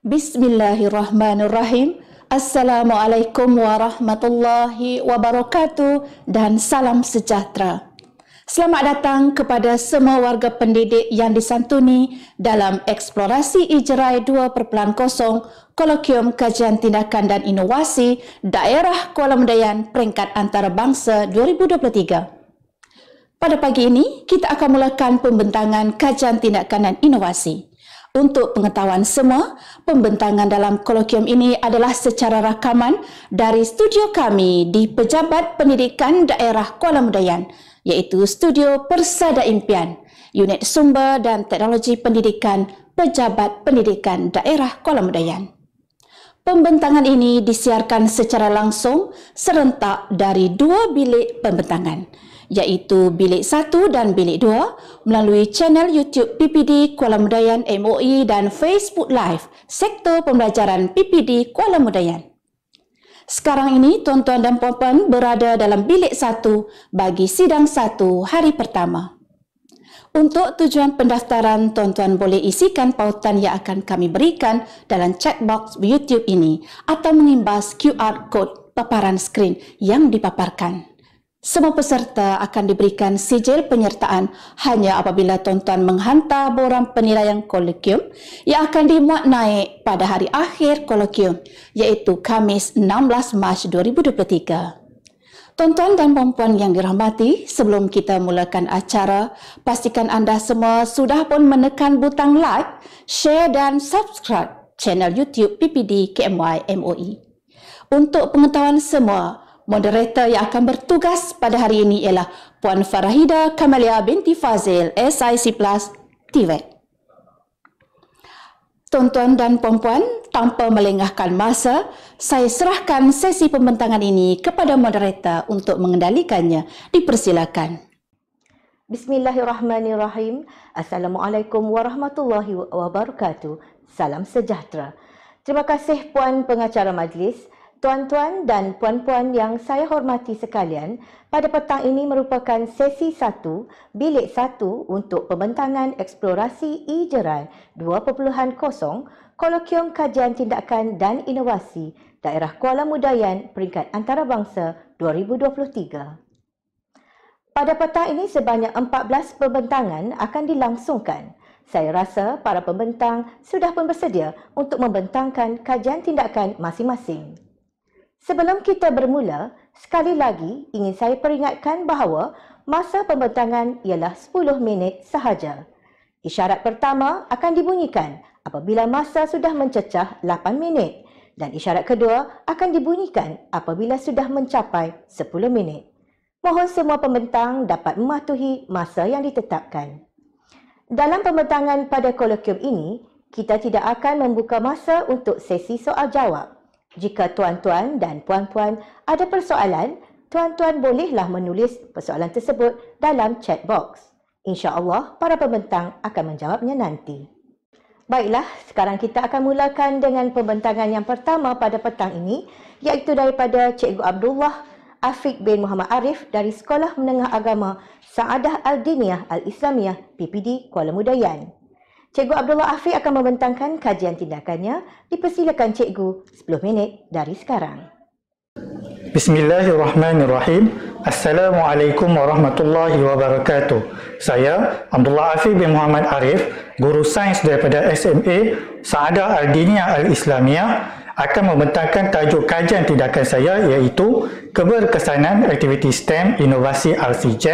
Bismillahirrahmanirrahim. Assalamualaikum warahmatullahi wabarakatuh dan salam sejahtera. Selamat datang kepada semua warga pendidik yang disantuni dalam eksplorasi Ijerai 2.0 Kolokium Kajian Tindakan dan Inovasi Daerah Kuala Medayan Peringkat Antarabangsa 2023. Pada pagi ini, kita akan mulakan pembentangan Kajian Tindakan dan Inovasi. Untuk pengetahuan semua, pembentangan dalam kolokium ini adalah secara rakaman dari studio kami di Pejabat Pendidikan Daerah Kuala Mudayan iaitu Studio Persada Impian, Unit Sumber dan Teknologi Pendidikan Pejabat Pendidikan Daerah Kuala Mudayan. Pembentangan ini disiarkan secara langsung serentak dari dua bilik pembentangan. Pembentangan iaitu bilik 1 dan bilik 2 melalui channel YouTube PPD Kuala Mudayan MOE dan Facebook Live Sektor Pembelajaran PPD Kuala Mudayan. Sekarang ini tuan-tuan dan puan-puan berada dalam bilik 1 bagi sidang 1 hari pertama. Untuk tujuan pendaftaran, tuan-tuan boleh isikan pautan yang akan kami berikan dalam chat box YouTube ini atau mengimbas QR code paparan skrin yang dipaparkan. Semua peserta akan diberikan sijil penyertaan hanya apabila tuan-tuan menghantar borang penilaian kolokium yang akan dimuat naik pada hari akhir kolokium iaitu Kamis 16 Mac 2023. Tuan-tuan dan puan-puan yang dirahmati, sebelum kita mulakan acara, pastikan anda semua sudah pun menekan butang like, share dan subscribe channel YouTube PPD KMY MOE. Untuk pengetahuan semua, Moderator yang akan bertugas pada hari ini ialah Puan Farahida Kamalia binti Fazil, SIC Plus, TVET. Tuan-tuan dan puan-puan, tanpa melengahkan masa, saya serahkan sesi pembentangan ini kepada moderator untuk mengendalikannya. Dipersilakan. Bismillahirrahmanirrahim. Assalamualaikum warahmatullahi wabarakatuh. Salam sejahtera. Terima kasih Puan Pengacara Majlis tuan-tuan dan puan-puan yang saya hormati sekalian, pada petang ini merupakan sesi 1, bilik 1 untuk pembentangan eksplorasi e-jeran 2.0, kolokium kajian tindakan dan inovasi daerah Kuala Mudayan peringkat antarabangsa 2023. Pada petang ini sebanyak 14 pembentangan akan dilangsungkan. Saya rasa para pembentang sudah pun bersedia untuk membentangkan kajian tindakan masing-masing. Sebelum kita bermula, sekali lagi ingin saya peringatkan bahawa masa pembentangan ialah 10 minit sahaja. Isyarat pertama akan dibunyikan apabila masa sudah mencecah 8 minit dan isyarat kedua akan dibunyikan apabila sudah mencapai 10 minit. Mohon semua pembentang dapat mematuhi masa yang ditetapkan. Dalam pembentangan pada kolokium ini, kita tidak akan membuka masa untuk sesi soal jawab. Jika tuan-tuan dan puan-puan ada persoalan, tuan-tuan bolehlah menulis persoalan tersebut dalam chat box. Insya Allah para pembentang akan menjawabnya nanti. Baiklah, sekarang kita akan mulakan dengan pembentangan yang pertama pada petang ini iaitu daripada Cikgu Abdullah Afiq bin Muhammad Arif dari Sekolah Menengah Agama Saadah Al-Diniyah Al-Islamiyah PPD Kuala Mudayan. Cikgu Abdullah Afiq akan membentangkan kajian tindakannya. Dipersilakan cikgu 10 minit dari sekarang. Bismillahirrahmanirrahim. Assalamualaikum warahmatullahi wabarakatuh. Saya Abdullah Afiq bin Muhammad Arif, guru sains daripada SMA Saada Al Diniyah Al-Islamiyah akan membentangkan tajuk kajian tindakan saya iaitu keberkesanan aktiviti STEM inovasi RCJ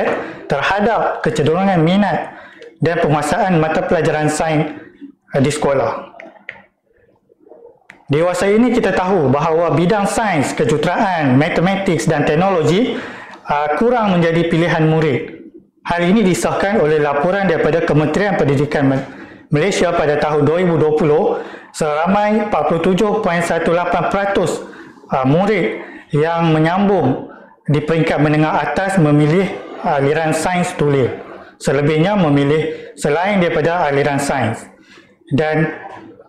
terhadap kecenderungan minat dan penguasaan mata pelajaran sains eh, di sekolah. Dewasa ini kita tahu bahawa bidang sains, kejuruteraan, matematik dan teknologi uh, kurang menjadi pilihan murid. Hal ini disahkan oleh laporan daripada Kementerian Pendidikan Malaysia pada tahun 2020 seramai 47.18% eh, murid yang menyambung di peringkat menengah atas memilih aliran sains tulis selebihnya memilih selain daripada aliran sains. Dan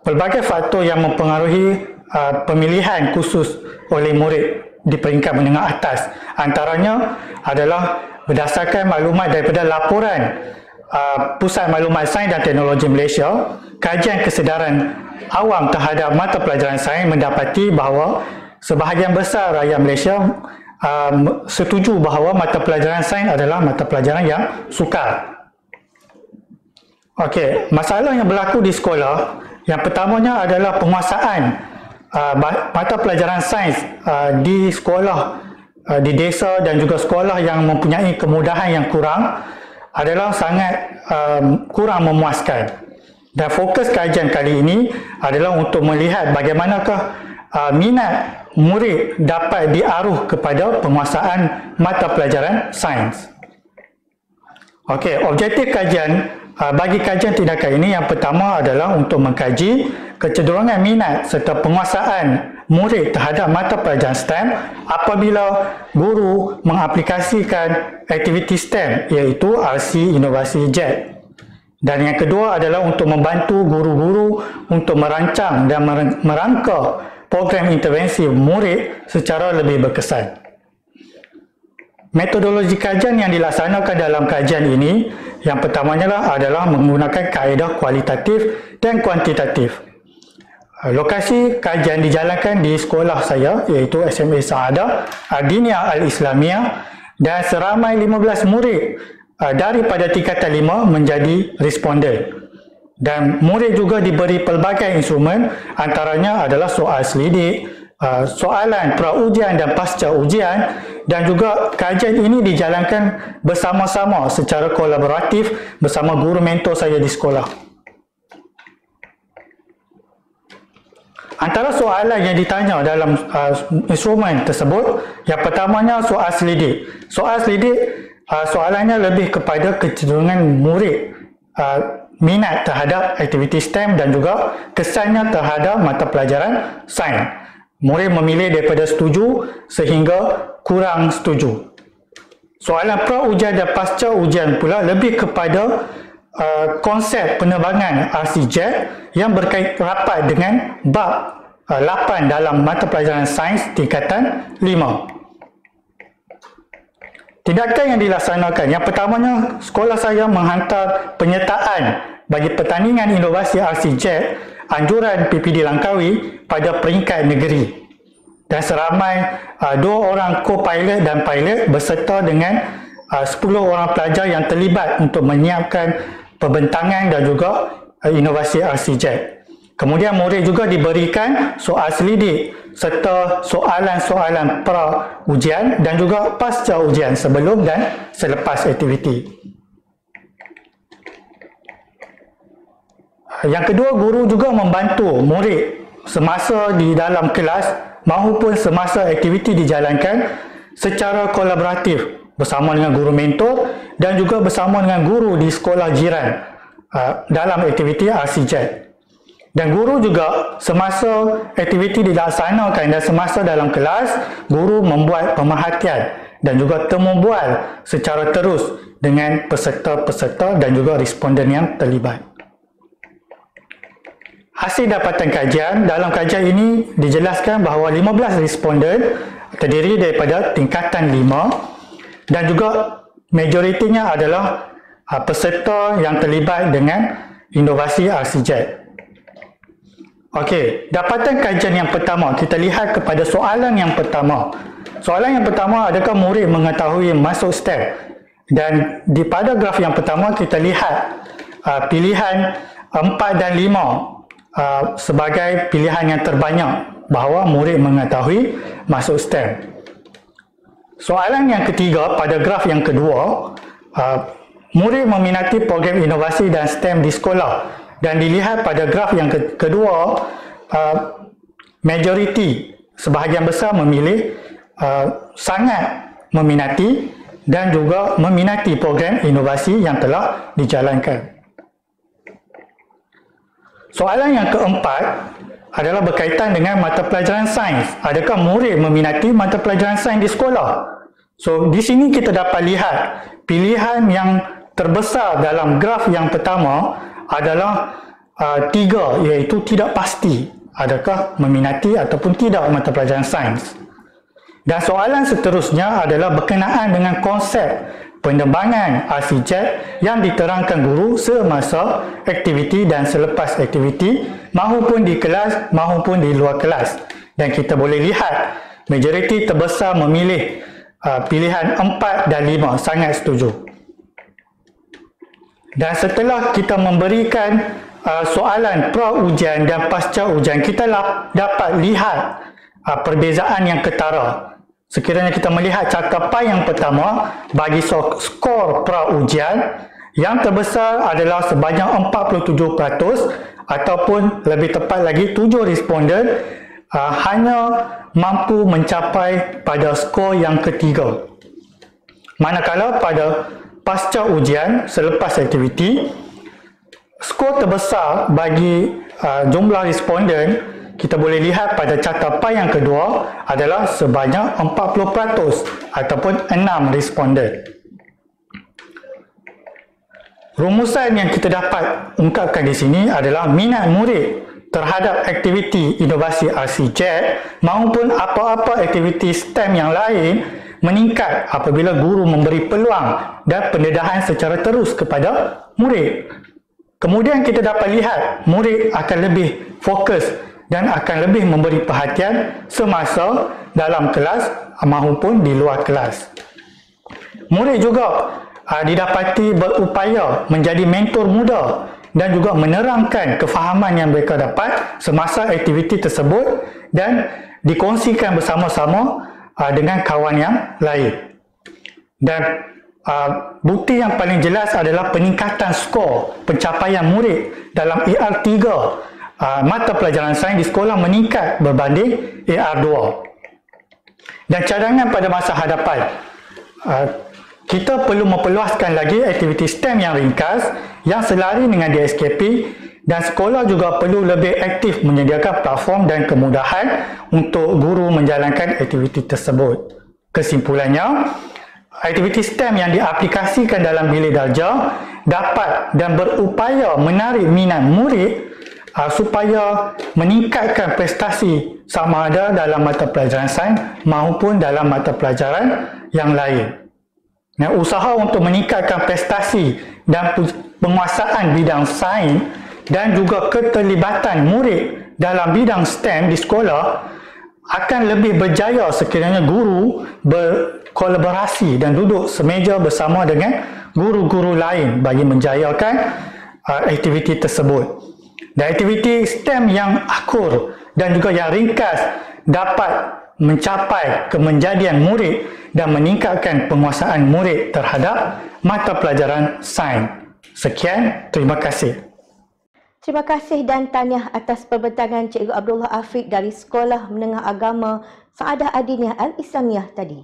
pelbagai faktor yang mempengaruhi uh, pemilihan khusus oleh murid di peringkat menengah atas antaranya adalah berdasarkan maklumat daripada laporan uh, Pusat Maklumat Sains dan Teknologi Malaysia, kajian kesedaran awam terhadap mata pelajaran sains mendapati bahawa sebahagian besar rakyat Malaysia um, setuju bahawa mata pelajaran sains adalah mata pelajaran yang sukar. Okey, masalah yang berlaku di sekolah, yang pertamanya adalah penguasaan uh, mata pelajaran sains uh, di sekolah, uh, di desa dan juga sekolah yang mempunyai kemudahan yang kurang adalah sangat um, kurang memuaskan. Dan fokus kajian kali ini adalah untuk melihat bagaimanakah uh, minat murid dapat diaruh kepada penguasaan mata pelajaran sains. Okey, objektif kajian uh, bagi kajian tindakan ini yang pertama adalah untuk mengkaji kecenderungan minat serta penguasaan murid terhadap mata pelajaran STEM apabila guru mengaplikasikan aktiviti STEM iaitu RC Inovasi JET. Dan yang kedua adalah untuk membantu guru-guru untuk merancang dan merangka program intervensi murid secara lebih berkesan. Metodologi kajian yang dilaksanakan dalam kajian ini yang pertamanya lah adalah menggunakan kaedah kualitatif dan kuantitatif. Uh, lokasi kajian dijalankan di sekolah saya iaitu SMA Saada Adinia al Islamia dan seramai 15 murid uh, daripada tingkatan 5 menjadi responden. Dan murid juga diberi pelbagai instrumen antaranya adalah soal selidik, uh, soalan praujian dan pasca ujian dan juga kajian ini dijalankan bersama-sama secara kolaboratif bersama guru mentor saya di sekolah. Antara soalan yang ditanya dalam uh, instrumen tersebut, yang pertamanya soal selidik. Soal selidik, uh, soalannya lebih kepada kecenderungan murid uh, minat terhadap aktiviti STEM dan juga kesannya terhadap mata pelajaran sains. Murid memilih daripada setuju sehingga kurang setuju. Soalan pra ujian dan pasca ujian pula lebih kepada uh, konsep penerbangan RC jet yang berkait rapat dengan bab uh, 8 dalam mata pelajaran sains tingkatan 5. Tindakan yang dilaksanakan, yang pertamanya sekolah saya menghantar penyertaan bagi pertandingan inovasi RCJ anjuran PPD Langkawi pada peringkat negeri dan seramai uh, dua orang co-pilot dan pilot berserta dengan uh, 10 orang pelajar yang terlibat untuk menyiapkan pembentangan dan juga uh, inovasi RCJ. Kemudian murid juga diberikan soal selidik serta soalan-soalan pra ujian dan juga pasca ujian sebelum dan selepas aktiviti. Yang kedua, guru juga membantu murid semasa di dalam kelas maupun semasa aktiviti dijalankan secara kolaboratif bersama dengan guru mentor dan juga bersama dengan guru di sekolah jiran uh, dalam aktiviti RCJET. Dan guru juga semasa aktiviti dilaksanakan dan semasa dalam kelas, guru membuat pemerhatian dan juga temubual secara terus dengan peserta-peserta dan juga responden yang terlibat. Hasil dapatan kajian, dalam kajian ini dijelaskan bahawa 15 responden terdiri daripada tingkatan 5 dan juga majoritinya adalah ah, peserta yang terlibat dengan inovasi RCJET. Okey, dapatan kajian yang pertama kita lihat kepada soalan yang pertama. Soalan yang pertama adakah murid mengetahui masuk step? Dan di paragraf yang pertama kita lihat uh, pilihan 4 dan 5 uh, sebagai pilihan yang terbanyak bahawa murid mengetahui masuk step. Soalan yang ketiga pada graf yang kedua, uh, murid meminati program inovasi dan STEM di sekolah dan dilihat pada graf yang ke kedua uh, majoriti sebahagian besar memilih uh, sangat meminati dan juga meminati program inovasi yang telah dijalankan. Soalan yang keempat adalah berkaitan dengan mata pelajaran sains. Adakah murid meminati mata pelajaran sains di sekolah? So, di sini kita dapat lihat pilihan yang terbesar dalam graf yang pertama adalah uh, tiga iaitu tidak pasti adakah meminati ataupun tidak mata pelajaran sains. Dan soalan seterusnya adalah berkenaan dengan konsep penerbangan RCJET yang diterangkan guru semasa aktiviti dan selepas aktiviti maupun di kelas maupun di luar kelas. Dan kita boleh lihat majoriti terbesar memilih uh, pilihan 4 dan 5 sangat setuju. Dan setelah kita memberikan uh, soalan pra ujian dan pasca ujian, kita dapat lihat uh, perbezaan yang ketara. Sekiranya kita melihat cakapan yang pertama bagi skor pra ujian yang terbesar adalah sebanyak 47% ataupun lebih tepat lagi 7 responden uh, hanya mampu mencapai pada skor yang ketiga. Manakala pada pasca ujian selepas aktiviti skor terbesar bagi uh, jumlah responden kita boleh lihat pada carta yang kedua adalah sebanyak 40% ataupun 6 responden rumusan yang kita dapat ungkapkan di sini adalah minat murid terhadap aktiviti inovasi RCJ maupun apa-apa aktiviti STEM yang lain meningkat apabila guru memberi peluang dan pendedahan secara terus kepada murid. Kemudian kita dapat lihat murid akan lebih fokus dan akan lebih memberi perhatian semasa dalam kelas maupun di luar kelas. Murid juga aa, ah, didapati berupaya menjadi mentor muda dan juga menerangkan kefahaman yang mereka dapat semasa aktiviti tersebut dan dikongsikan bersama-sama uh, dengan kawan yang lain. Dan uh, bukti yang paling jelas adalah peningkatan skor pencapaian murid dalam AR3 uh, ah, mata pelajaran sains di sekolah meningkat berbanding AR2. Dan cadangan pada masa hadapan, kita perlu memperluaskan lagi aktiviti STEM yang ringkas yang selari dengan DSKP dan sekolah juga perlu lebih aktif menyediakan platform dan kemudahan untuk guru menjalankan aktiviti tersebut. Kesimpulannya, aktiviti STEM yang diaplikasikan dalam bilik darjah dapat dan berupaya menarik minat murid uh, supaya meningkatkan prestasi sama ada dalam mata pelajaran sains maupun dalam mata pelajaran yang lain. Nah, usaha untuk meningkatkan prestasi dan penguasaan bidang sains dan juga keterlibatan murid dalam bidang STEM di sekolah akan lebih berjaya sekiranya guru berkolaborasi dan duduk semeja bersama dengan guru-guru lain bagi menjayakan uh, aktiviti tersebut. Dan aktiviti STEM yang akur dan juga yang ringkas dapat mencapai kemenjadian murid dan meningkatkan penguasaan murid terhadap mata pelajaran sains. Sekian, terima kasih. Terima kasih dan tanya atas perbentangan Cikgu Abdullah Afiq dari Sekolah Menengah Agama Saadah Adiniah Al-Islamiyah tadi.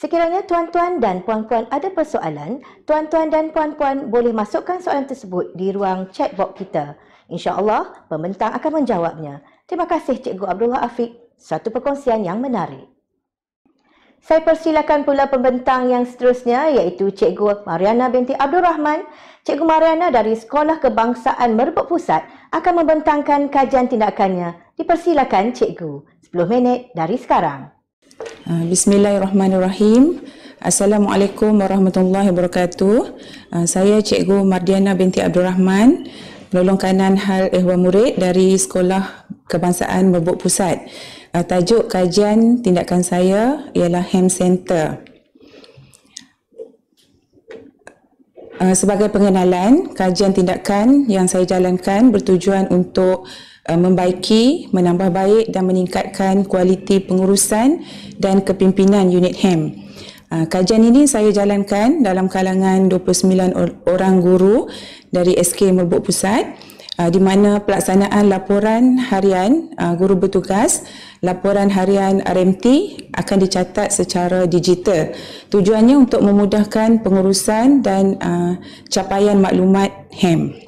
Sekiranya tuan-tuan dan puan-puan ada persoalan, tuan-tuan dan puan-puan boleh masukkan soalan tersebut di ruang chat box kita. InsyaAllah, pembentang akan menjawabnya. Terima kasih Cikgu Abdullah Afiq. Satu perkongsian yang menarik. Saya persilakan pula pembentang yang seterusnya iaitu Cikgu Mariana binti Abdul Rahman Cikgu Mariana dari Sekolah Kebangsaan Merbuk Pusat akan membentangkan kajian tindakannya. Dipersilakan cikgu. 10 minit dari sekarang. Ah, bismillahirrahmanirrahim. Assalamualaikum warahmatullahi wabarakatuh. Ah, saya Cikgu Mardiana binti Abdul Rahman, penolong kanan hal ehwal murid dari Sekolah Kebangsaan Merbuk Pusat. Ah, tajuk kajian tindakan saya ialah Hem Center. Eh, sebagai pengenalan, kajian tindakan yang saya jalankan bertujuan untuk eh, membaiki, menambah baik dan meningkatkan kualiti pengurusan dan kepimpinan unit HEM. Eh, kajian ini saya jalankan dalam kalangan 29 orang guru dari SK Merbuk Pusat. Ah, di mana pelaksanaan laporan harian ah, guru bertugas, laporan harian RMT akan dicatat secara digital. Tujuannya untuk memudahkan pengurusan dan ah, capaian maklumat HEM.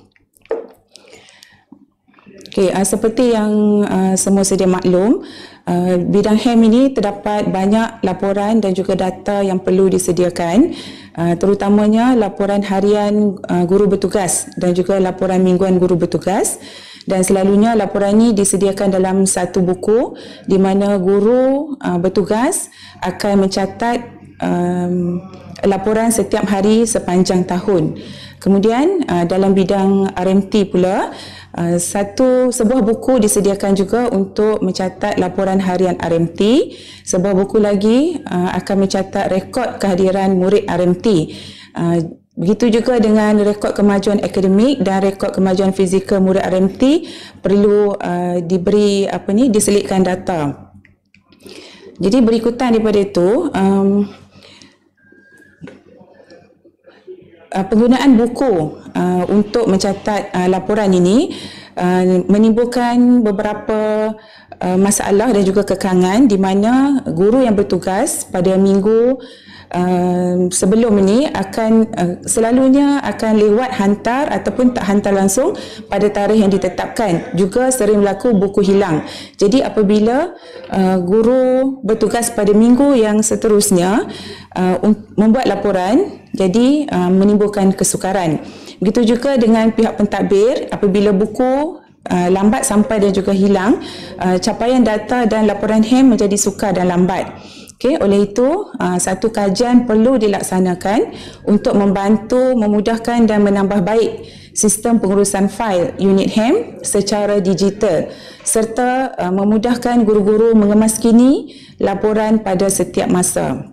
Okay, uh, ah, seperti yang uh, semua sedia maklum, uh, bidang HEM ini terdapat banyak laporan dan juga data yang perlu disediakan, uh, terutamanya laporan harian uh, guru bertugas dan juga laporan mingguan guru bertugas. Dan selalunya laporan ini disediakan dalam satu buku di mana guru uh, bertugas akan mencatat um, laporan setiap hari sepanjang tahun. Kemudian dalam bidang RMT pula, Uh, satu sebuah buku disediakan juga untuk mencatat laporan harian RMT. Sebuah buku lagi uh, akan mencatat rekod kehadiran murid RMT. Uh, Begitu juga dengan rekod kemajuan akademik dan rekod kemajuan fizikal murid RMT perlu uh, diberi apa ni diselitkan data. Jadi berikutan daripada itu um, Uh, penggunaan buku uh, untuk mencatat uh, laporan ini uh, menimbulkan beberapa uh, masalah dan juga kekangan di mana guru yang bertugas pada minggu Um, sebelum ini akan uh, selalunya akan lewat hantar ataupun tak hantar langsung pada tarikh yang ditetapkan. Juga sering berlaku buku hilang. Jadi apabila uh, guru bertugas pada minggu yang seterusnya uh, membuat laporan jadi uh, menimbulkan kesukaran. Begitu juga dengan pihak pentadbir apabila buku Uh, lambat sampai dan juga hilang uh, capaian data dan laporan HEM menjadi sukar dan lambat uh, Okey, oleh itu ah, satu kajian perlu dilaksanakan untuk membantu memudahkan dan menambah baik sistem pengurusan fail unit HEM secara digital serta ah, memudahkan guru-guru mengemaskini laporan pada setiap masa.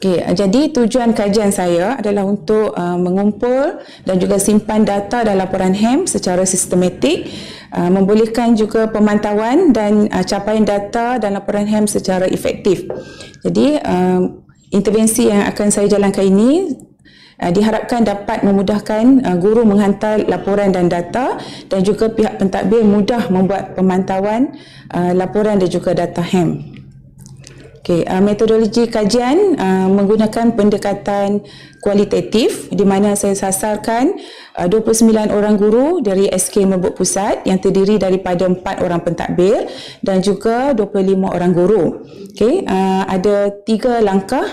Okey, jadi tujuan kajian saya adalah untuk uh, mengumpul dan juga simpan data dan laporan HEM secara sistematik, uh, membolehkan juga pemantauan dan uh, capaian data dan laporan HEM secara efektif. Jadi, uh, intervensi yang akan saya jalankan ini uh, diharapkan dapat memudahkan uh, guru menghantar laporan dan data dan juga pihak pentadbir mudah membuat pemantauan uh, laporan dan juga data HEM. Okay, uh, ah, metodologi kajian uh, menggunakan pendekatan kualitatif di mana saya sasarkan ah, uh, 29 orang guru dari SK Membuk Pusat yang terdiri daripada 4 orang pentadbir dan juga 25 orang guru. Okay, uh, ada tiga langkah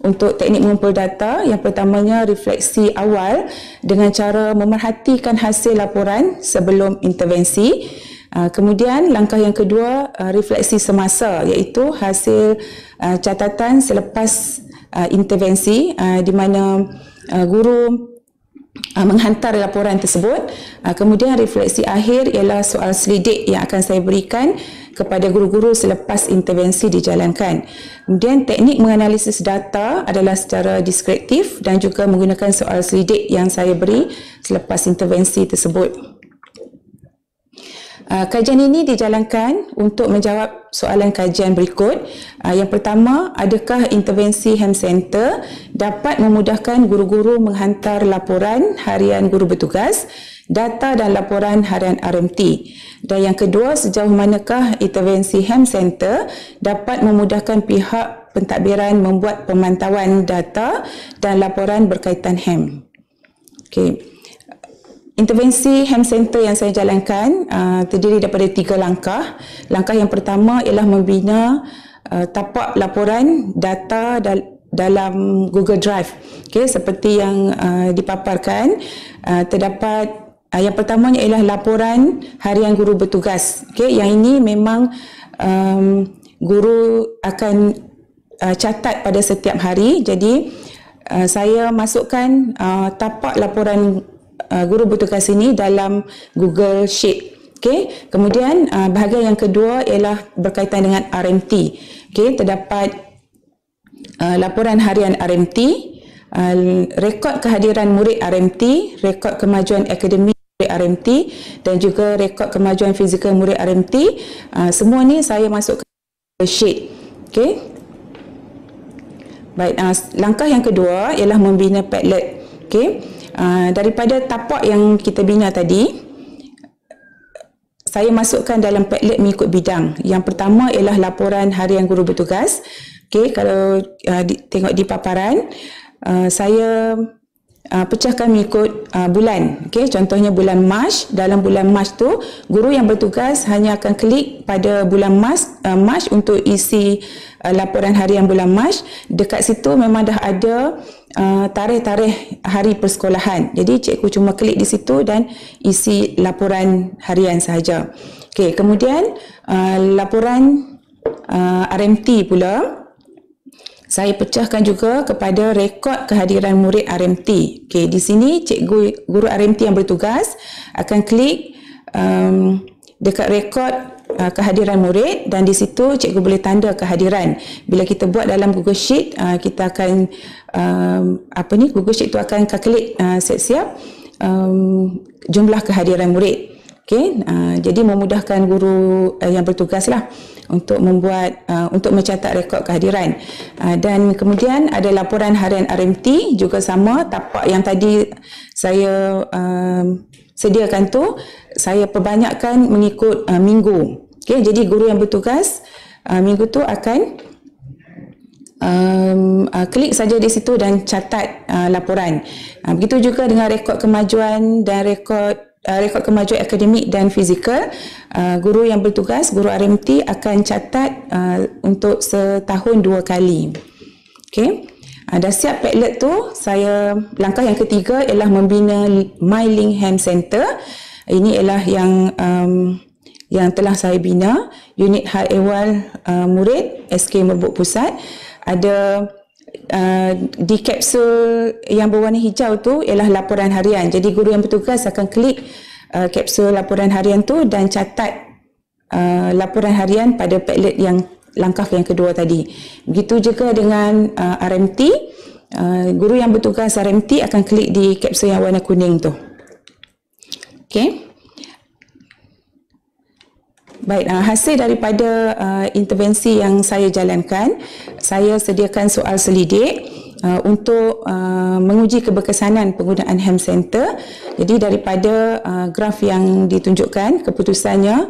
untuk teknik mengumpul data, yang pertamanya refleksi awal dengan cara memerhatikan hasil laporan sebelum intervensi. Ah, kemudian langkah yang kedua ah, refleksi semasa iaitu hasil ah, catatan selepas intervensi di mana guru menghantar laporan tersebut kemudian refleksi akhir ialah soal selidik yang akan saya berikan kepada guru-guru selepas intervensi dijalankan. Kemudian teknik menganalisis data adalah secara diskretif dan juga menggunakan soal selidik yang saya beri selepas intervensi tersebut. Ah, kajian ini dijalankan untuk menjawab soalan kajian berikut. Uh, yang pertama, adakah intervensi HEM Center dapat memudahkan guru-guru menghantar laporan harian guru bertugas, data dan laporan harian RMT? Dan yang kedua, sejauh manakah intervensi HEM Center dapat memudahkan pihak pentadbiran membuat pemantauan data dan laporan berkaitan HEM? Okay. Intervensi Ham Center yang saya jalankan uh, terdiri daripada tiga langkah. Langkah yang pertama ialah membina uh, tapak laporan data dal- dalam Google Drive. Okay, seperti yang uh, dipaparkan, uh, terdapat uh, yang pertamanya ialah laporan harian guru bertugas. Okay, yang ini memang um, guru akan uh, catat pada setiap hari. Jadi, uh, saya masukkan uh, tapak laporan Uh, guru butuhkan sini dalam Google Sheet. Okay. Kemudian uh, bahagian yang kedua ialah berkaitan dengan RMT. Okay. Terdapat uh, laporan harian RMT, uh, rekod kehadiran murid RMT, rekod kemajuan akademik murid RMT dan juga rekod kemajuan fizikal murid RMT. Uh, semua ni saya masukkan ke sheet. Okay. Baik, uh, langkah yang kedua ialah membina Padlet. Okay. Ah, daripada tapak yang kita bina tadi saya masukkan dalam padlet mengikut bidang. Yang pertama ialah laporan harian guru bertugas. Okey, kalau uh, di, tengok di paparan, uh, saya uh, pecahkan mengikut uh, bulan. Okey, contohnya bulan Mac, dalam bulan Mac tu guru yang bertugas hanya akan klik pada bulan Mac uh, untuk isi uh, laporan harian bulan Mac. Dekat situ memang dah ada Uh, tarikh-tarikh hari persekolahan. Jadi cikgu cuma klik di situ dan isi laporan harian sahaja. Okey, kemudian uh, laporan uh, RMT pula saya pecahkan juga kepada rekod kehadiran murid RMT. Okey, di sini cikgu guru RMT yang bertugas akan klik um, dekat rekod uh, kehadiran murid dan di situ cikgu boleh tanda kehadiran. Bila kita buat dalam Google Sheet, uh, kita akan um, apa ni Google Sheet tu akan calculate uh, siap-siap um, jumlah kehadiran murid. Okay, uh, jadi memudahkan guru uh, yang bertugas lah untuk membuat uh, untuk mencatat rekod kehadiran uh, dan kemudian ada laporan harian RMT juga sama tapak yang tadi saya uh, sediakan tu saya perbanyakkan mengikut uh, minggu. Okey, jadi guru yang bertugas uh, minggu tu akan um, uh, klik saja di situ dan catat uh, laporan. Uh, begitu juga dengan rekod kemajuan dan rekod uh, rekod kemajuan akademik dan fizikal. Uh, guru yang bertugas, guru RMT akan catat uh, untuk setahun dua kali. Okay. Ah, dah siap padlet tu, saya langkah yang ketiga ialah membina Myling Hand Center. Ini ialah yang um, yang telah saya bina unit hal ehwal uh, murid SK Merbuk Pusat. Ada uh, di kapsul yang berwarna hijau tu ialah laporan harian. Jadi guru yang bertugas akan klik uh, kapsul laporan harian tu dan catat uh, laporan harian pada padlet yang langkah yang kedua tadi. Begitu juga dengan uh, RMT, uh, guru yang bertugas RMT akan klik di kapsul yang warna kuning tu. Okey. Baik, uh, hasil daripada uh, intervensi yang saya jalankan, saya sediakan soal selidik. Uh, untuk uh, menguji keberkesanan penggunaan ham center. Jadi daripada uh, graf yang ditunjukkan keputusannya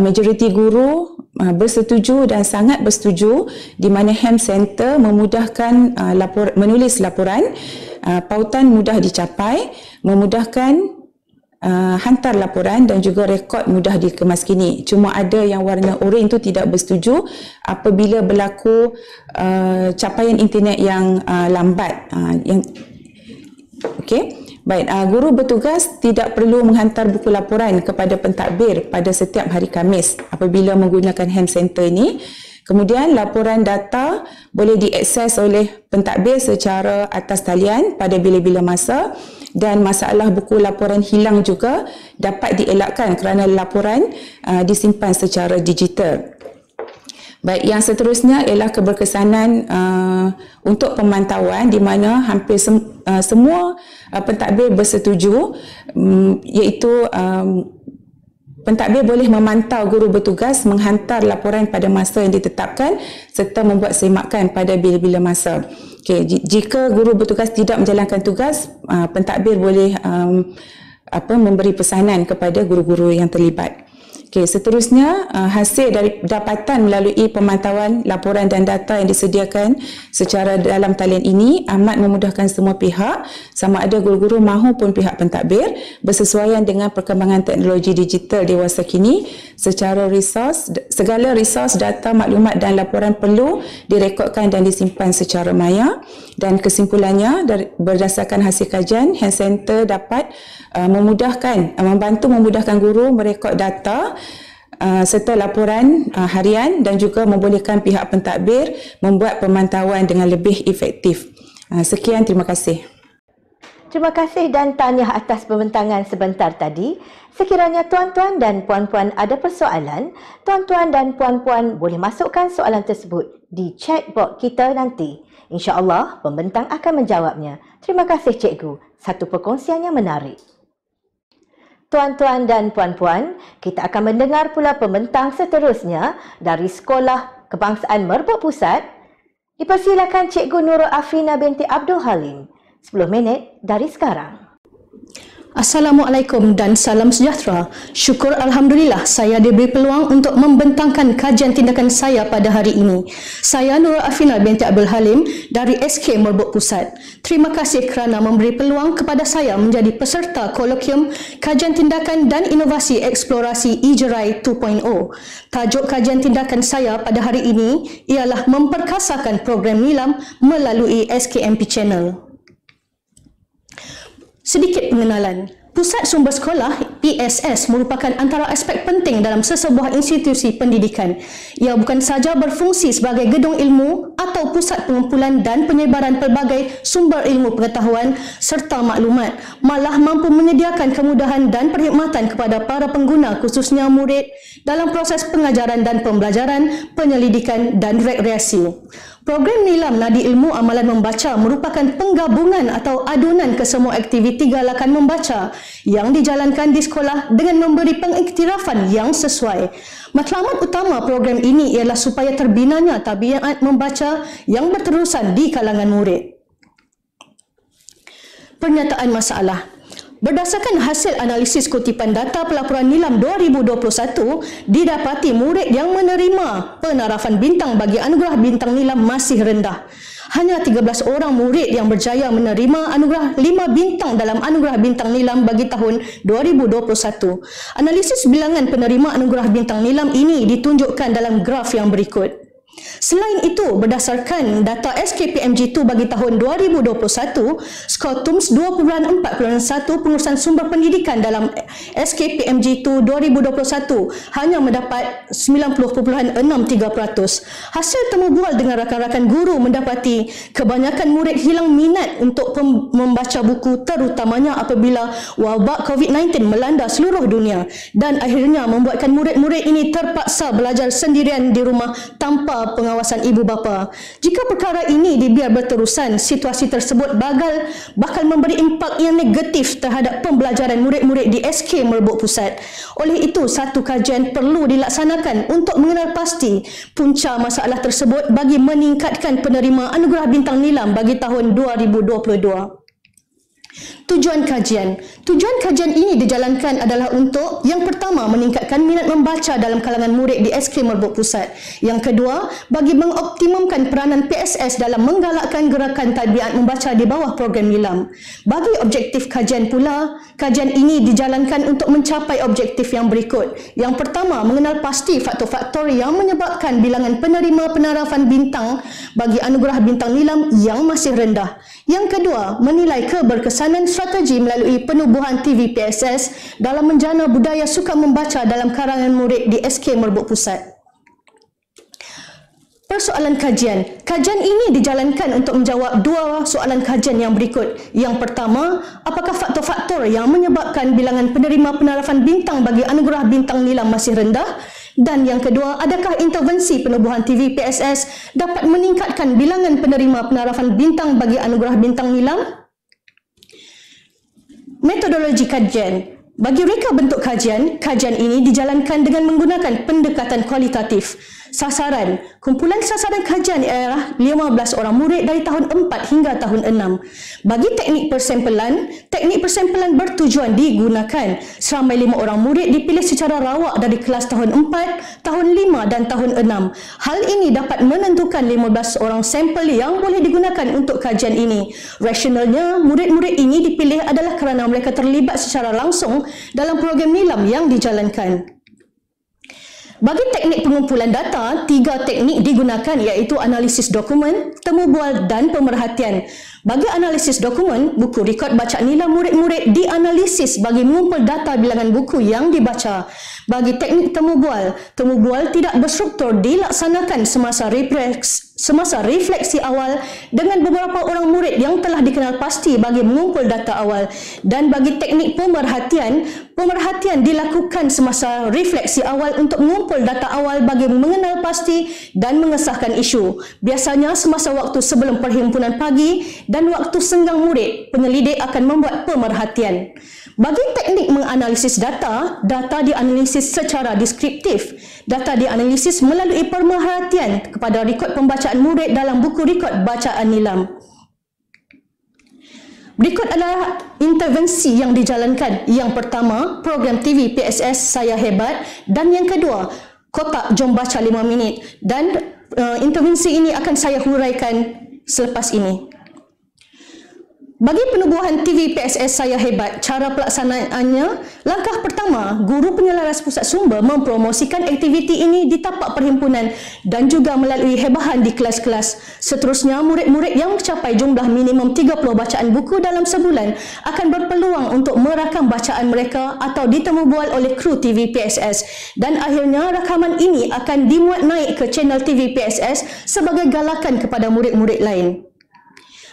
majoriti guru bersetuju dan sangat bersetuju di mana ham center memudahkan menulis laporan, pautan mudah dicapai, memudahkan Ah, hantar laporan dan juga rekod mudah dikemas kini. Cuma ada yang warna oranye itu tidak bersetuju apabila berlaku uh, capaian internet yang uh, lambat. Uh, yang okay. Baik, uh, guru bertugas tidak perlu menghantar buku laporan kepada pentadbir pada setiap hari Kamis apabila menggunakan hand center ini. Kemudian laporan data boleh diakses oleh pentadbir secara atas talian pada bila-bila masa. Uh, dan masalah buku laporan hilang juga dapat dielakkan kerana laporan uh, disimpan secara digital. Baik, yang seterusnya ialah keberkesanan uh, untuk pemantauan di mana hampir sem- uh, semua uh, pentadbir bersetuju um, iaitu um, pentadbir boleh memantau guru bertugas menghantar laporan pada masa yang ditetapkan serta membuat semakan pada bila-bila masa. Uh, Okay, jika guru bertugas tidak menjalankan tugas, uh, pentadbir boleh um, apa memberi pesanan kepada guru-guru yang terlibat. Okey, seterusnya uh, hasil dari dapatan melalui pemantauan laporan dan data yang disediakan secara dalam talian ini amat memudahkan semua pihak sama ada guru-guru mahupun pihak pentadbir bersesuaian dengan perkembangan teknologi digital dewasa kini secara resos, segala resos data maklumat dan laporan perlu direkodkan dan disimpan secara maya dan kesimpulannya berdasarkan hasil kajian hand center dapat uh, memudahkan uh, membantu memudahkan guru merekod data Uh, serta laporan uh, harian dan juga membolehkan pihak pentadbir membuat pemantauan dengan lebih efektif. Uh, sekian, terima kasih. Terima kasih dan tanya atas pembentangan sebentar tadi. Sekiranya tuan-tuan dan puan-puan ada persoalan, tuan-tuan dan puan-puan boleh masukkan soalan tersebut di chat box kita nanti. InsyaAllah, pembentang akan menjawabnya. Terima kasih, cikgu. Satu perkongsian yang menarik tuan-tuan dan puan-puan, kita akan mendengar pula pementang seterusnya dari Sekolah Kebangsaan Merbuk Pusat. Dipersilakan Cikgu Nurul Afina binti Abdul Halim. 10 minit dari sekarang. Assalamualaikum dan salam sejahtera. Syukur Alhamdulillah saya diberi peluang untuk membentangkan kajian tindakan saya pada hari ini. Saya Nur Afina binti Abdul Halim dari SK Merbuk Pusat. Terima kasih kerana memberi peluang kepada saya menjadi peserta kolokium kajian tindakan dan inovasi eksplorasi Ijerai 2.0. Tajuk kajian tindakan saya pada hari ini ialah memperkasakan program NILAM melalui SKMP Channel. Sedikit pengenalan. Pusat Sumber Sekolah PSS merupakan antara aspek penting dalam sesebuah institusi pendidikan. Ia bukan sahaja berfungsi sebagai gedung ilmu atau pusat pengumpulan dan penyebaran pelbagai sumber ilmu pengetahuan serta maklumat, malah mampu menyediakan kemudahan dan perkhidmatan kepada para pengguna khususnya murid dalam proses pengajaran dan pembelajaran, penyelidikan dan rekreasi. Program Nila Nadi Ilmu Amalan Membaca merupakan penggabungan atau adunan kesemua aktiviti galakan membaca yang dijalankan di sekolah dengan memberi pengiktirafan yang sesuai. Matlamat utama program ini ialah supaya terbinanya tabiat membaca yang berterusan di kalangan murid. Pernyataan masalah Berdasarkan hasil analisis kutipan data pelaporan NILAM 2021, didapati murid yang menerima penarafan bintang bagi anugerah bintang NILAM masih rendah. Hanya 13 orang murid yang berjaya menerima anugerah 5 bintang dalam anugerah bintang NILAM bagi tahun 2021. Analisis bilangan penerima anugerah bintang NILAM ini ditunjukkan dalam graf yang berikut. Selain itu, berdasarkan data SKPMG2 bagi tahun 2021, skor TUMS 2.41 pengurusan sumber pendidikan dalam SKPMG2 2021 hanya mendapat 90.63%. Hasil temu bual dengan rakan-rakan guru mendapati kebanyakan murid hilang minat untuk membaca buku terutamanya apabila wabak COVID-19 melanda seluruh dunia dan akhirnya membuatkan murid-murid ini terpaksa belajar sendirian di rumah tanpa pengawasan ibu bapa. Jika perkara ini dibiar berterusan, situasi tersebut bakal bakal memberi impak yang negatif terhadap pembelajaran murid-murid di SK Merbuk Pusat. Oleh itu, satu kajian perlu dilaksanakan untuk mengenal pasti punca masalah tersebut bagi meningkatkan penerima anugerah bintang nilam bagi tahun 2022. Tujuan kajian. Tujuan kajian ini dijalankan adalah untuk yang pertama meningkatkan minat membaca dalam kalangan murid di SK Merbuk Pusat. Yang kedua, bagi mengoptimumkan peranan PSS dalam menggalakkan gerakan tabiat membaca di bawah program Milam. Bagi objektif kajian pula, kajian ini dijalankan untuk mencapai objektif yang berikut. Yang pertama, mengenal pasti faktor-faktor yang menyebabkan bilangan penerima penarafan bintang bagi anugerah bintang Milam yang masih rendah. Yang kedua, menilai keberkesan pemesanan strategi melalui penubuhan TV PSS dalam menjana budaya suka membaca dalam karangan murid di SK Merbuk Pusat. Persoalan kajian. Kajian ini dijalankan untuk menjawab dua soalan kajian yang berikut. Yang pertama, apakah faktor-faktor yang menyebabkan bilangan penerima penarafan bintang bagi anugerah bintang nilam masih rendah? Dan yang kedua, adakah intervensi penubuhan TV PSS dapat meningkatkan bilangan penerima penarafan bintang bagi anugerah bintang nilam? metodologi kajian. Bagi reka bentuk kajian, kajian ini dijalankan dengan menggunakan pendekatan kualitatif sasaran. Kumpulan sasaran kajian ialah 15 orang murid dari tahun 4 hingga tahun 6. Bagi teknik persampelan, teknik persampelan bertujuan digunakan. Seramai 5 orang murid dipilih secara rawak dari kelas tahun 4, tahun 5 dan tahun 6. Hal ini dapat menentukan 15 orang sampel yang boleh digunakan untuk kajian ini. Rasionalnya, murid-murid ini dipilih adalah kerana mereka terlibat secara langsung dalam program nilam yang dijalankan. Bagi teknik pengumpulan data, tiga teknik digunakan iaitu analisis dokumen, temubual dan pemerhatian. Bagi analisis dokumen, buku rekod baca nilai murid-murid dianalisis bagi mengumpul data bilangan buku yang dibaca. Bagi teknik temu bual, temu bual tidak berstruktur dilaksanakan semasa refleks, semasa refleksi awal dengan beberapa orang murid yang telah dikenal pasti bagi mengumpul data awal dan bagi teknik pemerhatian, pemerhatian dilakukan semasa refleksi awal untuk mengumpul data awal bagi mengenal pasti dan mengesahkan isu. Biasanya semasa waktu sebelum perhimpunan pagi dan waktu senggang murid, penyelidik akan membuat pemerhatian. Bagi teknik menganalisis data, data dianalisis secara deskriptif. Data dianalisis melalui pemerhatian kepada rekod pembacaan murid dalam buku rekod bacaan nilam. Berikut adalah intervensi yang dijalankan. Yang pertama, program TV PSS Saya Hebat dan yang kedua, kotak jom baca 5 minit dan uh, intervensi ini akan saya huraikan selepas ini. Bagi penubuhan TV PSS saya hebat, cara pelaksanaannya, langkah pertama, guru penyelaras pusat sumber mempromosikan aktiviti ini di tapak perhimpunan dan juga melalui hebahan di kelas-kelas. Seterusnya, murid-murid yang mencapai jumlah minimum 30 bacaan buku dalam sebulan akan berpeluang untuk merakam bacaan mereka atau ditemubual oleh kru TV PSS. Dan akhirnya, rakaman ini akan dimuat naik ke channel TV PSS sebagai galakan kepada murid-murid lain.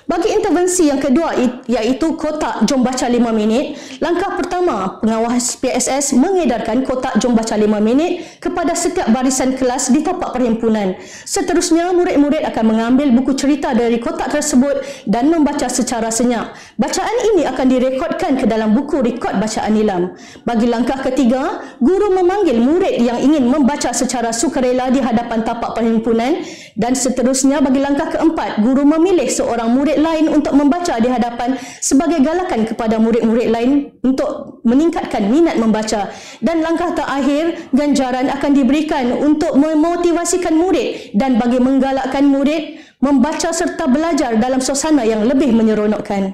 Bagi intervensi yang kedua iaitu kotak jom baca 5 minit, langkah pertama pengawas PSS mengedarkan kotak jom baca 5 minit kepada setiap barisan kelas di tapak perhimpunan. Seterusnya, murid-murid akan mengambil buku cerita dari kotak tersebut dan membaca secara senyap. Bacaan ini akan direkodkan ke dalam buku rekod bacaan nilam. Bagi langkah ketiga, guru memanggil murid yang ingin membaca secara sukarela di hadapan tapak perhimpunan dan seterusnya bagi langkah keempat, guru memilih seorang murid lain untuk membaca di hadapan sebagai galakan kepada murid-murid lain untuk meningkatkan minat membaca dan langkah terakhir ganjaran akan diberikan untuk memotivasikan murid dan bagi menggalakkan murid membaca serta belajar dalam suasana yang lebih menyeronokkan.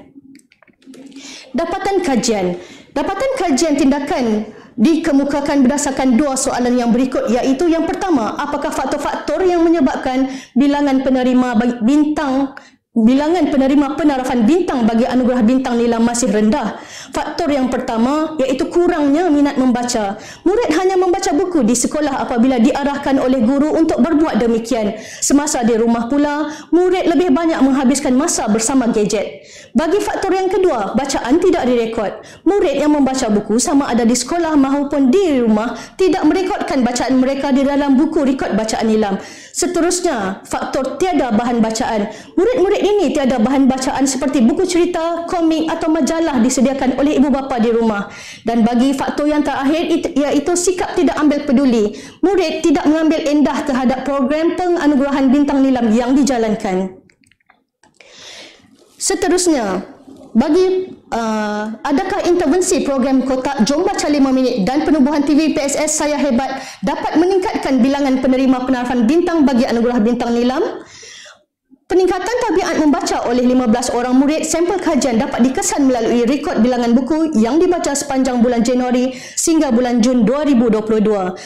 Dapatan kajian. Dapatan kajian tindakan dikemukakan berdasarkan dua soalan yang berikut iaitu yang pertama, apakah faktor-faktor yang menyebabkan bilangan penerima bintang bilangan penerima penarafan bintang bagi anugerah bintang nila masih rendah. Faktor yang pertama iaitu kurangnya minat membaca. Murid hanya membaca buku di sekolah apabila diarahkan oleh guru untuk berbuat demikian. Semasa di rumah pula, murid lebih banyak menghabiskan masa bersama gadget. Bagi faktor yang kedua, bacaan tidak direkod. Murid yang membaca buku sama ada di sekolah maupun di rumah tidak merekodkan bacaan mereka di dalam buku rekod bacaan nilam. Seterusnya, faktor tiada bahan bacaan. Murid-murid ini tiada bahan bacaan seperti buku cerita, komik atau majalah disediakan oleh ibu bapa di rumah. Dan bagi faktor yang terakhir iaitu sikap tidak ambil peduli, murid tidak mengambil endah terhadap program penganugerahan bintang nilam yang dijalankan. Seterusnya, bagi uh, adakah intervensi program kotak Jomba Calima Minit dan penubuhan TV PSS Saya Hebat dapat meningkatkan bilangan penerima penarafan bintang bagi anugerah bintang nilam? Peningkatan tabiat membaca oleh 15 orang murid sampel kajian dapat dikesan melalui rekod bilangan buku yang dibaca sepanjang bulan Januari sehingga bulan Jun 2022.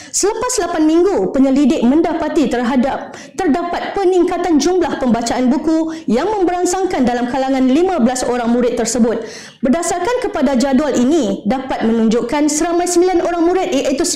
Selepas 8 minggu, penyelidik mendapati terhadap terdapat peningkatan jumlah pembacaan buku yang memberangsangkan dalam kalangan 15 orang murid tersebut. Berdasarkan kepada jadual ini, dapat menunjukkan seramai 9 orang murid iaitu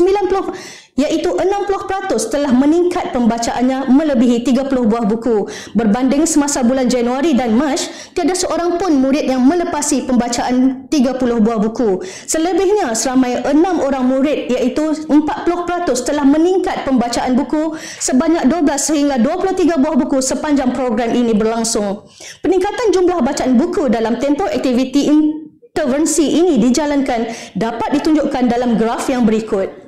iaitu 60% telah meningkat pembacaannya melebihi 30 buah buku. Berbanding semasa bulan Januari dan Mac, tiada seorang pun murid yang melepasi pembacaan 30 buah buku. Selebihnya, seramai 6 orang murid iaitu 40% telah meningkat pembacaan buku sebanyak 12 sehingga 23 buah buku sepanjang program ini berlangsung. Peningkatan jumlah bacaan buku dalam tempoh aktiviti intervensi ini dijalankan dapat ditunjukkan dalam graf yang berikut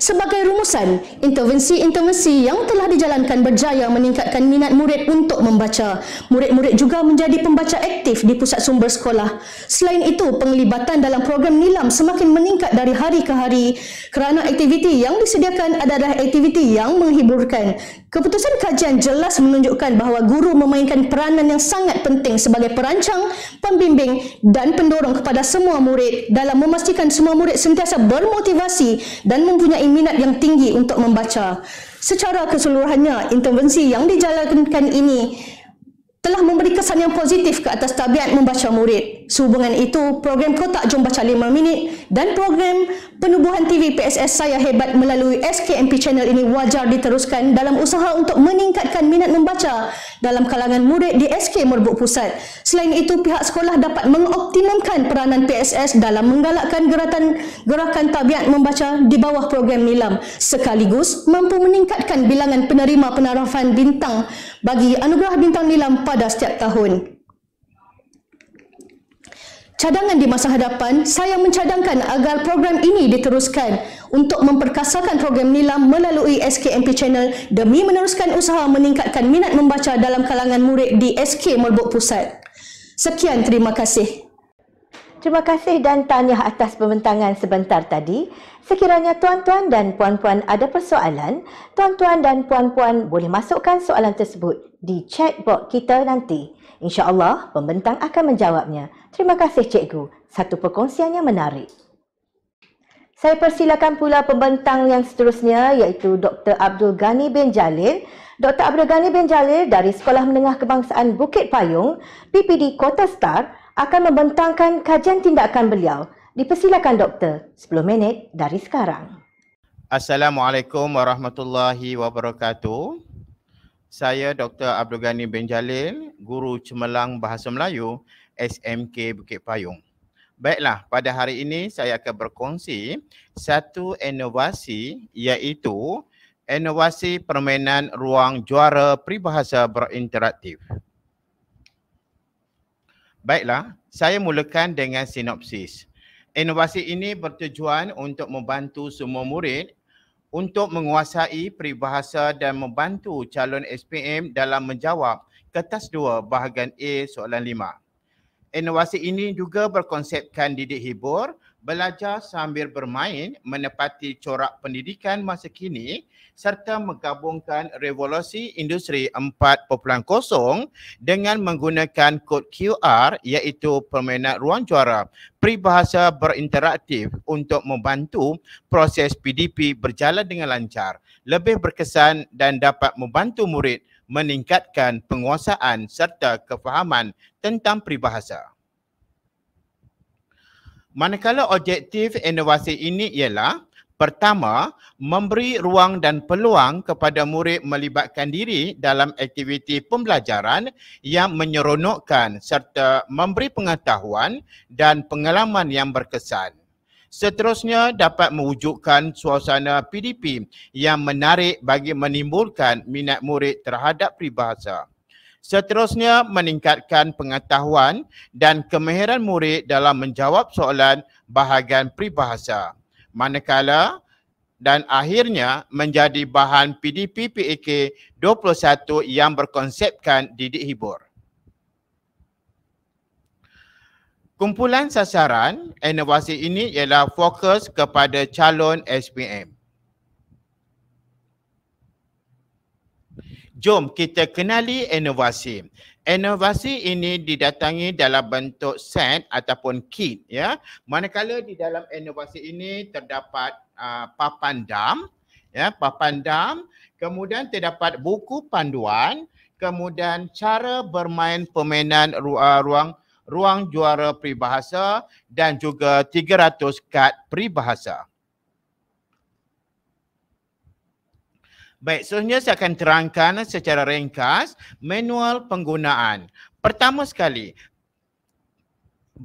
sebagai rumusan intervensi-intervensi yang telah dijalankan berjaya meningkatkan minat murid untuk membaca. Murid-murid juga menjadi pembaca aktif di pusat sumber sekolah. Selain itu, penglibatan dalam program NILAM semakin meningkat dari hari ke hari kerana aktiviti yang disediakan adalah aktiviti yang menghiburkan Keputusan kajian jelas menunjukkan bahawa guru memainkan peranan yang sangat penting sebagai perancang, pembimbing dan pendorong kepada semua murid dalam memastikan semua murid sentiasa bermotivasi dan mempunyai minat yang tinggi untuk membaca. Secara keseluruhannya, intervensi yang dijalankan ini telah memberi kesan yang positif ke atas tabiat membaca murid. Sehubungan itu, program kotak Jom Baca 5 Minit dan program penubuhan TV PSS Saya Hebat melalui SKMP Channel ini wajar diteruskan dalam usaha untuk meningkatkan minat membaca dalam kalangan murid di SK Merbuk Pusat. Selain itu, pihak sekolah dapat mengoptimumkan peranan PSS dalam menggalakkan gerakan, gerakan tabiat membaca di bawah program NILAM sekaligus mampu meningkatkan bilangan penerima penarafan bintang bagi anugerah bintang NILAM pada pada setiap tahun. Cadangan di masa hadapan, saya mencadangkan agar program ini diteruskan untuk memperkasakan program Nilam melalui SKMP Channel demi meneruskan usaha meningkatkan minat membaca dalam kalangan murid di SK Merbuk Pusat. Sekian, terima kasih. Terima kasih dan tanya atas pembentangan sebentar tadi. Sekiranya tuan-tuan dan puan-puan ada persoalan, tuan-tuan dan puan-puan boleh masukkan soalan tersebut di chat box kita nanti. Insya Allah pembentang akan menjawabnya. Terima kasih, cikgu. Satu perkongsian yang menarik. Saya persilakan pula pembentang yang seterusnya iaitu Dr. Abdul Ghani bin Jalil. Dr. Abdul Ghani bin Jalil dari Sekolah Menengah Kebangsaan Bukit Payung, PPD Kota Star, akan membentangkan kajian tindakan beliau. Dipersilakan doktor 10 minit dari sekarang. Assalamualaikum warahmatullahi wabarakatuh. Saya Dr. Abdul Ghani bin Jalil, Guru Cemerlang Bahasa Melayu SMK Bukit Payung. Baiklah, pada hari ini saya akan berkongsi satu inovasi iaitu inovasi permainan ruang juara peribahasa berinteraktif. Baiklah, saya mulakan dengan sinopsis. Inovasi ini bertujuan untuk membantu semua murid untuk menguasai peribahasa dan membantu calon SPM dalam menjawab kertas 2 bahagian A soalan 5. Inovasi ini juga berkonsepkan didik hibur, belajar sambil bermain menepati corak pendidikan masa kini serta menggabungkan revolusi industri 4.0 dengan menggunakan kod QR iaitu permainan ruang juara peribahasa berinteraktif untuk membantu proses PDP berjalan dengan lancar, lebih berkesan dan dapat membantu murid meningkatkan penguasaan serta kefahaman tentang peribahasa. Manakala objektif inovasi ini ialah Pertama, memberi ruang dan peluang kepada murid melibatkan diri dalam aktiviti pembelajaran yang menyeronokkan serta memberi pengetahuan dan pengalaman yang berkesan. Seterusnya dapat mewujudkan suasana PDP yang menarik bagi menimbulkan minat murid terhadap peribahasa. Seterusnya meningkatkan pengetahuan dan kemahiran murid dalam menjawab soalan bahagian peribahasa manakala dan akhirnya menjadi bahan PDP PAK 21 yang berkonsepkan didik hibur. Kumpulan sasaran inovasi ini ialah fokus kepada calon SPM. Jom kita kenali inovasi. Inovasi ini didatangi dalam bentuk set ataupun kit ya. Manakala di dalam inovasi ini terdapat uh, papan dam ya, papan dam, kemudian terdapat buku panduan, kemudian cara bermain permainan ru- uh, ruang ruang juara peribahasa dan juga 300 kad peribahasa. Baik, seterusnya saya akan terangkan secara ringkas manual penggunaan. Pertama sekali,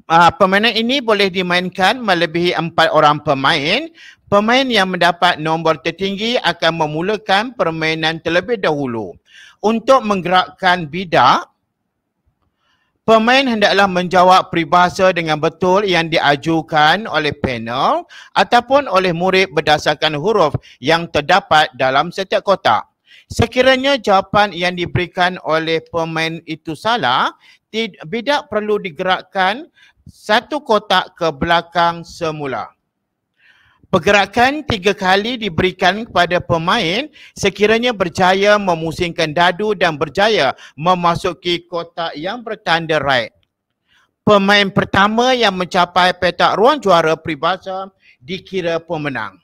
uh, permainan ini boleh dimainkan melebihi empat orang pemain. Pemain yang mendapat nombor tertinggi akan memulakan permainan terlebih dahulu. Untuk menggerakkan bidak, Pemain hendaklah menjawab peribahasa dengan betul yang diajukan oleh panel ataupun oleh murid berdasarkan huruf yang terdapat dalam setiap kotak. Sekiranya jawapan yang diberikan oleh pemain itu salah, tidak perlu digerakkan satu kotak ke belakang semula. Pergerakan tiga kali diberikan kepada pemain sekiranya berjaya memusingkan dadu dan berjaya memasuki kotak yang bertanda right. Pemain pertama yang mencapai petak ruang juara peribahasa dikira pemenang.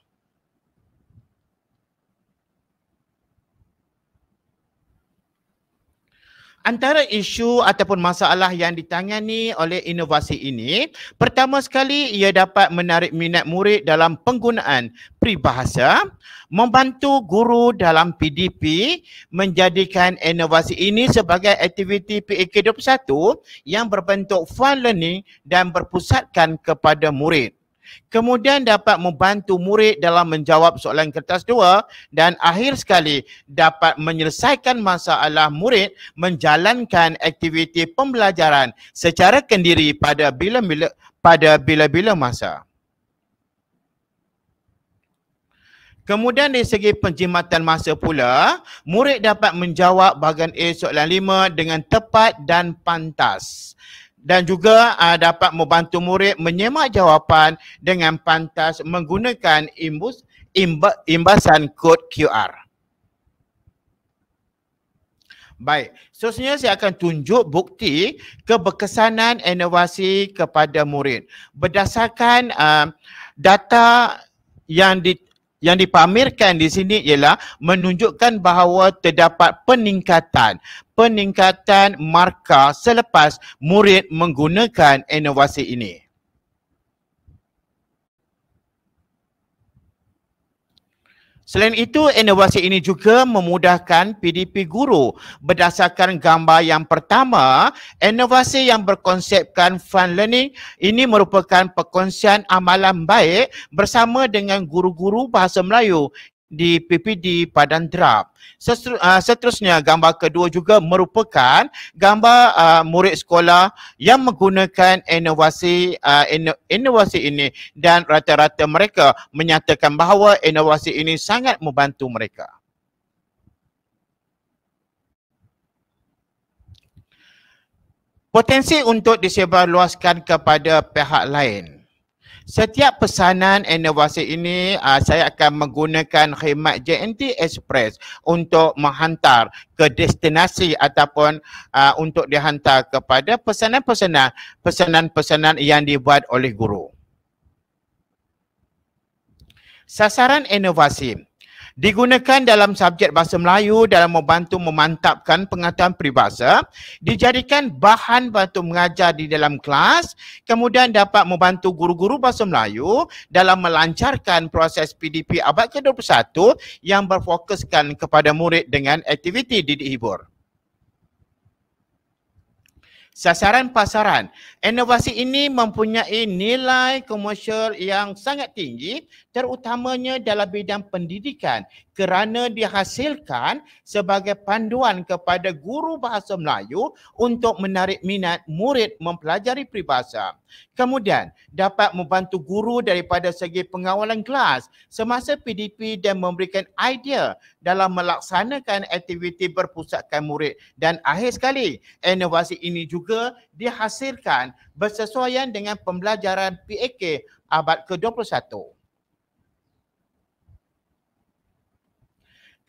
antara isu ataupun masalah yang ditangani oleh inovasi ini, pertama sekali ia dapat menarik minat murid dalam penggunaan peribahasa, membantu guru dalam PDP menjadikan inovasi ini sebagai aktiviti PAK 21 yang berbentuk fun learning dan berpusatkan kepada murid. Kemudian dapat membantu murid dalam menjawab soalan kertas dua dan akhir sekali dapat menyelesaikan masalah murid menjalankan aktiviti pembelajaran secara kendiri pada bila-bila pada bila-bila masa. Kemudian dari segi penjimatan masa pula, murid dapat menjawab bahagian A soalan 5 dengan tepat dan pantas dan juga uh, dapat membantu murid menyemak jawapan dengan pantas menggunakan imbus imba, imbasan kod QR. Baik, seterusnya saya akan tunjuk bukti keberkesanan inovasi kepada murid. Berdasarkan uh, data yang dit- yang dipamerkan di sini ialah menunjukkan bahawa terdapat peningkatan peningkatan markah selepas murid menggunakan inovasi ini Selain itu, inovasi ini juga memudahkan PDP guru. Berdasarkan gambar yang pertama, inovasi yang berkonsepkan fun learning ini merupakan perkongsian amalan baik bersama dengan guru-guru bahasa Melayu di PPD Padan Drab. Seteru, uh, ah, seterusnya gambar kedua juga merupakan gambar uh, murid sekolah yang menggunakan inovasi uh, ino, inovasi ini dan rata-rata mereka menyatakan bahawa inovasi ini sangat membantu mereka. Potensi untuk disebarluaskan kepada pihak lain. Setiap pesanan inovasi ini uh, saya akan menggunakan khidmat JNT Express untuk menghantar ke destinasi ataupun uh, untuk dihantar kepada pesanan-pesanan pesanan-pesanan yang dibuat oleh guru. Sasaran inovasi digunakan dalam subjek bahasa Melayu dalam membantu memantapkan pengetahuan peribahasa, dijadikan bahan bantu mengajar di dalam kelas, kemudian dapat membantu guru-guru bahasa Melayu dalam melancarkan proses PDP abad ke-21 yang berfokuskan kepada murid dengan aktiviti didik hibur sasaran pasaran. Inovasi ini mempunyai nilai komersial yang sangat tinggi terutamanya dalam bidang pendidikan kerana dihasilkan sebagai panduan kepada guru bahasa Melayu untuk menarik minat murid mempelajari peribahasa. Kemudian dapat membantu guru daripada segi pengawalan kelas semasa PDP dan memberikan idea dalam melaksanakan aktiviti berpusatkan murid dan akhir sekali inovasi ini juga dihasilkan bersesuaian dengan pembelajaran PAK abad ke-21.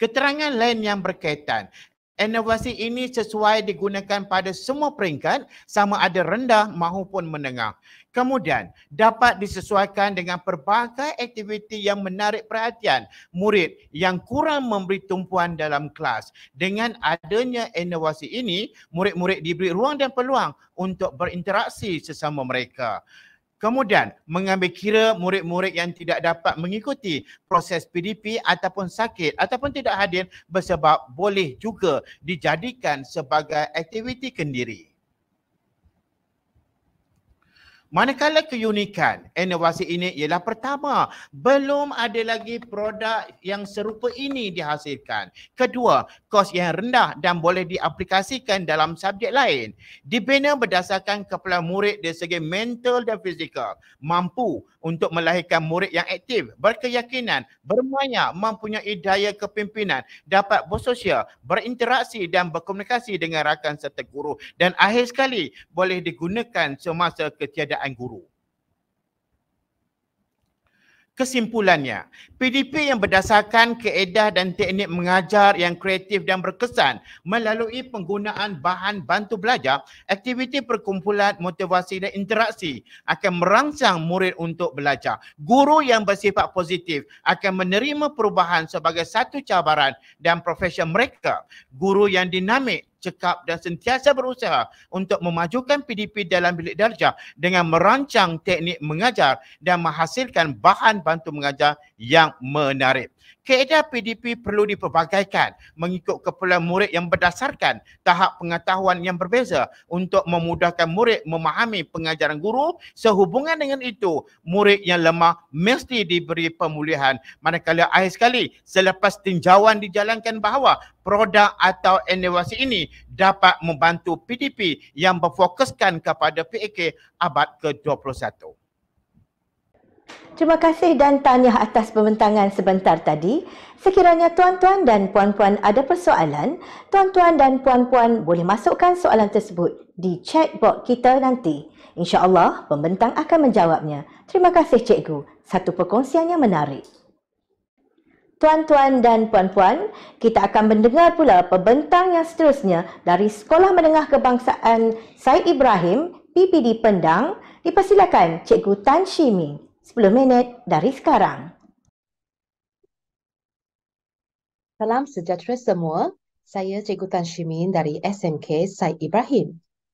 Keterangan lain yang berkaitan Inovasi ini sesuai digunakan pada semua peringkat sama ada rendah maupun menengah. Kemudian dapat disesuaikan dengan pelbagai aktiviti yang menarik perhatian murid yang kurang memberi tumpuan dalam kelas. Dengan adanya inovasi ini, murid-murid diberi ruang dan peluang untuk berinteraksi sesama mereka. Kemudian mengambil kira murid-murid yang tidak dapat mengikuti proses PDP ataupun sakit ataupun tidak hadir bersebab boleh juga dijadikan sebagai aktiviti kendiri. Manakala keunikan inovasi ini ialah pertama, belum ada lagi produk yang serupa ini dihasilkan. Kedua, kos yang rendah dan boleh diaplikasikan dalam subjek lain. Dibina berdasarkan kepala murid dari segi mental dan fizikal. Mampu untuk melahirkan murid yang aktif, berkeyakinan, bermaya, mempunyai daya kepimpinan, dapat bersosial, berinteraksi dan berkomunikasi dengan rakan serta guru dan akhir sekali boleh digunakan semasa ketiadaan guru. Kesimpulannya, PDP yang berdasarkan keedah dan teknik mengajar yang kreatif dan berkesan melalui penggunaan bahan bantu belajar, aktiviti perkumpulan, motivasi dan interaksi akan merangsang murid untuk belajar. Guru yang bersifat positif akan menerima perubahan sebagai satu cabaran dan profesion mereka. Guru yang dinamik cekap dan sentiasa berusaha untuk memajukan PDP dalam bilik darjah dengan merancang teknik mengajar dan menghasilkan bahan bantu mengajar yang menarik kaedah PDP perlu diperbagaikan mengikut keperluan murid yang berdasarkan tahap pengetahuan yang berbeza untuk memudahkan murid memahami pengajaran guru sehubungan dengan itu murid yang lemah mesti diberi pemulihan manakala akhir sekali selepas tinjauan dijalankan bahawa produk atau inovasi ini dapat membantu PDP yang berfokuskan kepada PAK abad ke-21. Terima kasih dan tanya atas pembentangan sebentar tadi. Sekiranya tuan-tuan dan puan-puan ada persoalan, tuan-tuan dan puan-puan boleh masukkan soalan tersebut di chat box kita nanti. insya Allah pembentang akan menjawabnya. Terima kasih, cikgu. Satu perkongsian yang menarik. Tuan-tuan dan puan-puan, kita akan mendengar pula pembentang yang seterusnya dari Sekolah Menengah Kebangsaan Said Ibrahim, PPD Pendang. Dipersilakan Cikgu Tan Shiming. 10 minit dari sekarang. Salam sejahtera semua. Saya Cikgu Tan Shimin dari SMK Said Ibrahim.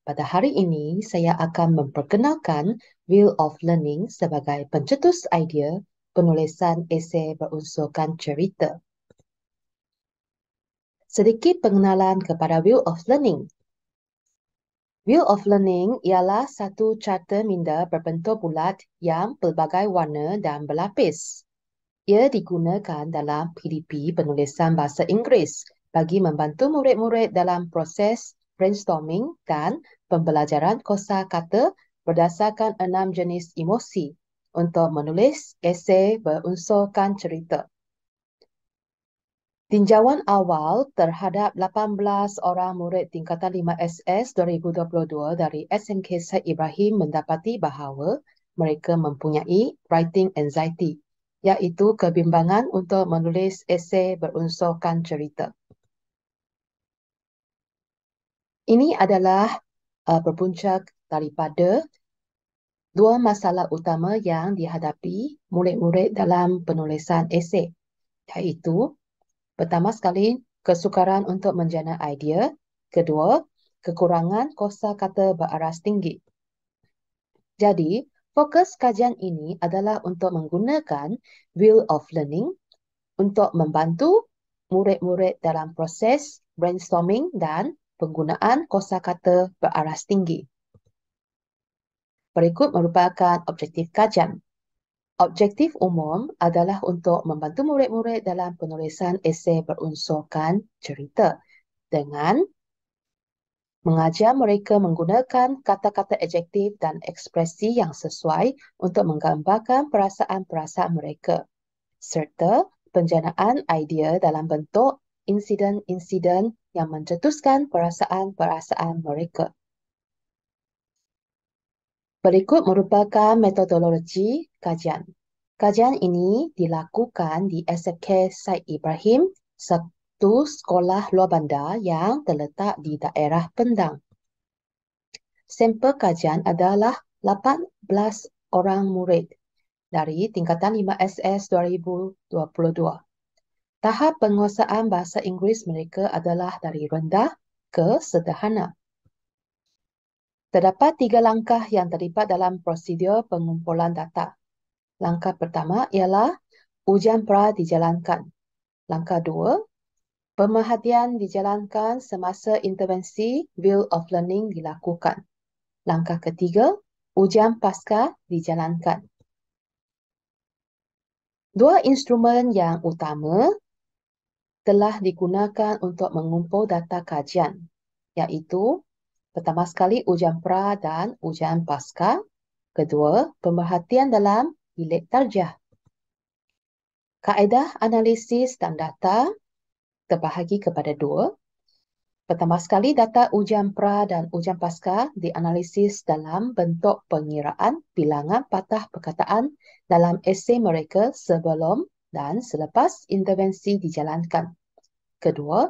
Pada hari ini, saya akan memperkenalkan Wheel of Learning sebagai pencetus idea penulisan esei berunsurkan cerita. Sedikit pengenalan kepada Wheel of Learning Wheel of Learning ialah satu carta minda berbentuk bulat yang pelbagai warna dan berlapis. Ia digunakan dalam PDP penulisan bahasa Inggeris bagi membantu murid-murid dalam proses brainstorming dan pembelajaran kosa kata berdasarkan enam jenis emosi untuk menulis esei berunsurkan cerita. Tinjauan awal terhadap 18 orang murid tingkatan 5 SS 2022 dari SMK Syed Ibrahim mendapati bahawa mereka mempunyai writing anxiety iaitu kebimbangan untuk menulis esei berunsurkan cerita. Ini adalah uh, berpunca daripada dua masalah utama yang dihadapi murid-murid dalam penulisan esei iaitu Pertama sekali, kesukaran untuk menjana idea. Kedua, kekurangan kosa kata beraras tinggi. Jadi, fokus kajian ini adalah untuk menggunakan Wheel of Learning untuk membantu murid-murid dalam proses brainstorming dan penggunaan kosa kata beraras tinggi. Berikut merupakan objektif kajian. Objektif umum adalah untuk membantu murid-murid dalam penulisan esei berunsurkan cerita dengan mengajar mereka menggunakan kata-kata adjektif dan ekspresi yang sesuai untuk menggambarkan perasaan-perasaan mereka serta penjanaan idea dalam bentuk insiden-insiden yang mencetuskan perasaan-perasaan mereka. Berikut merupakan metodologi kajian. Kajian ini dilakukan di SFK Said Ibrahim, satu sekolah luar bandar yang terletak di daerah Pendang. Sampel kajian adalah 18 orang murid dari tingkatan 5 SS 2022. Tahap penguasaan bahasa Inggeris mereka adalah dari rendah ke sederhana. Terdapat tiga langkah yang terlibat dalam prosedur pengumpulan data. Langkah pertama ialah ujian pra dijalankan. Langkah dua, pemerhatian dijalankan semasa intervensi will of learning dilakukan. Langkah ketiga, ujian pasca dijalankan. Dua instrumen yang utama telah digunakan untuk mengumpul data kajian, iaitu Pertama sekali ujian pra dan ujian pasca. Kedua, pemerhatian dalam bilik tarjah. Kaedah analisis dan data terbahagi kepada dua. Pertama sekali, data ujian pra dan ujian pasca dianalisis dalam bentuk pengiraan bilangan patah perkataan dalam esei mereka sebelum dan selepas intervensi dijalankan. Kedua,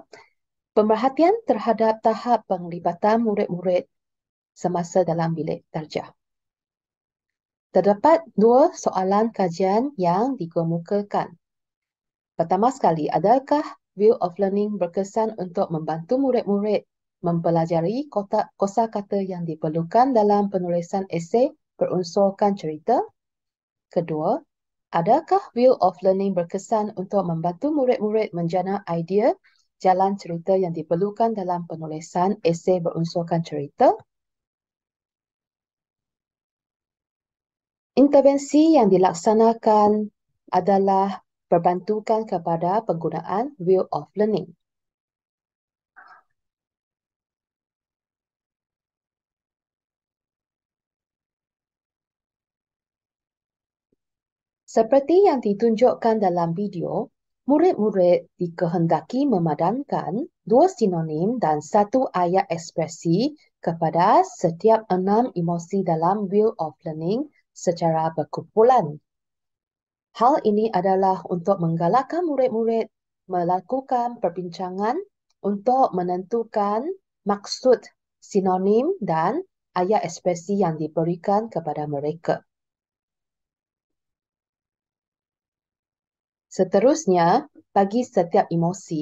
pemerhatian terhadap tahap penglibatan murid-murid semasa dalam bilik darjah. Terdapat dua soalan kajian yang dikemukakan. Pertama sekali, adakah view of learning berkesan untuk membantu murid-murid mempelajari kotak kosa kata yang diperlukan dalam penulisan esei berunsurkan cerita? Kedua, adakah view of learning berkesan untuk membantu murid-murid menjana idea jalan cerita yang diperlukan dalam penulisan esei berunsurkan cerita. Intervensi yang dilaksanakan adalah berbantukan kepada penggunaan wheel of learning. Seperti yang ditunjukkan dalam video, Murid-murid dikehendaki memadankan dua sinonim dan satu ayat ekspresi kepada setiap enam emosi dalam Wheel of Learning secara berkumpulan. Hal ini adalah untuk menggalakkan murid-murid melakukan perbincangan untuk menentukan maksud sinonim dan ayat ekspresi yang diberikan kepada mereka. Seterusnya, bagi setiap emosi,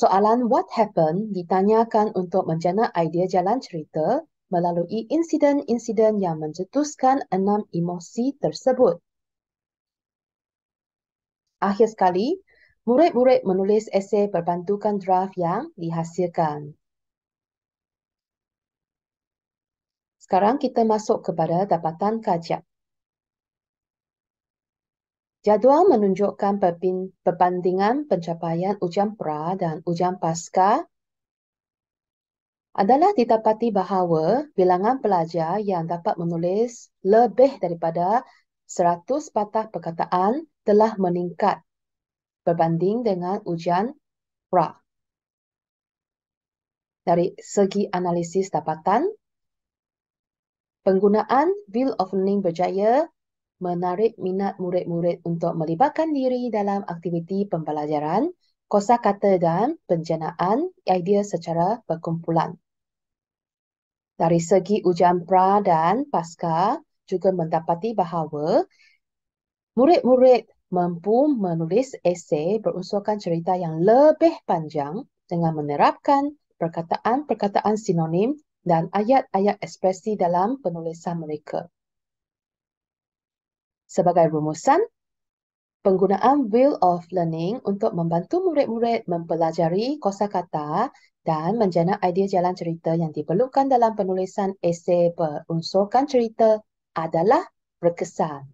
soalan what happened ditanyakan untuk menjana idea jalan cerita melalui insiden-insiden yang mencetuskan enam emosi tersebut. Akhir sekali, murid-murid menulis esei berbantukan draft yang dihasilkan. Sekarang kita masuk kepada dapatan kajian. Jadual menunjukkan perbandingan pencapaian ujian pra dan ujian pasca adalah didapati bahawa bilangan pelajar yang dapat menulis lebih daripada 100 patah perkataan telah meningkat berbanding dengan ujian pra. Dari segi analisis dapatan, penggunaan Bill of Name berjaya menarik minat murid-murid untuk melibatkan diri dalam aktiviti pembelajaran, kosa kata dan penjanaan idea secara berkumpulan. Dari segi ujian pra dan pasca juga mendapati bahawa murid-murid mampu menulis esei berunsurkan cerita yang lebih panjang dengan menerapkan perkataan-perkataan sinonim dan ayat-ayat ekspresi dalam penulisan mereka sebagai rumusan penggunaan wheel of learning untuk membantu murid-murid mempelajari kosakata dan menjana idea jalan cerita yang diperlukan dalam penulisan esei berunsurkan cerita adalah berkesan.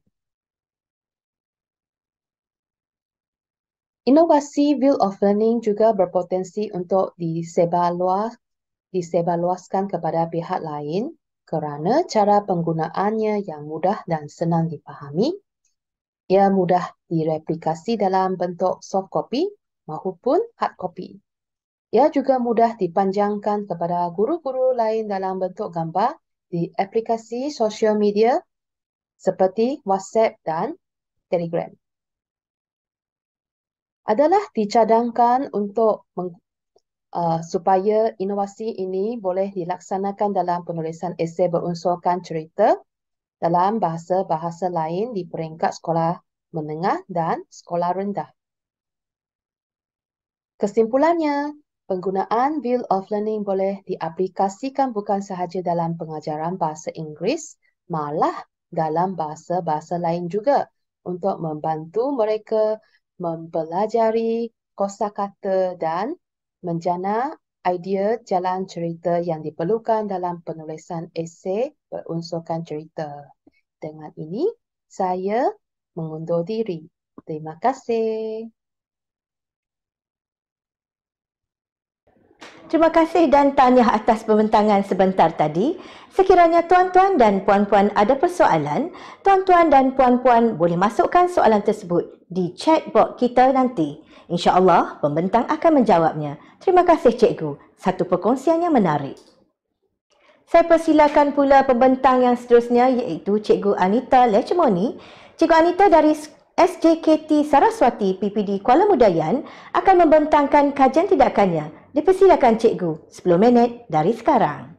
Inovasi wheel of learning juga berpotensi untuk disebarluas, disebarluaskan kepada pihak lain kerana cara penggunaannya yang mudah dan senang dipahami. Ia mudah direplikasi dalam bentuk soft copy maupun hard copy. Ia juga mudah dipanjangkan kepada guru-guru lain dalam bentuk gambar di aplikasi sosial media seperti WhatsApp dan Telegram. Adalah dicadangkan untuk uh, supaya inovasi ini boleh dilaksanakan dalam penulisan esei berunsurkan cerita dalam bahasa-bahasa lain di peringkat sekolah menengah dan sekolah rendah. Kesimpulannya, penggunaan Bill of Learning boleh diaplikasikan bukan sahaja dalam pengajaran bahasa Inggeris, malah dalam bahasa-bahasa lain juga untuk membantu mereka mempelajari kosakata dan menjana idea jalan cerita yang diperlukan dalam penulisan esei berunsurkan cerita. Dengan ini, saya mengundur diri. Terima kasih. Terima kasih dan tanya atas pembentangan sebentar tadi. Sekiranya tuan-tuan dan puan-puan ada persoalan, tuan-tuan dan puan-puan boleh masukkan soalan tersebut di chat box kita nanti. InsyaAllah, pembentang akan menjawabnya. Terima kasih, cikgu. Satu perkongsian yang menarik. Saya persilakan pula pembentang yang seterusnya iaitu Cikgu Anita Lechmoni. Cikgu Anita dari SJKT Saraswati PPD Kuala Mudayan akan membentangkan kajian tindakannya. Dipersilakan cikgu 10 minit dari sekarang.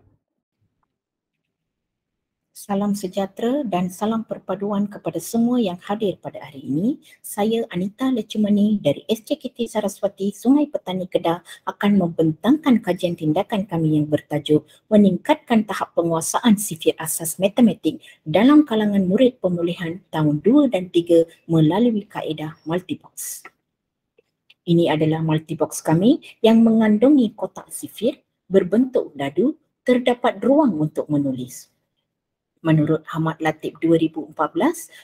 Salam sejahtera dan salam perpaduan kepada semua yang hadir pada hari ini. Saya Anita Lecumani dari SJKT Saraswati Sungai Petani Kedah akan membentangkan kajian tindakan kami yang bertajuk Meningkatkan Tahap Penguasaan Sifir Asas Matematik dalam kalangan murid pemulihan tahun 2 dan 3 melalui kaedah multibox. Ini adalah multibox kami yang mengandungi kotak sifir berbentuk dadu terdapat ruang untuk menulis Menurut Ahmad Latif 2014,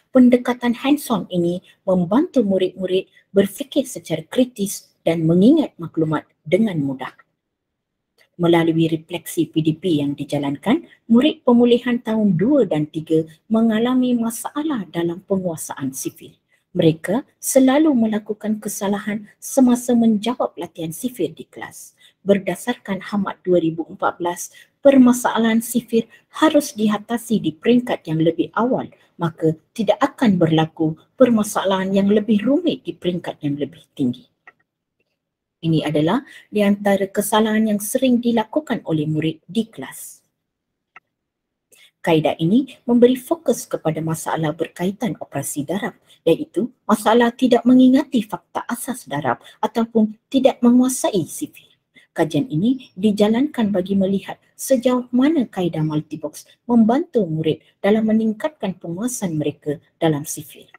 pendekatan hands-on ini membantu murid-murid berfikir secara kritis dan mengingat maklumat dengan mudah. Melalui refleksi PDP yang dijalankan, murid pemulihan tahun 2 dan 3 mengalami masalah dalam penguasaan sifil. Mereka selalu melakukan kesalahan semasa menjawab latihan sifir di kelas. Berdasarkan Hamad 2014, permasalahan sifir harus diatasi di peringkat yang lebih awal, maka tidak akan berlaku permasalahan yang lebih rumit di peringkat yang lebih tinggi. Ini adalah di antara kesalahan yang sering dilakukan oleh murid di kelas. Kaedah ini memberi fokus kepada masalah berkaitan operasi darab iaitu masalah tidak mengingati fakta asas darab ataupun tidak menguasai sifir. Kajian ini dijalankan bagi melihat sejauh mana kaedah multibox membantu murid dalam meningkatkan penguasaan mereka dalam sifir.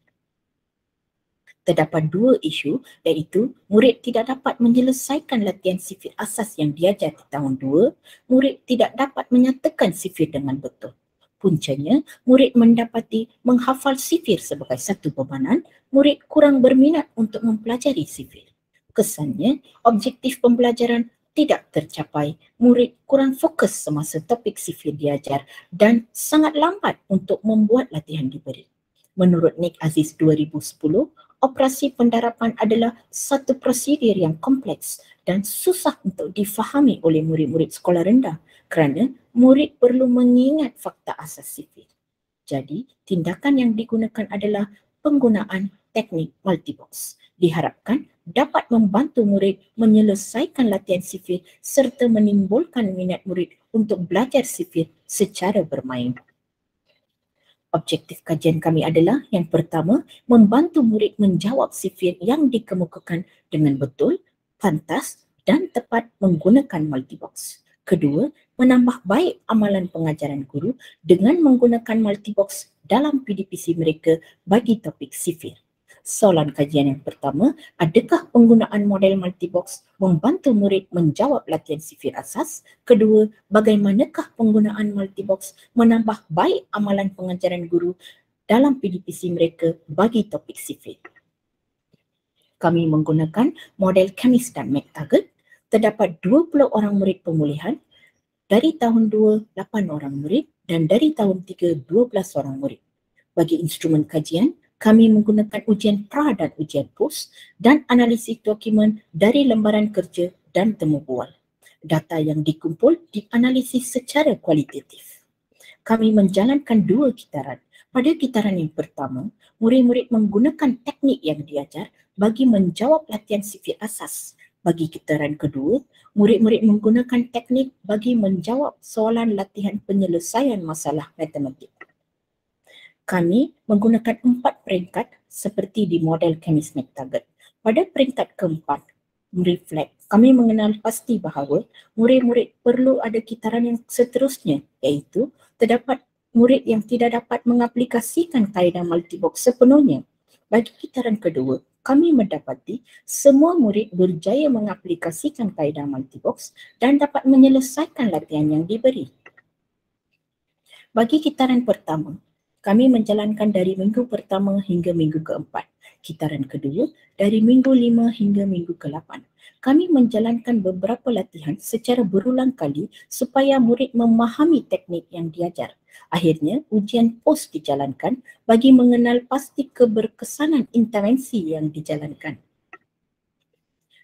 Terdapat dua isu iaitu murid tidak dapat menyelesaikan latihan sifir asas yang diajar di tahun dua, murid tidak dapat menyatakan sifir dengan betul. Puncanya, murid mendapati menghafal sifir sebagai satu bebanan, murid kurang berminat untuk mempelajari sifir. Kesannya, objektif pembelajaran tidak tercapai, murid kurang fokus semasa topik sifir diajar dan sangat lambat untuk membuat latihan diberi. Menurut Nick Aziz 2010, operasi pendarapan adalah satu prosedur yang kompleks dan susah untuk difahami oleh murid-murid sekolah rendah kerana murid perlu mengingat fakta asas sifir. Jadi, tindakan yang digunakan adalah penggunaan teknik multibox. Diharapkan dapat membantu murid menyelesaikan latihan sifir serta menimbulkan minat murid untuk belajar sifir secara bermain. Objektif kajian kami adalah yang pertama, membantu murid menjawab sifir yang dikemukakan dengan betul, pantas dan tepat menggunakan multibox. Kedua, menambah baik amalan pengajaran guru dengan menggunakan multibox dalam PDPC mereka bagi topik sifir soalan kajian yang pertama, adakah penggunaan model multibox membantu murid menjawab latihan sifir asas? Kedua, bagaimanakah penggunaan multibox menambah baik amalan pengajaran guru dalam PDPC mereka bagi topik sifir? Kami menggunakan model kemis dan target. Terdapat 20 orang murid pemulihan. Dari tahun 2, 8 orang murid dan dari tahun 3, 12 orang murid. Bagi instrumen kajian, kami menggunakan ujian pra dan ujian post dan analisis dokumen dari lembaran kerja dan temu bual. Data yang dikumpul dianalisis secara kualitatif. Kami menjalankan dua kitaran. Pada kitaran yang pertama, murid-murid menggunakan teknik yang diajar bagi menjawab latihan sifir asas. Bagi kitaran kedua, murid-murid menggunakan teknik bagi menjawab soalan latihan penyelesaian masalah matematik kami menggunakan empat peringkat seperti di model kami SMIT target. Pada peringkat keempat, murid reflect, kami mengenal pasti bahawa murid-murid perlu ada kitaran yang seterusnya iaitu terdapat murid yang tidak dapat mengaplikasikan kaedah multibox sepenuhnya. Bagi kitaran kedua, kami mendapati semua murid berjaya mengaplikasikan kaedah multibox dan dapat menyelesaikan latihan yang diberi. Bagi kitaran pertama, kami menjalankan dari minggu pertama hingga minggu keempat. Kitaran kedua dari minggu lima hingga minggu ke-8. Kami menjalankan beberapa latihan secara berulang kali supaya murid memahami teknik yang diajar. Akhirnya, ujian post dijalankan bagi mengenal pasti keberkesanan intervensi yang dijalankan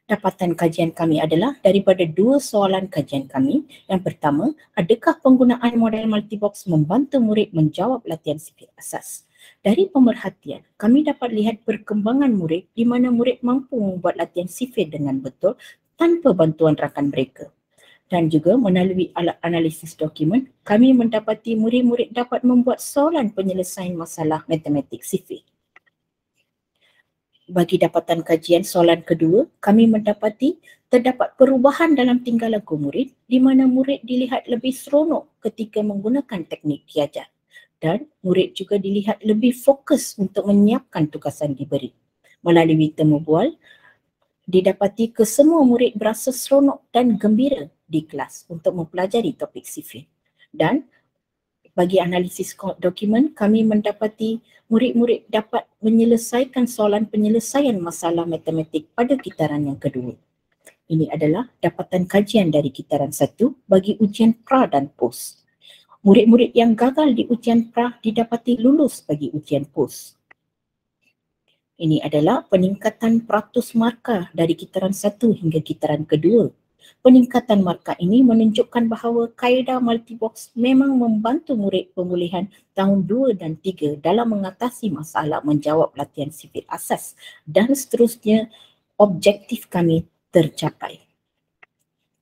dapatan kajian kami adalah daripada dua soalan kajian kami. Yang pertama, adakah penggunaan model multibox membantu murid menjawab latihan sifat asas? Dari pemerhatian, kami dapat lihat perkembangan murid di mana murid mampu membuat latihan sifir dengan betul tanpa bantuan rakan mereka. Dan juga melalui alat analisis dokumen, kami mendapati murid-murid dapat membuat soalan penyelesaian masalah matematik sifir bagi dapatan kajian soalan kedua, kami mendapati terdapat perubahan dalam tingkah laku murid di mana murid dilihat lebih seronok ketika menggunakan teknik diajar dan murid juga dilihat lebih fokus untuk menyiapkan tugasan diberi. Melalui temu bual, didapati kesemua murid berasa seronok dan gembira di kelas untuk mempelajari topik sifil. Dan bagi analisis dokumen, kami mendapati murid-murid dapat menyelesaikan soalan penyelesaian masalah matematik pada kitaran yang kedua. Ini adalah dapatan kajian dari kitaran satu bagi ujian pra dan post. Murid-murid yang gagal di ujian pra didapati lulus bagi ujian post. Ini adalah peningkatan peratus markah dari kitaran satu hingga kitaran kedua Peningkatan markah ini menunjukkan bahawa kaedah multibox memang membantu murid pemulihan tahun 2 dan 3 dalam mengatasi masalah menjawab latihan sipil asas dan seterusnya objektif kami tercapai.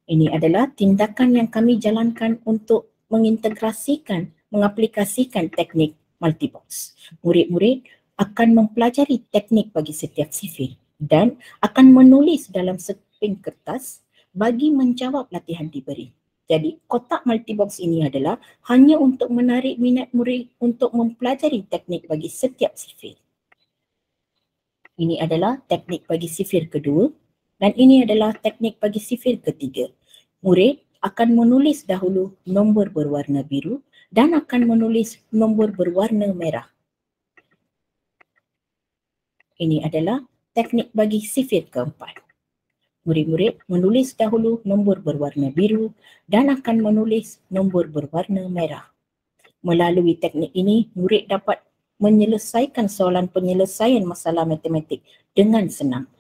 Ini adalah tindakan yang kami jalankan untuk mengintegrasikan, mengaplikasikan teknik multibox. Murid-murid akan mempelajari teknik bagi setiap sifil dan akan menulis dalam seping kertas bagi menjawab latihan diberi. Jadi kotak multibox ini adalah hanya untuk menarik minat murid untuk mempelajari teknik bagi setiap sifir. Ini adalah teknik bagi sifir kedua dan ini adalah teknik bagi sifir ketiga. Murid akan menulis dahulu nombor berwarna biru dan akan menulis nombor berwarna merah. Ini adalah teknik bagi sifir keempat. Murid-murid menulis dahulu nombor berwarna biru dan akan menulis nombor berwarna merah. Melalui teknik ini, murid dapat menyelesaikan soalan penyelesaian masalah matematik dengan senang.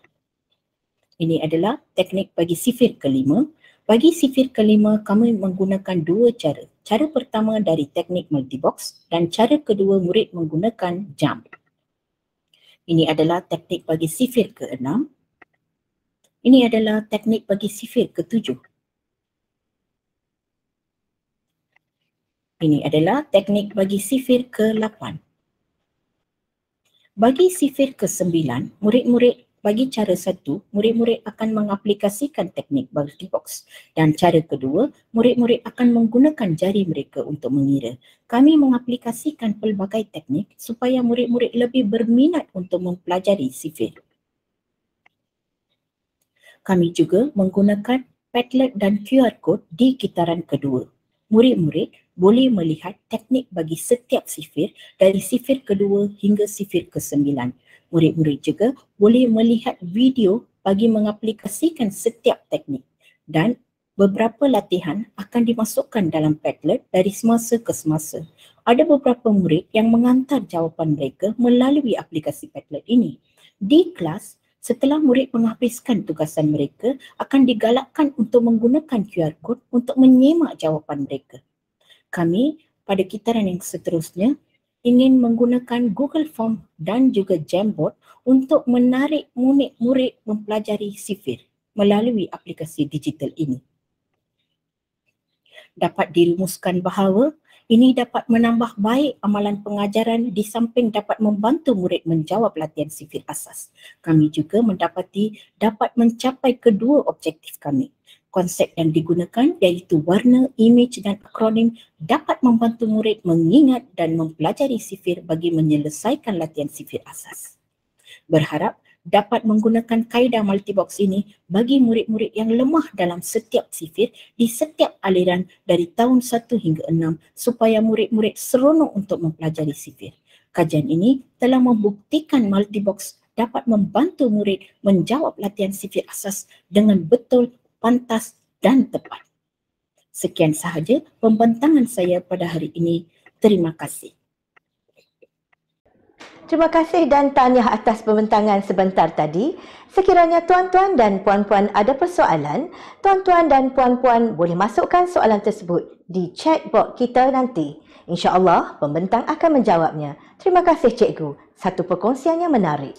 Ini adalah teknik bagi sifir kelima. Bagi sifir kelima, kami menggunakan dua cara. Cara pertama dari teknik multibox dan cara kedua murid menggunakan jump. Ini adalah teknik bagi sifir keenam. Ini adalah teknik bagi sifir ketujuh. Ini adalah teknik bagi sifir ke-8. Bagi sifir ke-9, murid-murid bagi cara satu, murid-murid akan mengaplikasikan teknik bagi box. Dan cara kedua, murid-murid akan menggunakan jari mereka untuk mengira. Kami mengaplikasikan pelbagai teknik supaya murid-murid lebih berminat untuk mempelajari sifir. Kami juga menggunakan Padlet dan QR Code di kitaran kedua. Murid-murid boleh melihat teknik bagi setiap sifir dari sifir kedua hingga sifir kesembilan. Murid-murid juga boleh melihat video bagi mengaplikasikan setiap teknik dan beberapa latihan akan dimasukkan dalam Padlet dari semasa ke semasa. Ada beberapa murid yang mengantar jawapan mereka melalui aplikasi Padlet ini. Di kelas, Setelah murid menghabiskan tugasan mereka, akan digalakkan untuk menggunakan QR code untuk menyemak jawapan mereka. Kami pada kitaran yang seterusnya ingin menggunakan Google Form dan juga Jamboard untuk menarik murid-murid mempelajari sifir melalui aplikasi digital ini. Dapat dirumuskan bahawa ini dapat menambah baik amalan pengajaran di samping dapat membantu murid menjawab latihan sifir asas. Kami juga mendapati dapat mencapai kedua objektif kami. Konsep yang digunakan iaitu warna, imej dan akronim dapat membantu murid mengingat dan mempelajari sifir bagi menyelesaikan latihan sifir asas. Berharap dapat menggunakan kaedah multibox ini bagi murid-murid yang lemah dalam setiap sifir di setiap aliran dari tahun 1 hingga 6 supaya murid-murid seronok untuk mempelajari sifir. Kajian ini telah membuktikan multibox dapat membantu murid menjawab latihan sifir asas dengan betul, pantas dan tepat. Sekian sahaja pembentangan saya pada hari ini. Terima kasih. Terima kasih dan tanya atas pembentangan sebentar tadi. Sekiranya tuan-tuan dan puan-puan ada persoalan, tuan-tuan dan puan-puan boleh masukkan soalan tersebut di chat box kita nanti. Insya Allah pembentang akan menjawabnya. Terima kasih, cikgu. Satu perkongsian yang menarik.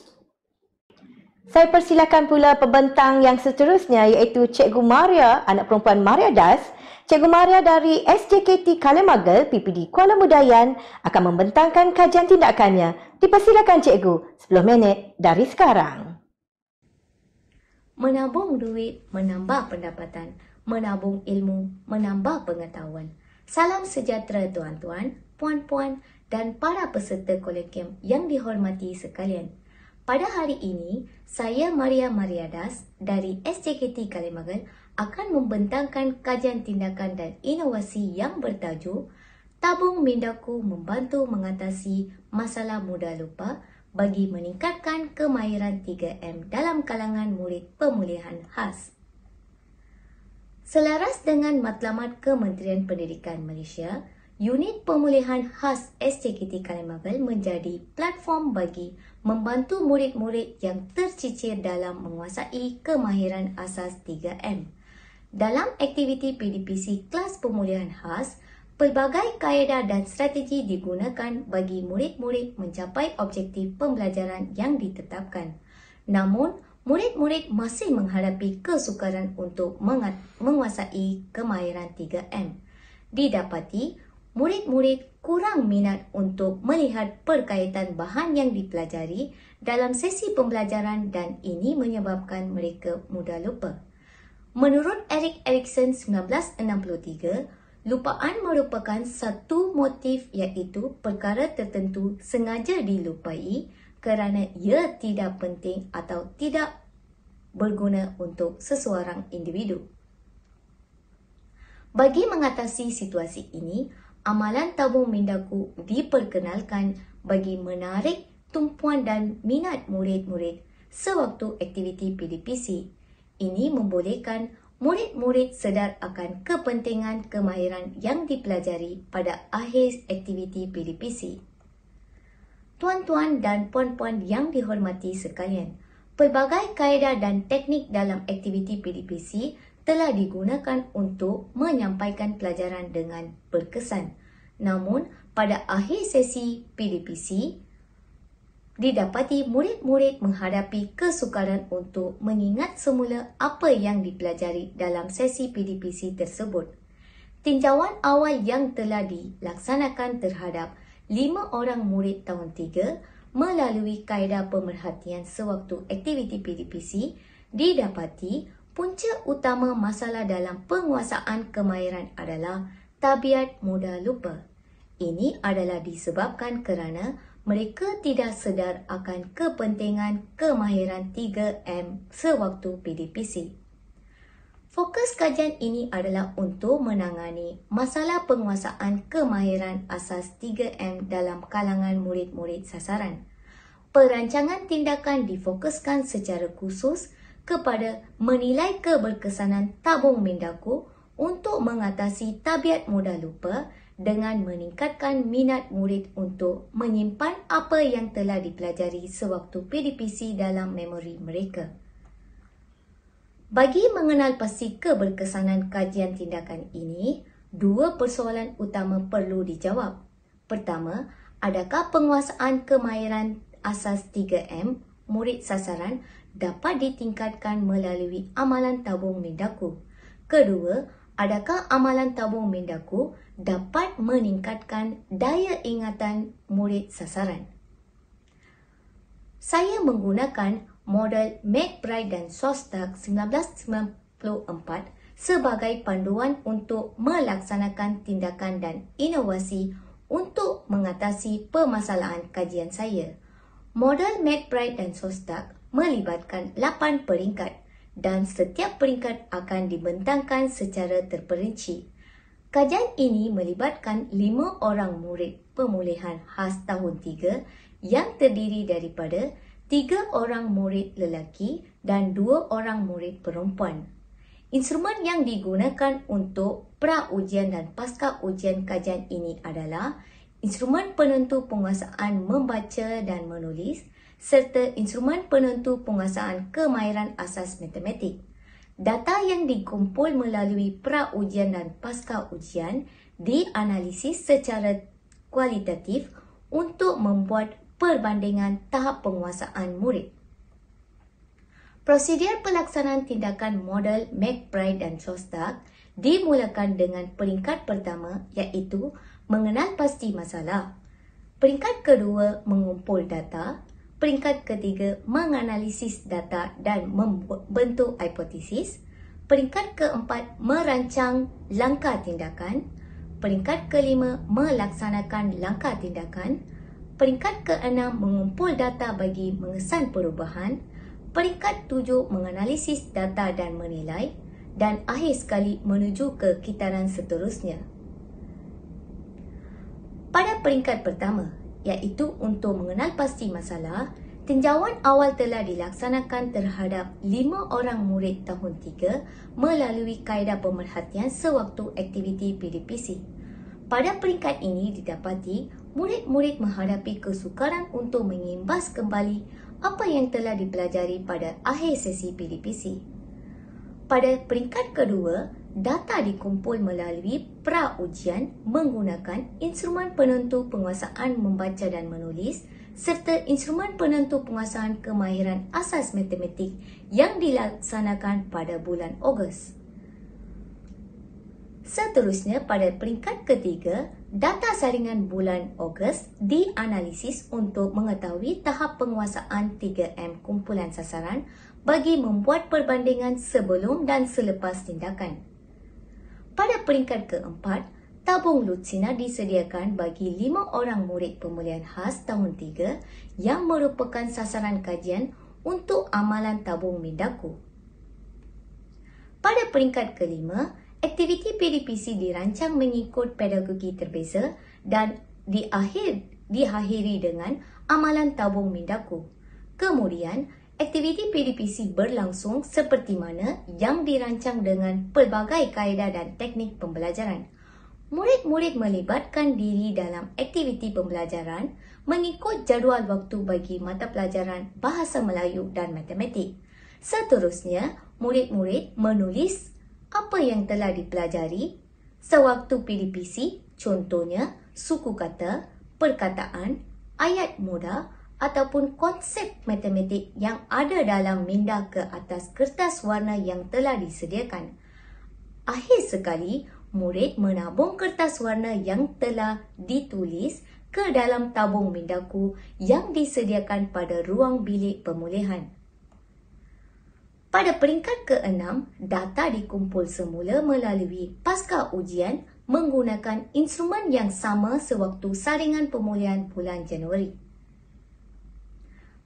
Saya persilakan pula pembentang yang seterusnya iaitu Cikgu Maria, anak perempuan Maria Das. Cikgu Maria dari SJKT Kalemagel, PPD Kuala Mudayan akan membentangkan kajian tindakannya dipersilakan cikgu 10 minit dari sekarang. Menabung duit menambah pendapatan, menabung ilmu menambah pengetahuan. Salam sejahtera tuan-tuan, puan-puan dan para peserta kolekium yang dihormati sekalian. Pada hari ini, saya Maria Mariadas dari SJKT Kalimagal akan membentangkan kajian tindakan dan inovasi yang bertajuk Tabung mindaku membantu mengatasi masalah mudah lupa bagi meningkatkan kemahiran 3M dalam kalangan murid pemulihan khas. Selaras dengan matlamat Kementerian Pendidikan Malaysia, unit pemulihan khas SJKT Kalimabel menjadi platform bagi membantu murid-murid yang tercicir dalam menguasai kemahiran asas 3M. Dalam aktiviti PDPC kelas pemulihan khas, Pelbagai kaedah dan strategi digunakan bagi murid-murid mencapai objektif pembelajaran yang ditetapkan. Namun, murid-murid masih menghadapi kesukaran untuk menguasai kemahiran 3M. Didapati, murid-murid kurang minat untuk melihat perkaitan bahan yang dipelajari dalam sesi pembelajaran dan ini menyebabkan mereka mudah lupa. Menurut Eric Erickson 1963, Lupaan merupakan satu motif iaitu perkara tertentu sengaja dilupai kerana ia tidak penting atau tidak berguna untuk seseorang individu. Bagi mengatasi situasi ini, amalan tabung mindaku diperkenalkan bagi menarik tumpuan dan minat murid-murid sewaktu aktiviti PDPC. Ini membolehkan murid-murid sedar akan kepentingan kemahiran yang dipelajari pada akhir aktiviti PDPC. Tuan-tuan dan puan-puan yang dihormati sekalian, pelbagai kaedah dan teknik dalam aktiviti PDPC telah digunakan untuk menyampaikan pelajaran dengan berkesan. Namun, pada akhir sesi PDPC, didapati murid-murid menghadapi kesukaran untuk mengingat semula apa yang dipelajari dalam sesi PDPC tersebut. Tinjauan awal yang telah dilaksanakan terhadap lima orang murid tahun tiga melalui kaedah pemerhatian sewaktu aktiviti PDPC didapati punca utama masalah dalam penguasaan kemahiran adalah tabiat mudah lupa. Ini adalah disebabkan kerana mereka tidak sedar akan kepentingan kemahiran 3M sewaktu PDPC. Fokus kajian ini adalah untuk menangani masalah penguasaan kemahiran asas 3M dalam kalangan murid-murid sasaran. Perancangan tindakan difokuskan secara khusus kepada menilai keberkesanan tabung mindaku untuk mengatasi tabiat mudah lupa dengan meningkatkan minat murid untuk menyimpan apa yang telah dipelajari sewaktu PDPC dalam memori mereka. Bagi mengenal pasti keberkesanan kajian tindakan ini, dua persoalan utama perlu dijawab. Pertama, adakah penguasaan kemahiran asas 3M murid sasaran dapat ditingkatkan melalui amalan tabung mindaku? Kedua, adakah amalan tabung mindaku dapat meningkatkan daya ingatan murid sasaran. Saya menggunakan model McBride dan Sostak 1994 sebagai panduan untuk melaksanakan tindakan dan inovasi untuk mengatasi permasalahan kajian saya. Model McBride dan Sostak melibatkan 8 peringkat dan setiap peringkat akan dibentangkan secara terperinci. Kajian ini melibatkan lima orang murid pemulihan khas tahun tiga yang terdiri daripada tiga orang murid lelaki dan dua orang murid perempuan. Instrumen yang digunakan untuk pra-ujian dan pasca-ujian kajian ini adalah instrumen penentu penguasaan membaca dan menulis serta instrumen penentu penguasaan kemahiran asas matematik data yang dikumpul melalui pra-ujian dan pasca-ujian dianalisis secara kualitatif untuk membuat perbandingan tahap penguasaan murid. Prosedur pelaksanaan tindakan model McBride dan Shostak dimulakan dengan peringkat pertama iaitu mengenal pasti masalah. Peringkat kedua mengumpul data Peringkat ketiga, menganalisis data dan membentuk hipotesis. Peringkat keempat, merancang langkah tindakan. Peringkat kelima, melaksanakan langkah tindakan. Peringkat keenam, mengumpul data bagi mengesan perubahan. Peringkat tujuh, menganalisis data dan menilai. Dan akhir sekali, menuju ke kitaran seterusnya. Pada peringkat pertama, iaitu untuk mengenal pasti masalah, tinjauan awal telah dilaksanakan terhadap lima orang murid tahun tiga melalui kaedah pemerhatian sewaktu aktiviti PDPC. Pada peringkat ini didapati murid-murid menghadapi kesukaran untuk mengimbas kembali apa yang telah dipelajari pada akhir sesi PDPC. Pada peringkat kedua, data dikumpul melalui praujian menggunakan instrumen penentu penguasaan membaca dan menulis serta instrumen penentu penguasaan kemahiran asas matematik yang dilaksanakan pada bulan Ogos. Seterusnya, pada peringkat ketiga, data saringan bulan Ogos dianalisis untuk mengetahui tahap penguasaan 3M kumpulan sasaran bagi membuat perbandingan sebelum dan selepas tindakan. Pada peringkat keempat, tabung lucina disediakan bagi lima orang murid pemulihan khas tahun tiga yang merupakan sasaran kajian untuk amalan tabung Mindaku. Pada peringkat kelima, aktiviti PDPC dirancang mengikut pedagogi terbeza dan diakhir diakhiri dengan amalan tabung Mindaku. Kemudian, Aktiviti PDPC berlangsung seperti mana yang dirancang dengan pelbagai kaedah dan teknik pembelajaran. Murid-murid melibatkan diri dalam aktiviti pembelajaran mengikut jadual waktu bagi mata pelajaran Bahasa Melayu dan Matematik. Seterusnya, murid-murid menulis apa yang telah dipelajari sewaktu PDPC, contohnya suku kata, perkataan, ayat mudah, ataupun konsep matematik yang ada dalam minda ke atas kertas warna yang telah disediakan. Akhir sekali, murid menabung kertas warna yang telah ditulis ke dalam tabung mindaku yang disediakan pada ruang bilik pemulihan. Pada peringkat ke-6, data dikumpul semula melalui pasca ujian menggunakan instrumen yang sama sewaktu saringan pemulihan bulan Januari.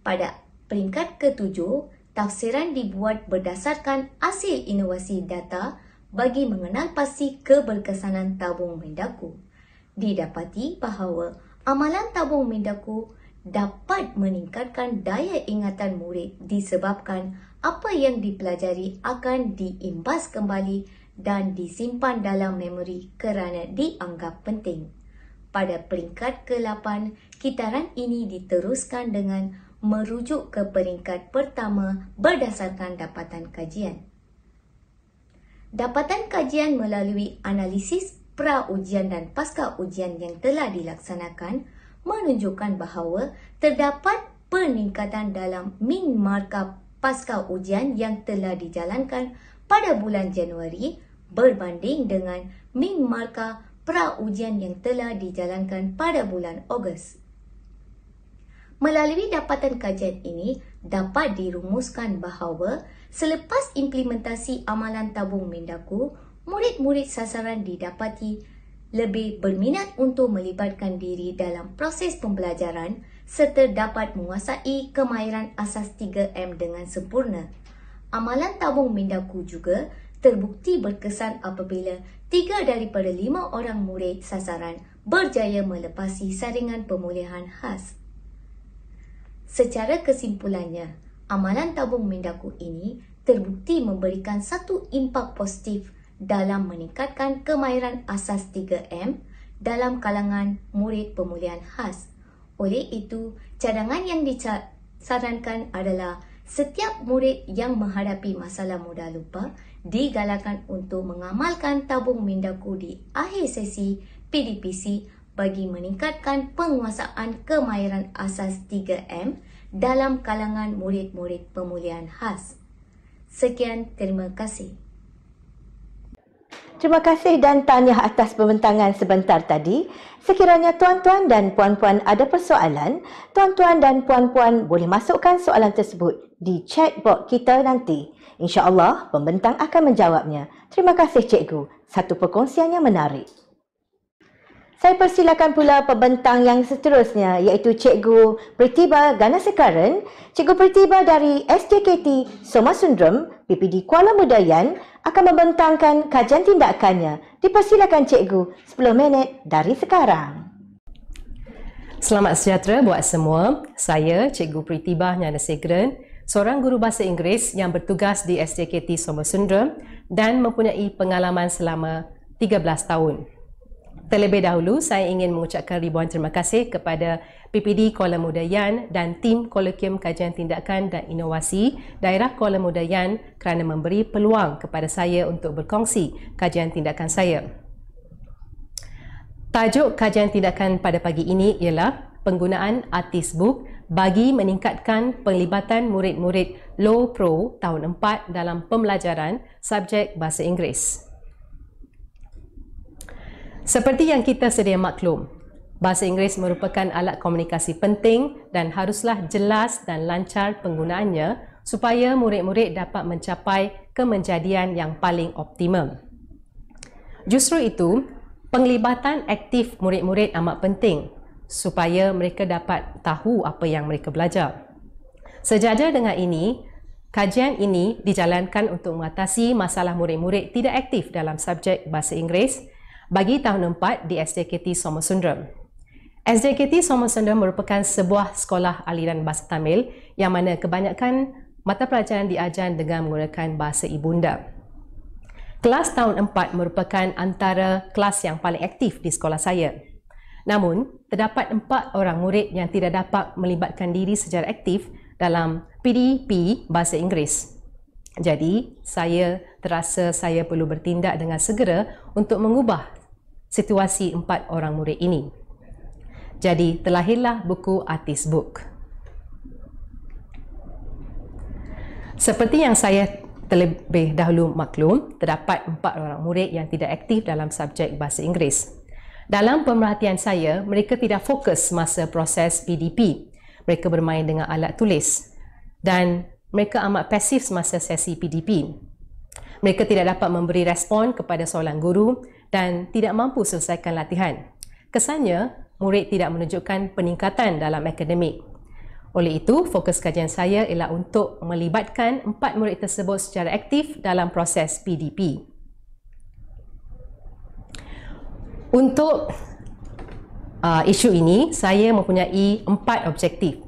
Pada peringkat ketujuh, tafsiran dibuat berdasarkan hasil inovasi data bagi mengenal pasti keberkesanan tabung mendaku. Didapati bahawa amalan tabung mendaku dapat meningkatkan daya ingatan murid disebabkan apa yang dipelajari akan diimbas kembali dan disimpan dalam memori kerana dianggap penting. Pada peringkat ke-8, kitaran ini diteruskan dengan merujuk ke peringkat pertama berdasarkan dapatan kajian. Dapatan kajian melalui analisis pra-ujian dan pasca-ujian yang telah dilaksanakan menunjukkan bahawa terdapat peningkatan dalam min markah pasca-ujian yang telah dijalankan pada bulan Januari berbanding dengan min markah pra-ujian yang telah dijalankan pada bulan Ogos Melalui dapatan kajian ini, dapat dirumuskan bahawa selepas implementasi amalan tabung mindaku, murid-murid sasaran didapati lebih berminat untuk melibatkan diri dalam proses pembelajaran serta dapat menguasai kemahiran asas 3M dengan sempurna. Amalan tabung mindaku juga terbukti berkesan apabila tiga daripada lima orang murid sasaran berjaya melepasi saringan pemulihan khas. Secara kesimpulannya, amalan tabung mindaku ini terbukti memberikan satu impak positif dalam meningkatkan kemahiran asas 3M dalam kalangan murid pemulihan khas. Oleh itu, cadangan yang disarankan adalah setiap murid yang menghadapi masalah mudah lupa digalakkan untuk mengamalkan tabung mindaku di akhir sesi PDPC bagi meningkatkan penguasaan kemahiran asas 3M dalam kalangan murid-murid pemulihan khas. Sekian, terima kasih. Terima kasih dan tanya atas pembentangan sebentar tadi. Sekiranya tuan-tuan dan puan-puan ada persoalan, tuan-tuan dan puan-puan boleh masukkan soalan tersebut di chat box kita nanti. Insya Allah pembentang akan menjawabnya. Terima kasih, cikgu. Satu perkongsian yang menarik. Saya persilakan pula pembentang yang seterusnya iaitu Cikgu Pritiba Ganasekaran, Cikgu Pritiba dari SJKT Soma Sundram, PPD Kuala Mudayan akan membentangkan kajian tindakannya. Dipersilakan Cikgu 10 minit dari sekarang. Selamat sejahtera buat semua. Saya Cikgu Pritiba Ganasekaran, seorang guru bahasa Inggeris yang bertugas di SJKT Soma Sundram dan mempunyai pengalaman selama 13 tahun. Terlebih dahulu, saya ingin mengucapkan ribuan terima kasih kepada PPD Kuala Muda Yan dan tim Kolokium Kajian Tindakan dan Inovasi Daerah Kuala Muda Yan kerana memberi peluang kepada saya untuk berkongsi kajian tindakan saya. Tajuk kajian tindakan pada pagi ini ialah penggunaan artis book bagi meningkatkan penglibatan murid-murid low pro tahun 4 dalam pembelajaran subjek bahasa Inggeris. Seperti yang kita sedia maklum, bahasa Inggeris merupakan alat komunikasi penting dan haruslah jelas dan lancar penggunaannya supaya murid-murid dapat mencapai kemenjadian yang paling optimum. Justru itu, penglibatan aktif murid-murid amat penting supaya mereka dapat tahu apa yang mereka belajar. Sejajar dengan ini, kajian ini dijalankan untuk mengatasi masalah murid-murid tidak aktif dalam subjek bahasa Inggeris bagi tahun 4 di SDKT Somersundrum. SDKT Somersundrum merupakan sebuah sekolah aliran bahasa Tamil yang mana kebanyakan mata pelajaran diajar dengan menggunakan bahasa ibunda. Kelas tahun 4 merupakan antara kelas yang paling aktif di sekolah saya. Namun, terdapat empat orang murid yang tidak dapat melibatkan diri secara aktif dalam PDP Bahasa Inggeris. Jadi, saya terasa saya perlu bertindak dengan segera untuk mengubah situasi empat orang murid ini. Jadi, terlahirlah buku Artist Book. Seperti yang saya terlebih dahulu maklum, terdapat empat orang murid yang tidak aktif dalam subjek bahasa Inggeris. Dalam pemerhatian saya, mereka tidak fokus masa proses PDP. Mereka bermain dengan alat tulis dan mereka amat pasif semasa sesi PDP. Mereka tidak dapat memberi respon kepada soalan guru dan tidak mampu selesaikan latihan. Kesannya, murid tidak menunjukkan peningkatan dalam akademik. Oleh itu, fokus kajian saya ialah untuk melibatkan empat murid tersebut secara aktif dalam proses PDP. Untuk uh, isu ini, saya mempunyai empat objektif.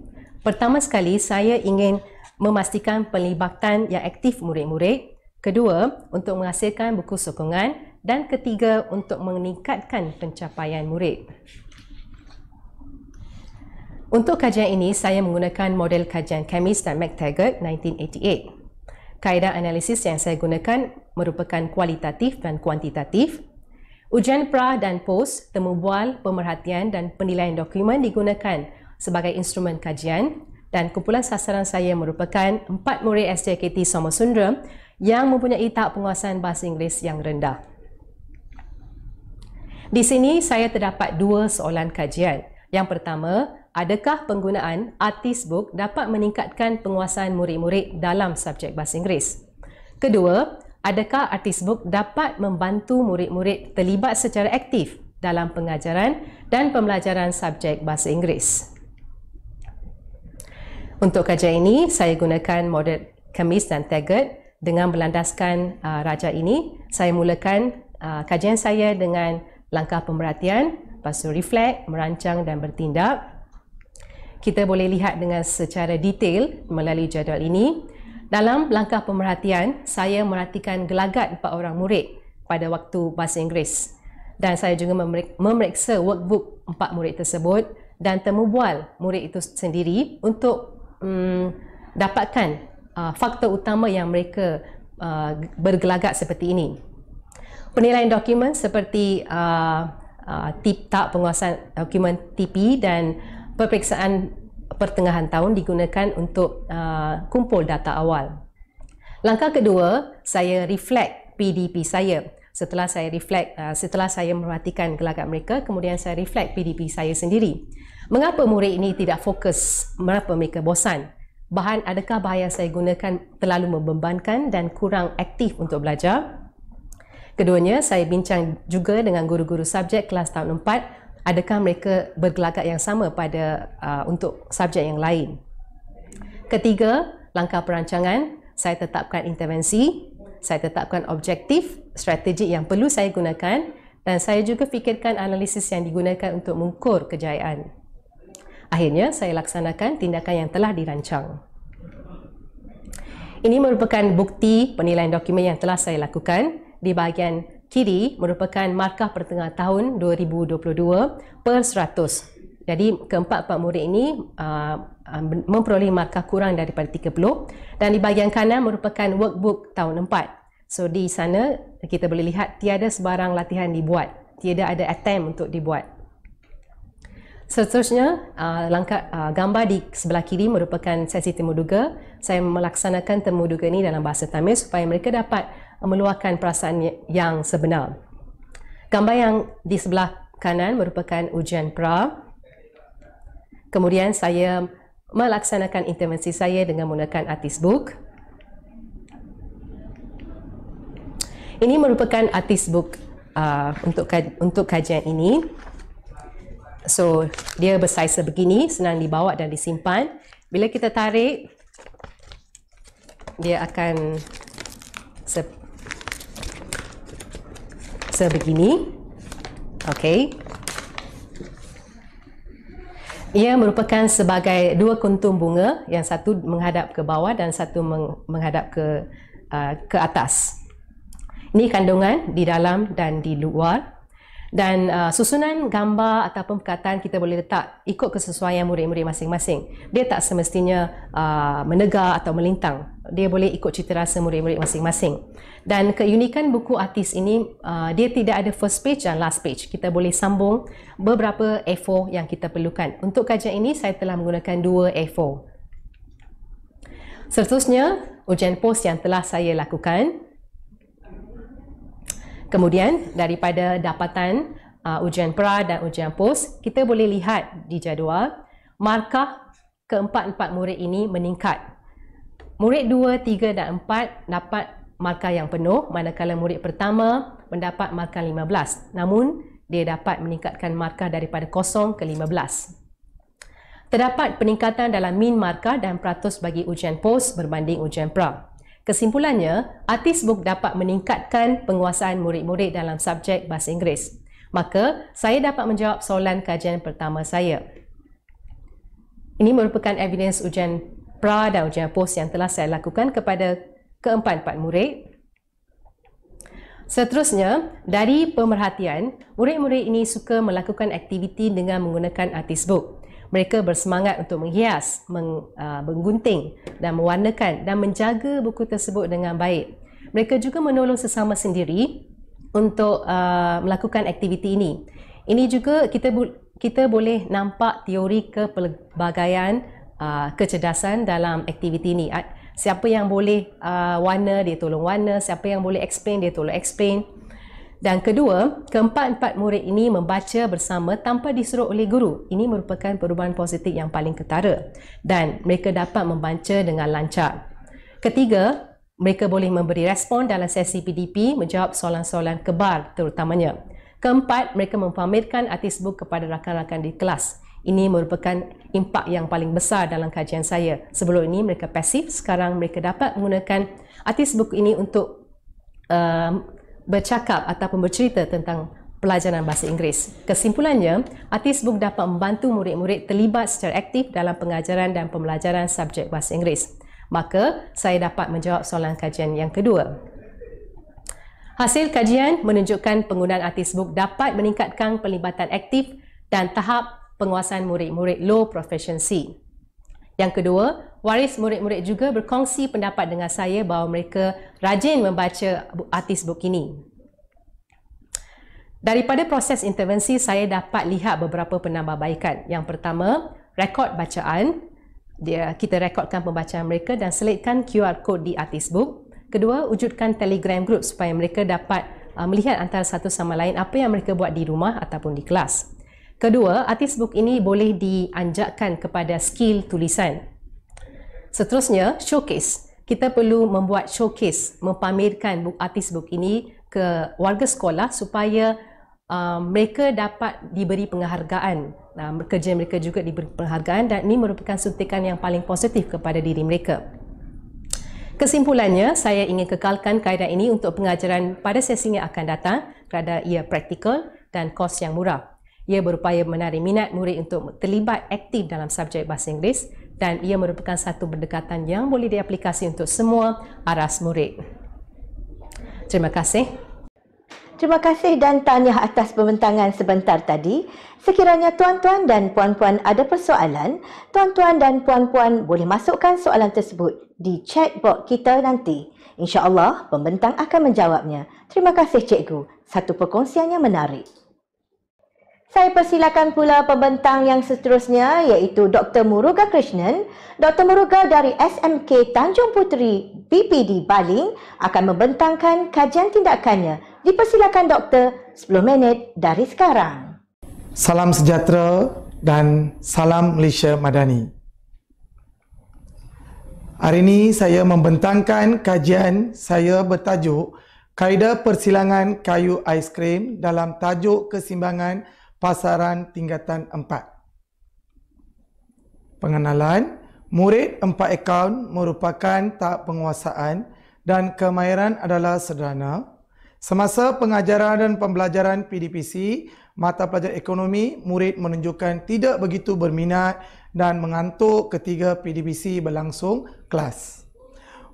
Pertama sekali, saya ingin memastikan pelibatan yang aktif murid-murid. Kedua, untuk menghasilkan buku sokongan dan ketiga untuk meningkatkan pencapaian murid. Untuk kajian ini, saya menggunakan model kajian Chemist dan McTaggart 1988. Kaedah analisis yang saya gunakan merupakan kualitatif dan kuantitatif. Ujian pra dan post, temubual, pemerhatian dan penilaian dokumen digunakan sebagai instrumen kajian dan kumpulan sasaran saya merupakan empat murid SJKT Somosundrum yang mempunyai tahap penguasaan bahasa Inggeris yang rendah. Di sini saya terdapat dua soalan kajian. Yang pertama, adakah penggunaan artist book dapat meningkatkan penguasaan murid-murid dalam subjek bahasa Inggeris? Kedua, adakah artist book dapat membantu murid-murid terlibat secara aktif dalam pengajaran dan pembelajaran subjek bahasa Inggeris? Untuk kajian ini, saya gunakan model Kemis dan Taggart dengan berlandaskan uh, raja ini. Saya mulakan uh, kajian saya dengan langkah pemerhatian, lepas tu reflect, merancang dan bertindak. Kita boleh lihat dengan secara detail melalui jadual ini. Dalam langkah pemerhatian, saya merhatikan gelagat empat orang murid pada waktu bahasa Inggeris. Dan saya juga memeriksa workbook empat murid tersebut dan temubual murid itu sendiri untuk um, dapatkan uh, faktor utama yang mereka uh, bergelagat seperti ini penilaian dokumen seperti uh, uh, tak penguasaan dokumen TP dan peperiksaan pertengahan tahun digunakan untuk uh, kumpul data awal. Langkah kedua, saya reflect PDP saya. Setelah saya reflect, uh, setelah saya memerhatikan gelagat mereka, kemudian saya reflect PDP saya sendiri. Mengapa murid ini tidak fokus? Mengapa mereka bosan? Bahan adakah bahaya saya gunakan terlalu membebankan dan kurang aktif untuk belajar? Keduanya, saya bincang juga dengan guru-guru subjek kelas tahun 4, adakah mereka bergelagat yang sama pada uh, untuk subjek yang lain. Ketiga, langkah perancangan, saya tetapkan intervensi, saya tetapkan objektif, strategi yang perlu saya gunakan dan saya juga fikirkan analisis yang digunakan untuk mengukur kejayaan. Akhirnya, saya laksanakan tindakan yang telah dirancang. Ini merupakan bukti penilaian dokumen yang telah saya lakukan di bahagian kiri merupakan markah pertengah tahun 2022 per 100. Jadi keempat-empat murid ini uh, um, memperoleh markah kurang daripada 30 dan di bahagian kanan merupakan workbook tahun 4. So di sana kita boleh lihat tiada sebarang latihan dibuat. Tiada ada attempt untuk dibuat. Seterusnya, uh, langkah uh, gambar di sebelah kiri merupakan sesi temuduga. Saya melaksanakan temuduga ini dalam bahasa Tamil supaya mereka dapat meluahkan perasaan yang sebenar. Gambar yang di sebelah kanan merupakan ujian pra. Kemudian saya melaksanakan intervensi saya dengan menggunakan artis book. Ini merupakan artis book uh, untuk kaj- untuk kajian ini. So, dia bersaiz sebegini, senang dibawa dan disimpan. Bila kita tarik, dia akan se- sebegini. Okey. Ia merupakan sebagai dua kuntum bunga, yang satu menghadap ke bawah dan satu menghadap ke uh, ke atas. Ini kandungan di dalam dan di luar. Dan uh, susunan gambar ataupun perkataan kita boleh letak ikut kesesuaian murid-murid masing-masing. Dia tak semestinya uh, menegak atau melintang dia boleh ikut cita rasa murid-murid masing-masing. Dan keunikan buku artis ini, uh, dia tidak ada first page dan last page. Kita boleh sambung beberapa A4 yang kita perlukan. Untuk kajian ini, saya telah menggunakan dua A4. Seterusnya, ujian post yang telah saya lakukan. Kemudian, daripada dapatan uh, ujian pra dan ujian post, kita boleh lihat di jadual markah keempat-empat murid ini meningkat murid 2, 3 dan 4 dapat markah yang penuh manakala murid pertama mendapat markah 15. Namun, dia dapat meningkatkan markah daripada kosong ke 15. Terdapat peningkatan dalam min markah dan peratus bagi ujian post berbanding ujian pra. Kesimpulannya, artis book dapat meningkatkan penguasaan murid-murid dalam subjek bahasa Inggeris. Maka, saya dapat menjawab soalan kajian pertama saya. Ini merupakan evidence ujian Pra pradaujapos yang telah saya lakukan kepada keempat-empat murid. Seterusnya, dari pemerhatian, murid-murid ini suka melakukan aktiviti dengan menggunakan artis book. Mereka bersemangat untuk menghias, meng, uh, menggunting dan mewarnakan dan menjaga buku tersebut dengan baik. Mereka juga menolong sesama sendiri untuk uh, melakukan aktiviti ini. Ini juga kita bu- kita boleh nampak teori kepelbagaian Uh, kecerdasan dalam aktiviti ini. Ah, siapa yang boleh uh, warna, dia tolong warna. Siapa yang boleh explain, dia tolong explain. Dan kedua, keempat-empat murid ini membaca bersama tanpa disuruh oleh guru. Ini merupakan perubahan positif yang paling ketara. Dan mereka dapat membaca dengan lancar. Ketiga, mereka boleh memberi respon dalam sesi PDP menjawab soalan-soalan kebal terutamanya. Keempat, mereka mempamerkan artis buku kepada rakan-rakan di kelas. Ini merupakan impak yang paling besar dalam kajian saya. Sebelum ini mereka pasif, sekarang mereka dapat menggunakan artis buku ini untuk um, bercakap ataupun bercerita tentang pelajaran bahasa Inggeris. Kesimpulannya, artis buku dapat membantu murid-murid terlibat secara aktif dalam pengajaran dan pembelajaran subjek bahasa Inggeris. Maka, saya dapat menjawab soalan kajian yang kedua. Hasil kajian menunjukkan penggunaan artis buku dapat meningkatkan pelibatan aktif dan tahap penguasaan murid-murid low proficiency. Yang kedua, waris murid-murid juga berkongsi pendapat dengan saya bahawa mereka rajin membaca artis buku ini. Daripada proses intervensi, saya dapat lihat beberapa penambahbaikan. Yang pertama, rekod bacaan. Dia, kita rekodkan pembacaan mereka dan selitkan QR code di artis book. Kedua, wujudkan telegram group supaya mereka dapat uh, melihat antara satu sama lain apa yang mereka buat di rumah ataupun di kelas. Kedua, artis book ini boleh dianjakkan kepada skill tulisan. Seterusnya, showcase. Kita perlu membuat showcase, mempamerkan book artis book ini ke warga sekolah supaya uh, mereka dapat diberi penghargaan. Nah, kerja mereka juga diberi penghargaan dan ini merupakan suntikan yang paling positif kepada diri mereka. Kesimpulannya, saya ingin kekalkan kaedah ini untuk pengajaran pada sesi yang akan datang kerana ia praktikal dan kos yang murah. Ia berupaya menarik minat murid untuk terlibat aktif dalam subjek bahasa Inggeris dan ia merupakan satu pendekatan yang boleh diaplikasi untuk semua aras murid. Terima kasih. Terima kasih dan tanya atas pembentangan sebentar tadi. Sekiranya tuan-tuan dan puan-puan ada persoalan, tuan-tuan dan puan-puan boleh masukkan soalan tersebut di chat box kita nanti. InsyaAllah, pembentang akan menjawabnya. Terima kasih, cikgu. Satu perkongsian yang menarik. Saya persilakan pula pembentang yang seterusnya iaitu Dr. Muruga Krishnan. Dr. Muruga dari SMK Tanjung Puteri BPD Baling akan membentangkan kajian tindakannya. Dipersilakan Dr. 10 minit dari sekarang. Salam sejahtera dan salam Malaysia Madani. Hari ini saya membentangkan kajian saya bertajuk Kaedah Persilangan Kayu Aiskrim dalam tajuk kesimbangan kesimbangan pasaran tingkatan 4. Pengenalan, murid 4 akaun merupakan tak penguasaan dan kemahiran adalah sederhana. Semasa pengajaran dan pembelajaran PDPC, mata pelajaran ekonomi, murid menunjukkan tidak begitu berminat dan mengantuk ketika PDPC berlangsung kelas.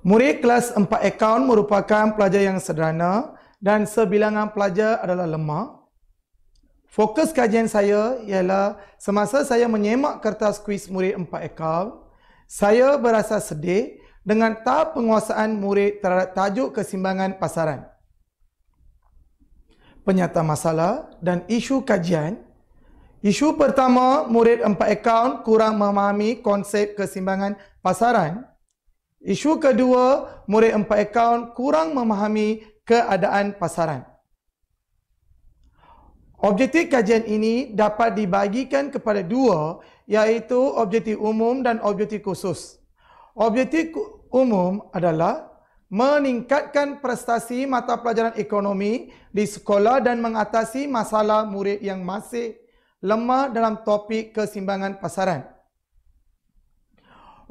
Murid kelas 4 akaun merupakan pelajar yang sederhana dan sebilangan pelajar adalah lemah Fokus kajian saya ialah semasa saya menyemak kertas kuis murid empat ekor, saya berasa sedih dengan tak penguasaan murid terhadap tajuk kesimbangan pasaran. Penyata masalah dan isu kajian Isu pertama, murid empat akaun kurang memahami konsep kesimbangan pasaran. Isu kedua, murid empat akaun kurang memahami keadaan pasaran. Objektif kajian ini dapat dibagikan kepada dua iaitu objektif umum dan objektif khusus. Objektif umum adalah meningkatkan prestasi mata pelajaran ekonomi di sekolah dan mengatasi masalah murid yang masih lemah dalam topik kesimbangan pasaran.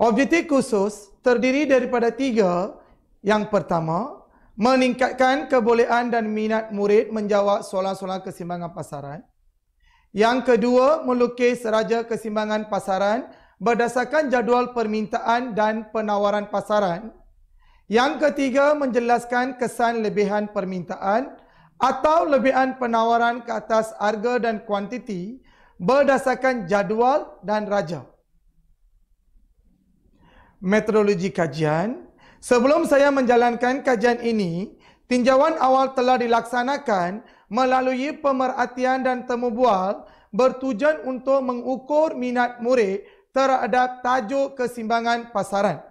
Objektif khusus terdiri daripada tiga. Yang pertama, meningkatkan kebolehan dan minat murid menjawab soalan-soalan kesimbangan pasaran. Yang kedua, melukis raja kesimbangan pasaran berdasarkan jadual permintaan dan penawaran pasaran. Yang ketiga, menjelaskan kesan lebihan permintaan atau lebihan penawaran ke atas harga dan kuantiti berdasarkan jadual dan raja. Metodologi kajian Sebelum saya menjalankan kajian ini, tinjauan awal telah dilaksanakan melalui pemerhatian dan temubual bertujuan untuk mengukur minat murid terhadap tajuk kesimbangan pasaran.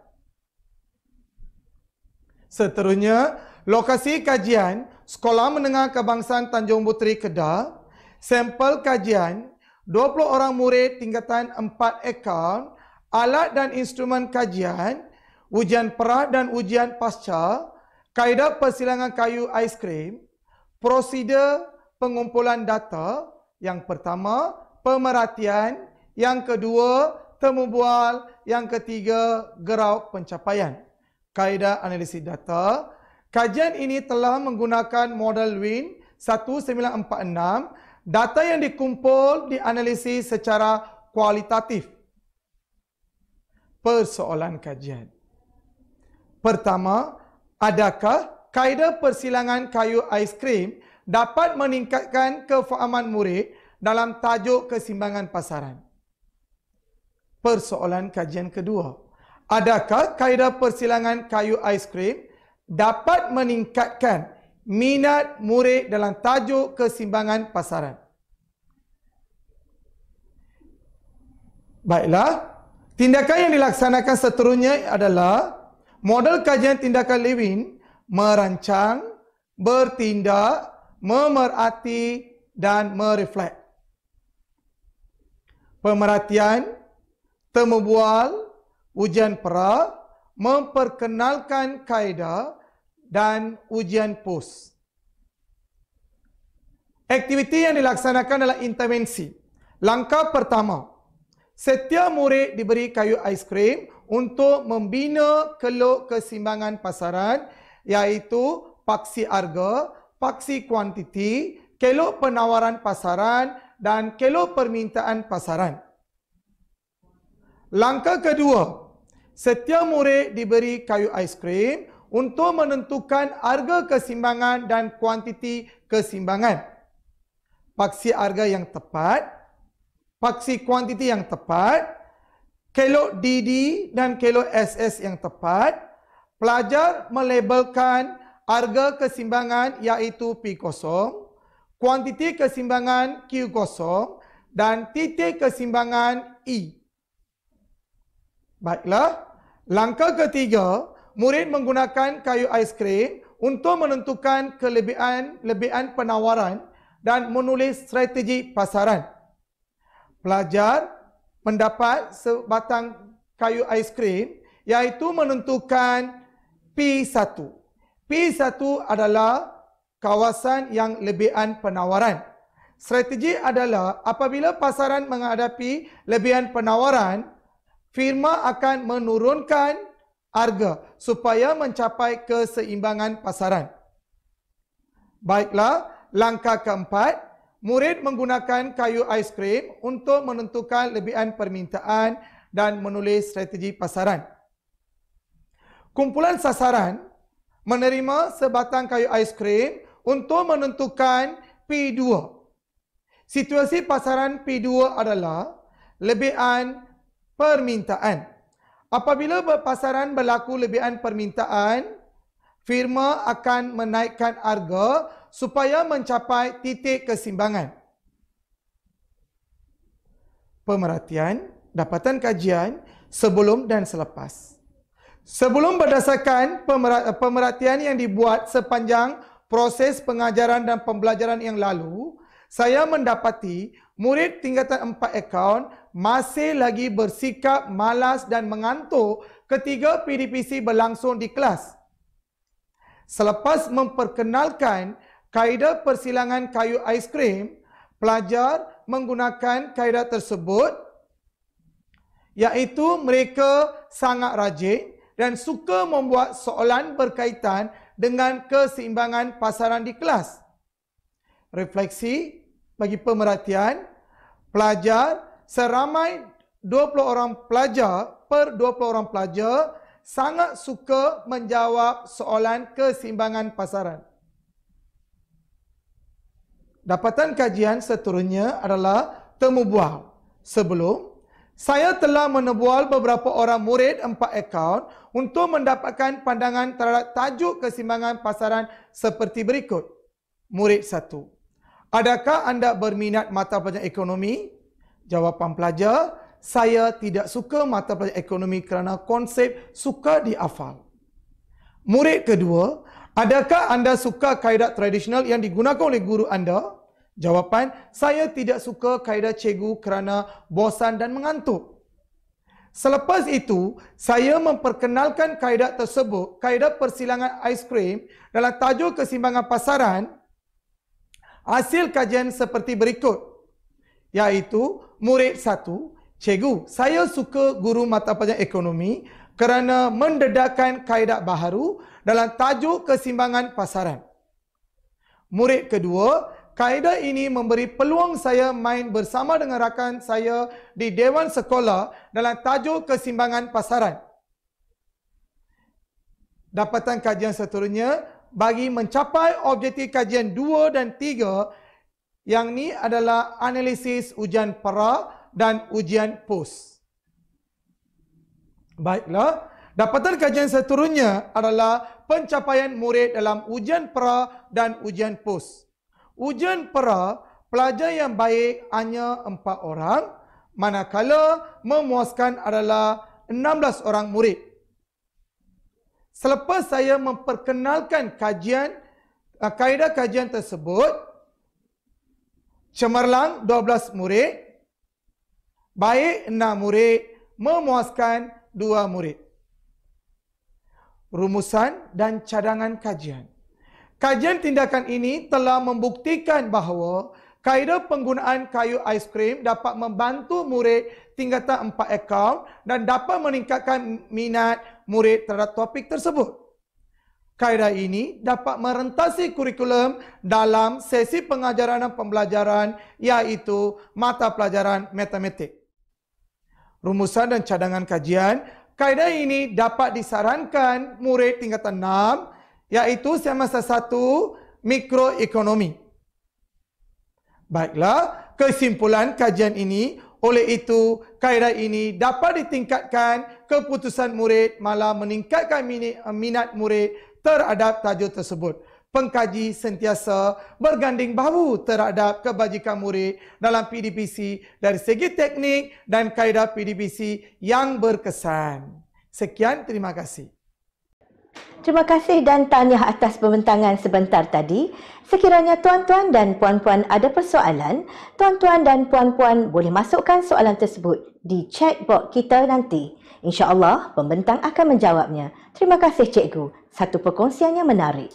Seterusnya, lokasi kajian Sekolah Menengah Kebangsaan Tanjung Puteri Kedah, sampel kajian 20 orang murid tingkatan 4 akaun, alat dan instrumen kajian, ujian pra dan ujian pasca, kaedah persilangan kayu aiskrim, prosedur pengumpulan data, yang pertama, pemerhatian, yang kedua, temubual, yang ketiga, gerak pencapaian. Kaedah analisis data, kajian ini telah menggunakan model WIN 1946, data yang dikumpul dianalisis secara kualitatif. Persoalan kajian. Pertama, adakah kaedah persilangan kayu aiskrim dapat meningkatkan kefahaman murid dalam tajuk kesimbangan pasaran? Persoalan kajian kedua. Adakah kaedah persilangan kayu aiskrim dapat meningkatkan minat murid dalam tajuk kesimbangan pasaran? Baiklah, tindakan yang dilaksanakan seterusnya adalah Model kajian tindakan Lewin merancang, bertindak, memerhati dan mereflek. Pemerhatian, temubual, ujian pera, memperkenalkan kaedah dan ujian pos. Aktiviti yang dilaksanakan adalah intervensi. Langkah pertama, setiap murid diberi kayu aiskrim untuk membina keluk kesimbangan pasaran iaitu paksi harga, paksi kuantiti, keluk penawaran pasaran dan keluk permintaan pasaran. Langkah kedua, setiap murid diberi kayu aiskrim untuk menentukan harga kesimbangan dan kuantiti kesimbangan. Paksi harga yang tepat, paksi kuantiti yang tepat, kelok DD dan kelok SS yang tepat, pelajar melabelkan harga kesimbangan iaitu P0, kuantiti kesimbangan Q0 dan titik kesimbangan E. Baiklah, langkah ketiga, murid menggunakan kayu ais krim untuk menentukan kelebihan-lebihan penawaran dan menulis strategi pasaran. Pelajar mendapat sebatang kayu aiskrim iaitu menentukan P1. P1 adalah kawasan yang lebihan penawaran. Strategi adalah apabila pasaran menghadapi lebihan penawaran, firma akan menurunkan harga supaya mencapai keseimbangan pasaran. Baiklah, langkah keempat, murid menggunakan kayu aiskrim untuk menentukan lebihan permintaan dan menulis strategi pasaran. Kumpulan sasaran menerima sebatang kayu aiskrim untuk menentukan P2. Situasi pasaran P2 adalah lebihan permintaan. Apabila pasaran berlaku lebihan permintaan, firma akan menaikkan harga supaya mencapai titik kesimbangan. Pemerhatian, dapatan kajian sebelum dan selepas. Sebelum berdasarkan pemerhatian yang dibuat sepanjang proses pengajaran dan pembelajaran yang lalu, saya mendapati murid tingkatan 4 akaun masih lagi bersikap malas dan mengantuk ketika PDPC berlangsung di kelas. Selepas memperkenalkan kaedah persilangan kayu aiskrim, pelajar menggunakan kaedah tersebut iaitu mereka sangat rajin dan suka membuat soalan berkaitan dengan keseimbangan pasaran di kelas. Refleksi bagi pemerhatian, pelajar seramai 20 orang pelajar per 20 orang pelajar sangat suka menjawab soalan keseimbangan pasaran. Dapatan kajian seterusnya adalah temu bual. Sebelum, saya telah menebual beberapa orang murid empat akaun untuk mendapatkan pandangan terhadap tajuk kesimbangan pasaran seperti berikut. Murid satu, adakah anda berminat mata pelajaran ekonomi? Jawapan pelajar, saya tidak suka mata pelajaran ekonomi kerana konsep suka diafal. Murid kedua, adakah anda suka kaedah tradisional yang digunakan oleh guru anda? Anda? Jawapan, saya tidak suka kaedah cikgu kerana bosan dan mengantuk. Selepas itu, saya memperkenalkan kaedah tersebut, kaedah persilangan aiskrim dalam tajuk kesimbangan pasaran, hasil kajian seperti berikut. Iaitu, murid satu, cikgu, saya suka guru mata pelajaran ekonomi kerana mendedahkan kaedah baharu dalam tajuk kesimbangan pasaran. Murid kedua, Kaedah ini memberi peluang saya main bersama dengan rakan saya di Dewan Sekolah dalam tajuk kesimbangan pasaran. Dapatan kajian seterusnya bagi mencapai objektif kajian 2 dan 3 yang ni adalah analisis ujian pra dan ujian post. Baiklah, dapatan kajian seterusnya adalah pencapaian murid dalam ujian pra dan ujian post. Ujian pera, pelajar yang baik hanya empat orang. Manakala memuaskan adalah enam belas orang murid. Selepas saya memperkenalkan kajian, eh, kaedah kajian tersebut, cemerlang dua belas murid, baik enam murid, memuaskan dua murid. Rumusan dan cadangan kajian. Kajian tindakan ini telah membuktikan bahawa kaedah penggunaan kayu aiskrim dapat membantu murid tingkatan 4 akaun dan dapat meningkatkan minat murid terhadap topik tersebut. Kaedah ini dapat merentasi kurikulum dalam sesi pengajaran dan pembelajaran iaitu mata pelajaran matematik. Rumusan dan cadangan kajian, kaedah ini dapat disarankan murid tingkatan 6 iaitu semasa satu mikroekonomi. Baiklah, kesimpulan kajian ini oleh itu, kaedah ini dapat ditingkatkan keputusan murid malah meningkatkan minat, minat murid terhadap tajuk tersebut. Pengkaji sentiasa berganding bahu terhadap kebajikan murid dalam PDPC dari segi teknik dan kaedah PDPC yang berkesan. Sekian, terima kasih. Terima kasih dan tanya atas pembentangan sebentar tadi. Sekiranya tuan-tuan dan puan-puan ada persoalan, tuan-tuan dan puan-puan boleh masukkan soalan tersebut di chat box kita nanti. Insya Allah pembentang akan menjawabnya. Terima kasih, cikgu. Satu perkongsian yang menarik.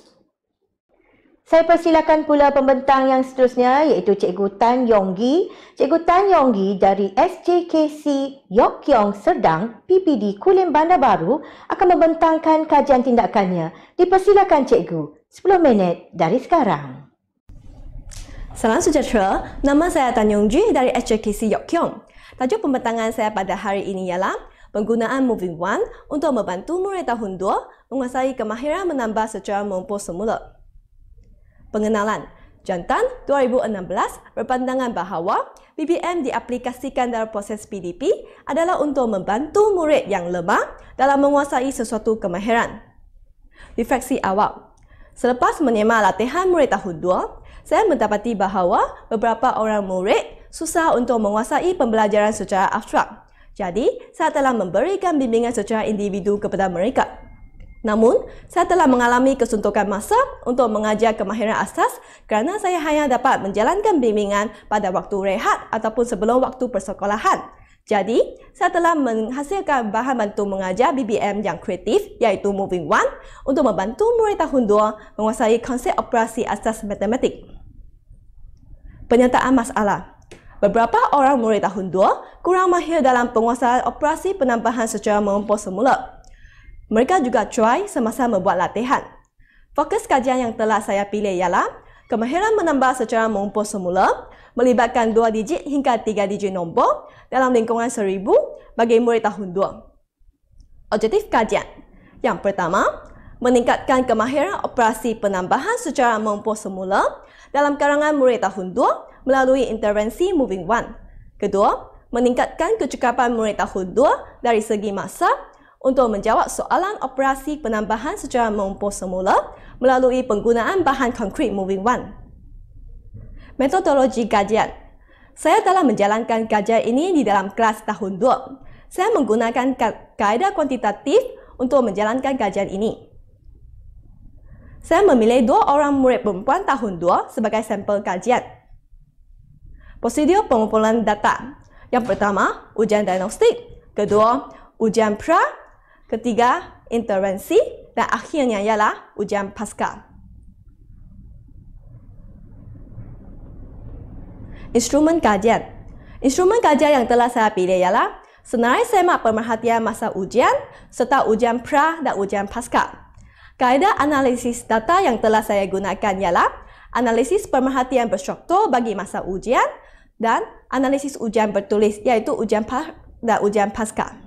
Saya persilakan pula pembentang yang seterusnya iaitu Cikgu Tan Yonggi. Cikgu Tan Yonggi dari SJKC Yokyong Serdang PPD Kulim Bandar Baru akan membentangkan kajian tindakannya. Dipersilakan Cikgu 10 minit dari sekarang. Salam sejahtera, nama saya Tan Yonggi dari SJKC Yokyong. Tajuk pembentangan saya pada hari ini ialah penggunaan Moving One untuk membantu murid tahun 2 menguasai kemahiran menambah secara mampu semula pengenalan. Jantan 2016 berpandangan bahawa BBM diaplikasikan dalam proses PDP adalah untuk membantu murid yang lemah dalam menguasai sesuatu kemahiran. Refleksi awal. Selepas menyemak latihan murid tahun 2, saya mendapati bahawa beberapa orang murid susah untuk menguasai pembelajaran secara abstrak. Jadi, saya telah memberikan bimbingan secara individu kepada mereka. Namun, saya telah mengalami kesuntukan masa untuk mengajar kemahiran asas kerana saya hanya dapat menjalankan bimbingan pada waktu rehat ataupun sebelum waktu persekolahan. Jadi, saya telah menghasilkan bahan bantu mengajar BBM yang kreatif iaitu Moving One untuk membantu murid tahun 2 menguasai konsep operasi asas matematik. Penyataan masalah Beberapa orang murid tahun 2 kurang mahir dalam penguasaan operasi penambahan secara mengumpul semula. Mereka juga cuai semasa membuat latihan. Fokus kajian yang telah saya pilih ialah kemahiran menambah secara mengumpul semula melibatkan dua digit hingga tiga digit nombor dalam lingkungan seribu bagi murid tahun dua. Objektif kajian Yang pertama, meningkatkan kemahiran operasi penambahan secara mengumpul semula dalam karangan murid tahun dua melalui intervensi Moving One. Kedua, meningkatkan kecukupan murid tahun dua dari segi masa untuk menjawab soalan operasi penambahan secara mengumpul semula melalui penggunaan bahan konkrit moving one. Metodologi kajian Saya telah menjalankan kajian ini di dalam kelas tahun 2. Saya menggunakan ka- kaedah kuantitatif untuk menjalankan kajian ini. Saya memilih dua orang murid perempuan tahun 2 sebagai sampel kajian. Prosedur pengumpulan data. Yang pertama, ujian diagnostik. Kedua, ujian pra ketiga intervensi dan akhirnya ialah ujian pasca. Instrumen kajian. Instrumen kajian yang telah saya pilih ialah senarai semak pemerhatian masa ujian serta ujian pra dan ujian pasca. Kaedah analisis data yang telah saya gunakan ialah analisis pemerhatian berstruktur bagi masa ujian dan analisis ujian bertulis iaitu ujian pra dan ujian pasca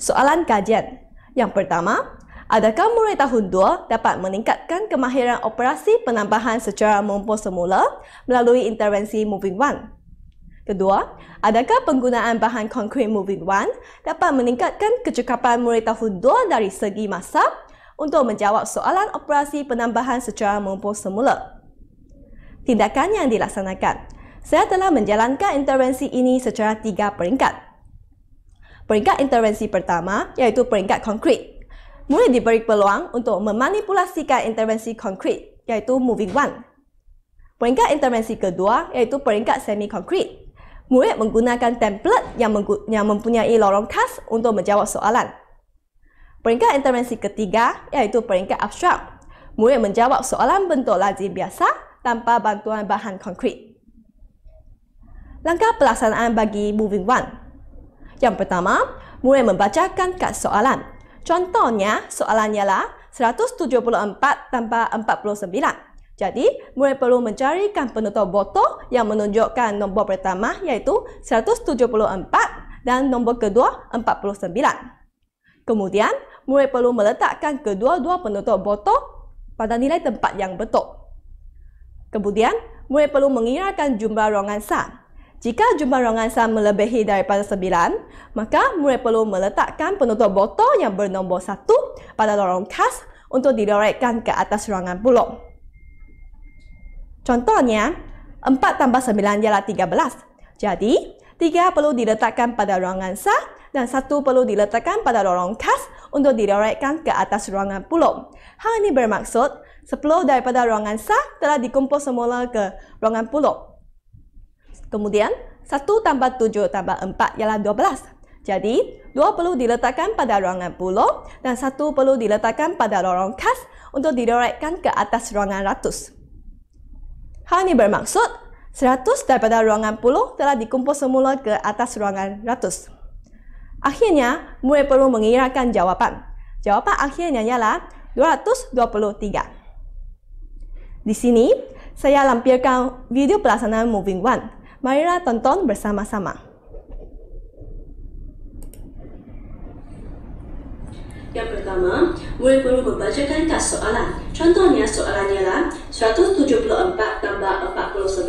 soalan kajian. Yang pertama, adakah murid tahun 2 dapat meningkatkan kemahiran operasi penambahan secara mumpun semula melalui intervensi Moving One? Kedua, adakah penggunaan bahan konkrit Moving One dapat meningkatkan kecekapan murid tahun 2 dari segi masa untuk menjawab soalan operasi penambahan secara mumpun semula? Tindakan yang dilaksanakan. Saya telah menjalankan intervensi ini secara tiga peringkat peringkat intervensi pertama iaitu peringkat konkrit. mulai diberi peluang untuk memanipulasikan intervensi konkrit iaitu moving one. Peringkat intervensi kedua iaitu peringkat semi konkrit. Murid menggunakan template yang, menggu- yang mempunyai lorong khas untuk menjawab soalan. Peringkat intervensi ketiga iaitu peringkat abstrak. Murid menjawab soalan bentuk lazim biasa tanpa bantuan bahan konkrit. Langkah pelaksanaan bagi moving one. Yang pertama, mulai membacakan kad soalan. Contohnya, soalan ialah 174 tambah 49. Jadi, mulai perlu mencarikan penutup botol yang menunjukkan nombor pertama iaitu 174 dan nombor kedua 49. Kemudian, mulai perlu meletakkan kedua-dua penutup botol pada nilai tempat yang betul. Kemudian, mulai perlu mengirakan jumlah ruangan sah. Jika jumlah ruangan rongansan melebihi daripada 9, maka murid perlu meletakkan penutup botol yang bernombor 1 pada lorong khas untuk diloretkan ke atas ruangan pulau. Contohnya, 4 tambah 9 ialah 13. Jadi, 3 perlu diletakkan pada ruangan sah dan 1 perlu diletakkan pada lorong khas untuk diloretkan ke atas ruangan pulau. Hal ini bermaksud 10 daripada ruangan sah telah dikumpul semula ke ruangan pulau. Kemudian, 1 tambah 7 tambah 4 ialah 12. Jadi, 2 perlu diletakkan pada ruangan puluh dan 1 perlu diletakkan pada lorong khas untuk diroretkan ke atas ruangan ratus. Hal ini bermaksud 100 daripada ruangan puluh telah dikumpul semula ke atas ruangan ratus. Akhirnya, murid perlu mengirakan jawapan. Jawapan akhirnya ialah 223. Di sini, saya lampirkan video pelaksanaan Moving One. Marilah tonton bersama-sama. Yang pertama, murid perlu membacakan kas soalan. Contohnya soalan ialah 174 tambah 49.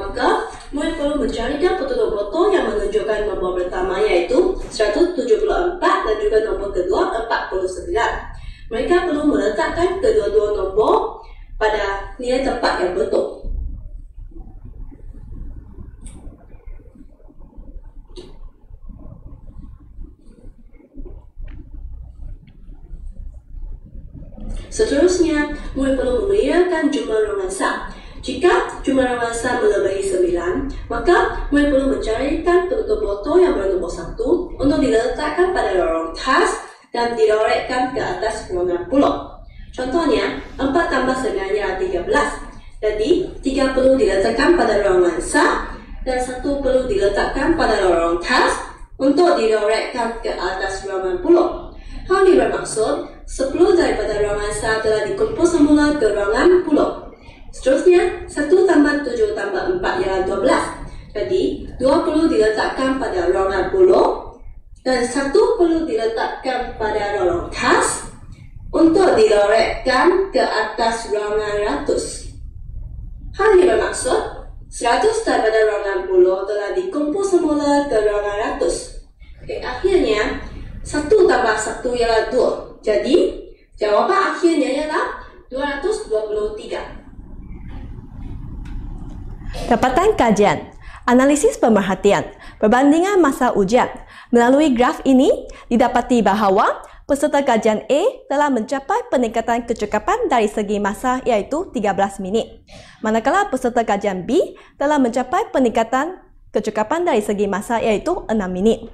Maka, murid perlu mencarikan petunjuk botol yang menunjukkan nombor pertama iaitu 174 dan juga nombor kedua 49. Mereka perlu meletakkan kedua-dua nombor pada nilai tempat yang betul. Seterusnya, murid perlu memeriahkan jumlah ruangan sah. Jika jumlah ruangan sah melebihi sembilan, maka murid perlu mencarikan tutup botol yang bernombor satu untuk diletakkan pada lorong tas dan dilorekkan ke atas ruangan pulau. Contohnya, empat tambah 9 tiga belas, Jadi, tiga perlu diletakkan pada ruangan sah dan satu perlu diletakkan pada lorong tas untuk dilorekkan ke atas ruangan pulau. Hal ini bermaksud sepuluh daripada ruangan sah telah dikumpul semula ke ruangan puluh. Seterusnya, satu tambah tujuh tambah empat ialah dua belas. Jadi, dua puluh diletakkan pada ruangan puluh dan satu puluh diletakkan pada ruangan tas untuk dilorekkan ke atas ruangan ratus. Hal ini bermaksud, seratus daripada ruangan puluh telah dikumpul semula ke ruangan ratus. Okay, eh, akhirnya, satu tambah satu ialah dua. Jadi, jawapan akhirnya ialah 223. Dapatkan kajian Analisis pemerhatian Perbandingan masa ujian Melalui graf ini, didapati bahawa peserta kajian A telah mencapai peningkatan kecekapan dari segi masa iaitu 13 minit. Manakala peserta kajian B telah mencapai peningkatan kecekapan dari segi masa iaitu 6 minit.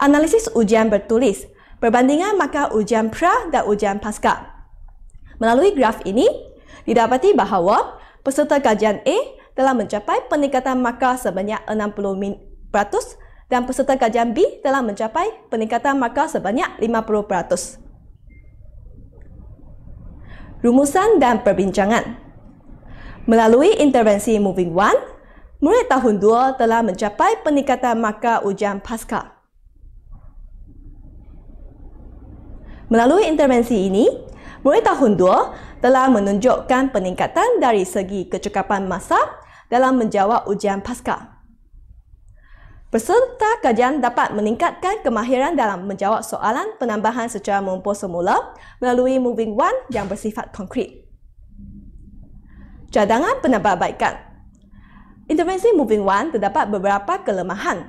Analisis ujian bertulis perbandingan markah ujian pra dan ujian pasca. Melalui graf ini, didapati bahawa peserta kajian A telah mencapai peningkatan markah sebanyak 60% dan peserta kajian B telah mencapai peningkatan markah sebanyak 50%. Rumusan dan perbincangan Melalui intervensi Moving One, murid tahun 2 telah mencapai peningkatan markah ujian PASCA. Melalui intervensi ini, mulai tahun 2 telah menunjukkan peningkatan dari segi kecekapan masa dalam menjawab ujian pasca. Peserta kajian dapat meningkatkan kemahiran dalam menjawab soalan penambahan secara mumpul semula melalui moving one yang bersifat konkret. Cadangan penambahbaikan Intervensi moving one terdapat beberapa kelemahan.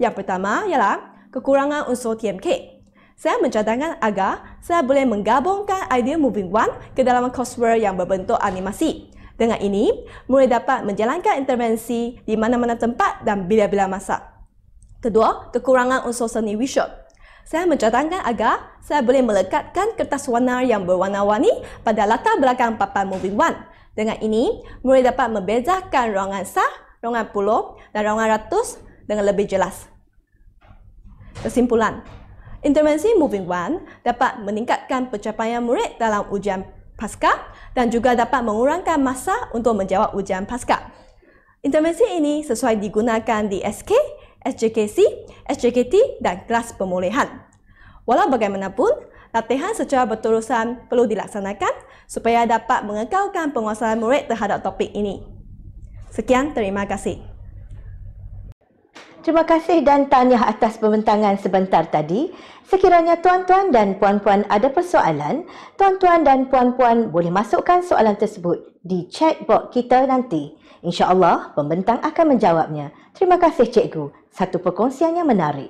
Yang pertama ialah kekurangan unsur TMK saya mencadangkan agar saya boleh menggabungkan idea moving one ke dalam coursework yang berbentuk animasi. Dengan ini, murid dapat menjalankan intervensi di mana-mana tempat dan bila-bila masa. Kedua, kekurangan unsur seni visual. Saya mencadangkan agar saya boleh melekatkan kertas warna yang berwarna-warni pada latar belakang papan moving one. Dengan ini, murid dapat membezakan ruangan sah, ruangan pulau dan ruangan ratus dengan lebih jelas. Kesimpulan. Intervensi Moving One dapat meningkatkan pencapaian murid dalam ujian pasca dan juga dapat mengurangkan masa untuk menjawab ujian pasca. Intervensi ini sesuai digunakan di SK, SJKC, SJKT dan kelas pemulihan. Walau bagaimanapun, latihan secara berterusan perlu dilaksanakan supaya dapat mengekalkan penguasaan murid terhadap topik ini. Sekian, terima kasih. Terima kasih dan tanya atas pembentangan sebentar tadi. Sekiranya tuan-tuan dan puan-puan ada persoalan, tuan-tuan dan puan-puan boleh masukkan soalan tersebut di chatbot kita nanti. Insya Allah pembentang akan menjawabnya. Terima kasih, cikgu. Satu perkongsian yang menarik.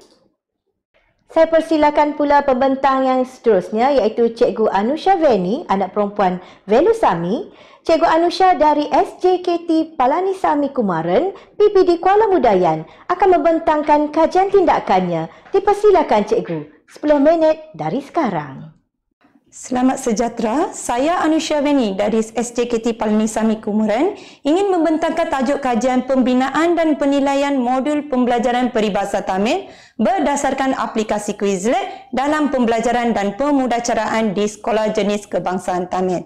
Saya persilakan pula pembentang yang seterusnya iaitu Cikgu Anusha Veni, anak perempuan Velusami. Cikgu Anusha dari SJKT Palani Sami Kumaran, PPD Kuala Mudayan akan membentangkan kajian tindakannya. Dipersilakan Cikgu, 10 minit dari sekarang. Selamat sejahtera. Saya Anusha Veni dari SJKT Palani Sami Kumuran ingin membentangkan tajuk kajian pembinaan dan penilaian modul pembelajaran peribahasa Tamil berdasarkan aplikasi Quizlet dalam pembelajaran dan pemudacaraan di sekolah jenis kebangsaan Tamil.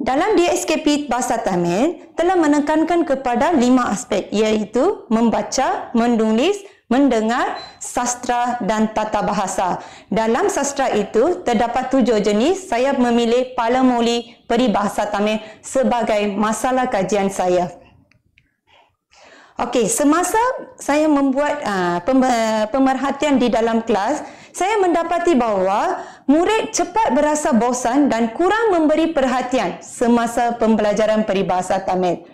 Dalam DSKP Bahasa Tamil telah menekankan kepada lima aspek iaitu membaca, menulis, mendengar, sastra dan tata bahasa. Dalam sastra itu terdapat tujuh jenis. Saya memilih Palamuli Peribahasa Tamil sebagai masalah kajian saya. Okey, semasa saya membuat uh, pemerhatian di dalam kelas, saya mendapati bahawa murid cepat berasa bosan dan kurang memberi perhatian semasa pembelajaran peribahasa Tamil.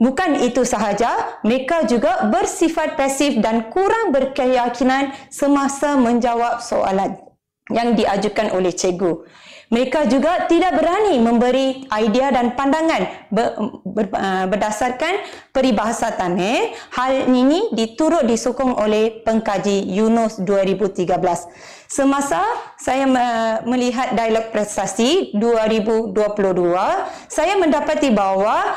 Bukan itu sahaja, mereka juga bersifat pasif dan kurang berkeyakinan semasa menjawab soalan yang diajukan oleh cikgu. Mereka juga tidak berani memberi idea dan pandangan ber, ber, eh, berdasarkan peribahasa tanah. Hal ini diturut disokong oleh pengkaji Yunus 2013. Semasa saya melihat dialog prestasi 2022, saya mendapati bahawa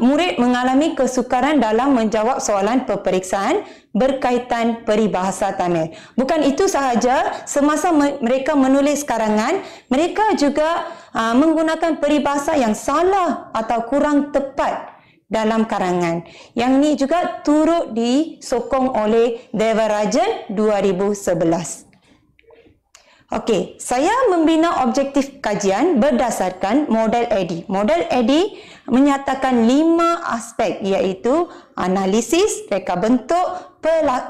murid mengalami kesukaran dalam menjawab soalan peperiksaan berkaitan peribahasa Tamil. Bukan itu sahaja, semasa mereka menulis karangan, mereka juga menggunakan peribahasa yang salah atau kurang tepat dalam karangan. Yang ini juga turut disokong oleh Devarajan 2011. Okey, saya membina objektif kajian berdasarkan model ADDIE. Model ADDIE menyatakan lima aspek iaitu analisis, reka bentuk,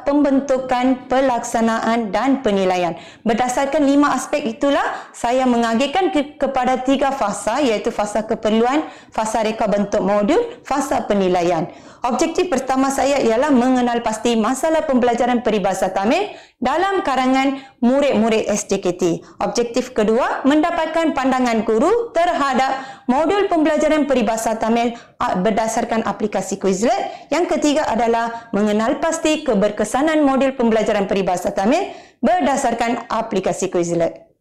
pembentukan, pelaksanaan dan penilaian. Berdasarkan lima aspek itulah saya mengagihkan ke kepada tiga fasa iaitu fasa keperluan, fasa reka bentuk modul, fasa penilaian. Objektif pertama saya ialah mengenal pasti masalah pembelajaran peribahasa Tamil dalam karangan murid-murid SJKT. Objektif kedua, mendapatkan pandangan guru terhadap modul pembelajaran peribahasa Tamil berdasarkan aplikasi Quizlet. Yang ketiga adalah mengenal pasti keberkesanan modul pembelajaran peribahasa Tamil berdasarkan aplikasi Quizlet.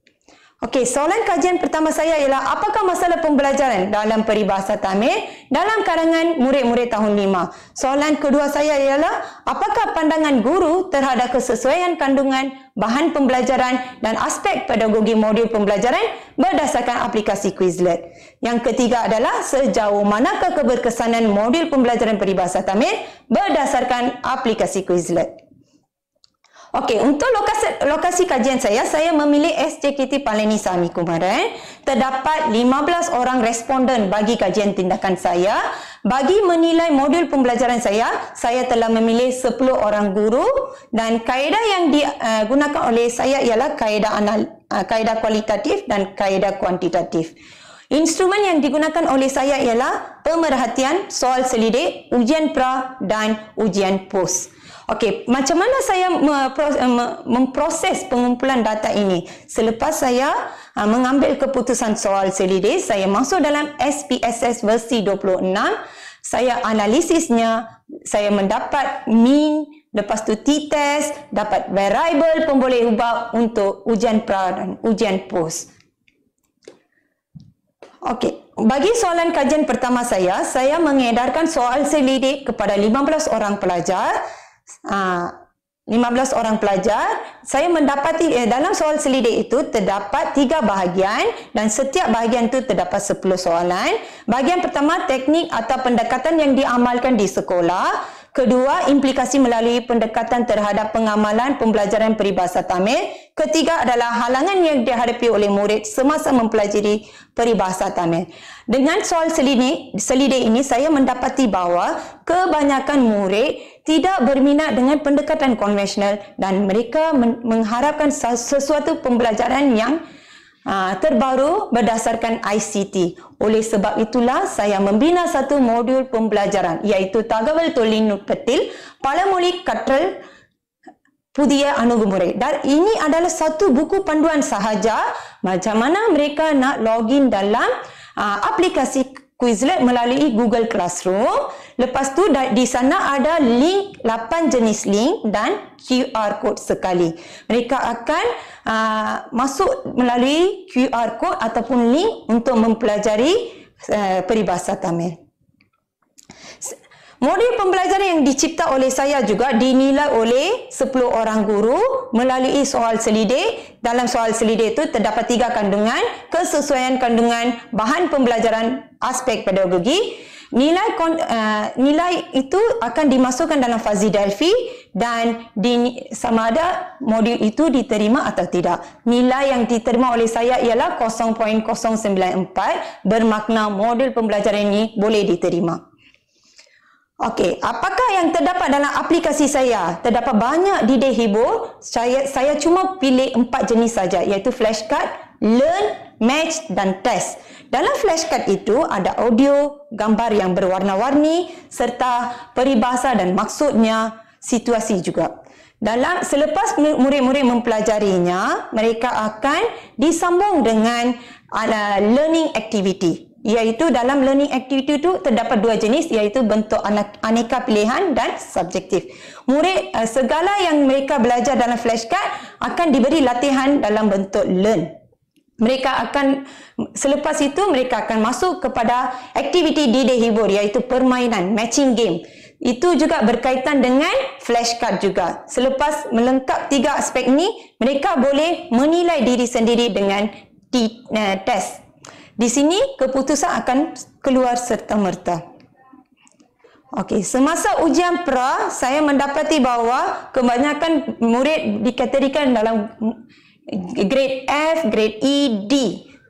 Okey, soalan kajian pertama saya ialah apakah masalah pembelajaran dalam peribahasa Tamil dalam karangan murid-murid tahun lima. Soalan kedua saya ialah apakah pandangan guru terhadap kesesuaian kandungan bahan pembelajaran dan aspek pedagogi modul pembelajaran berdasarkan aplikasi Quizlet? Yang ketiga adalah sejauh manakah keberkesanan modul pembelajaran peribahasa Tamil berdasarkan aplikasi Quizlet? Okey, untuk lokasi, lokasi kajian saya, saya memilih SJKT Palani Sami Kumara. Eh. Terdapat 15 orang responden bagi kajian tindakan saya. Bagi menilai modul pembelajaran saya, saya telah memilih 10 orang guru dan kaedah yang digunakan eh, oleh saya ialah kaedah, anal, eh, kaedah kualitatif dan kaedah kuantitatif. Instrumen yang digunakan oleh saya ialah pemerhatian, soal selidik, ujian pra dan ujian post. Okey, macam mana saya eh, memproses pengumpulan data ini? Selepas saya ah, mengambil keputusan soal selidik, saya masuk dalam SPSS versi 26, saya analisisnya, saya mendapat mean, lepas tu t-test, dapat variable pemboleh ubah untuk ujian pra dan ujian post. Okey, bagi soalan kajian pertama saya, saya mengedarkan soal selidik kepada 15 orang pelajar. 15 ah, orang pelajar, saya mendapati eh, dalam soal selidik itu terdapat tiga bahagian dan setiap bahagian itu terdapat 10 soalan. Bahagian pertama teknik atau pendekatan yang diamalkan di sekolah. Kedua, implikasi melalui pendekatan terhadap pengamalan pembelajaran peribahasa Tamil. Ketiga adalah halangan yang dihadapi oleh murid semasa mempelajari peribahasa Tamil. Dengan soal selidik, selidik ini, saya mendapati bahawa kebanyakan murid tidak berminat dengan pendekatan konvensional dan mereka men- mengharapkan sesuatu pembelajaran yang uh, terbaru berdasarkan ICT. Oleh sebab itulah saya membina satu modul pembelajaran iaitu Tagawal Tolinutpetil Palamuli Katral Pudia Anugumure. Dan ini adalah satu buku panduan sahaja macam mana mereka nak login dalam uh, aplikasi Quizlet melalui Google Classroom. Lepas tu di sana ada link 8 jenis link dan QR code sekali. Mereka akan uh, masuk melalui QR code ataupun link untuk mempelajari uh, peribahasa Tamil. Modul pembelajaran yang dicipta oleh saya juga dinilai oleh 10 orang guru melalui soal selidik. Dalam soal selidik itu terdapat tiga kandungan, kesesuaian kandungan bahan pembelajaran aspek pedagogi nilai uh, nilai itu akan dimasukkan dalam fuzzy delphi dan di, sama ada modul itu diterima atau tidak. Nilai yang diterima oleh saya ialah 0.094 bermakna modul pembelajaran ini boleh diterima. Okey, apakah yang terdapat dalam aplikasi saya? Terdapat banyak di Dehibo. Saya saya cuma pilih empat jenis saja iaitu flashcard, learn, match dan test. Dalam flashcard itu ada audio, gambar yang berwarna-warni serta peribahasa dan maksudnya situasi juga. Dalam selepas murid-murid mempelajarinya, mereka akan disambung dengan ada learning activity. Iaitu dalam learning activity itu terdapat dua jenis iaitu bentuk aneka pilihan dan subjektif. Murid eh, segala yang mereka belajar dalam flashcard akan diberi latihan dalam bentuk learn mereka akan selepas itu mereka akan masuk kepada aktiviti di dehibur iaitu permainan matching game itu juga berkaitan dengan flashcard juga. Selepas melengkap tiga aspek ni, mereka boleh menilai diri sendiri dengan eh, test. Di sini keputusan akan keluar serta merta. Okey, semasa ujian pra, saya mendapati bahawa kebanyakan murid dikategorikan dalam grade F, grade E, D.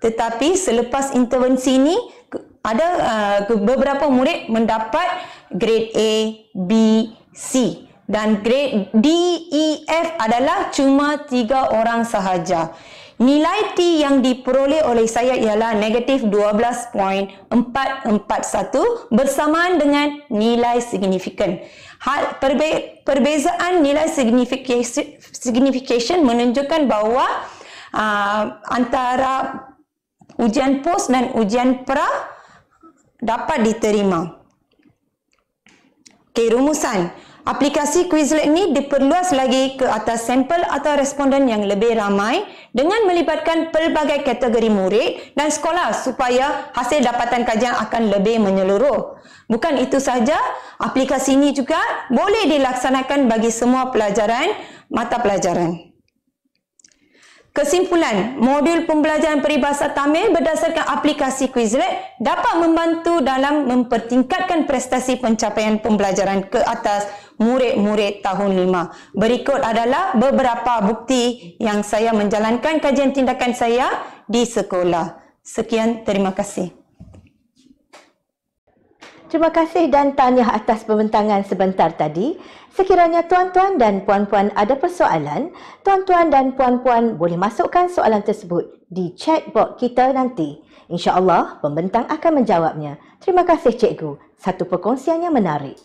Tetapi selepas intervensi ini, ada uh, beberapa murid mendapat grade A, B, C. Dan grade D, E, F adalah cuma tiga orang sahaja. Nilai T yang diperoleh oleh saya ialah negatif 12.441 bersamaan dengan nilai signifikan. Hal perbe- perbezaan nilai signifikasi signification menunjukkan bahawa uh, antara ujian post dan ujian pra dapat diterima. Okay, rumusan. Aplikasi Quizlet ini diperluas lagi ke atas sampel atau responden yang lebih ramai dengan melibatkan pelbagai kategori murid dan sekolah supaya hasil dapatan kajian akan lebih menyeluruh. Bukan itu sahaja, aplikasi ini juga boleh dilaksanakan bagi semua pelajaran mata pelajaran. Kesimpulan, modul pembelajaran peribahasa Tamil berdasarkan aplikasi Quizlet dapat membantu dalam mempertingkatkan prestasi pencapaian pembelajaran ke atas murid-murid tahun lima. Berikut adalah beberapa bukti yang saya menjalankan kajian tindakan saya di sekolah. Sekian, terima kasih. Terima kasih dan tanya atas pembentangan sebentar tadi. Sekiranya tuan-tuan dan puan-puan ada persoalan, tuan-tuan dan puan-puan boleh masukkan soalan tersebut di chat box kita nanti. InsyaAllah, pembentang akan menjawabnya. Terima kasih, cikgu. Satu perkongsian yang menarik.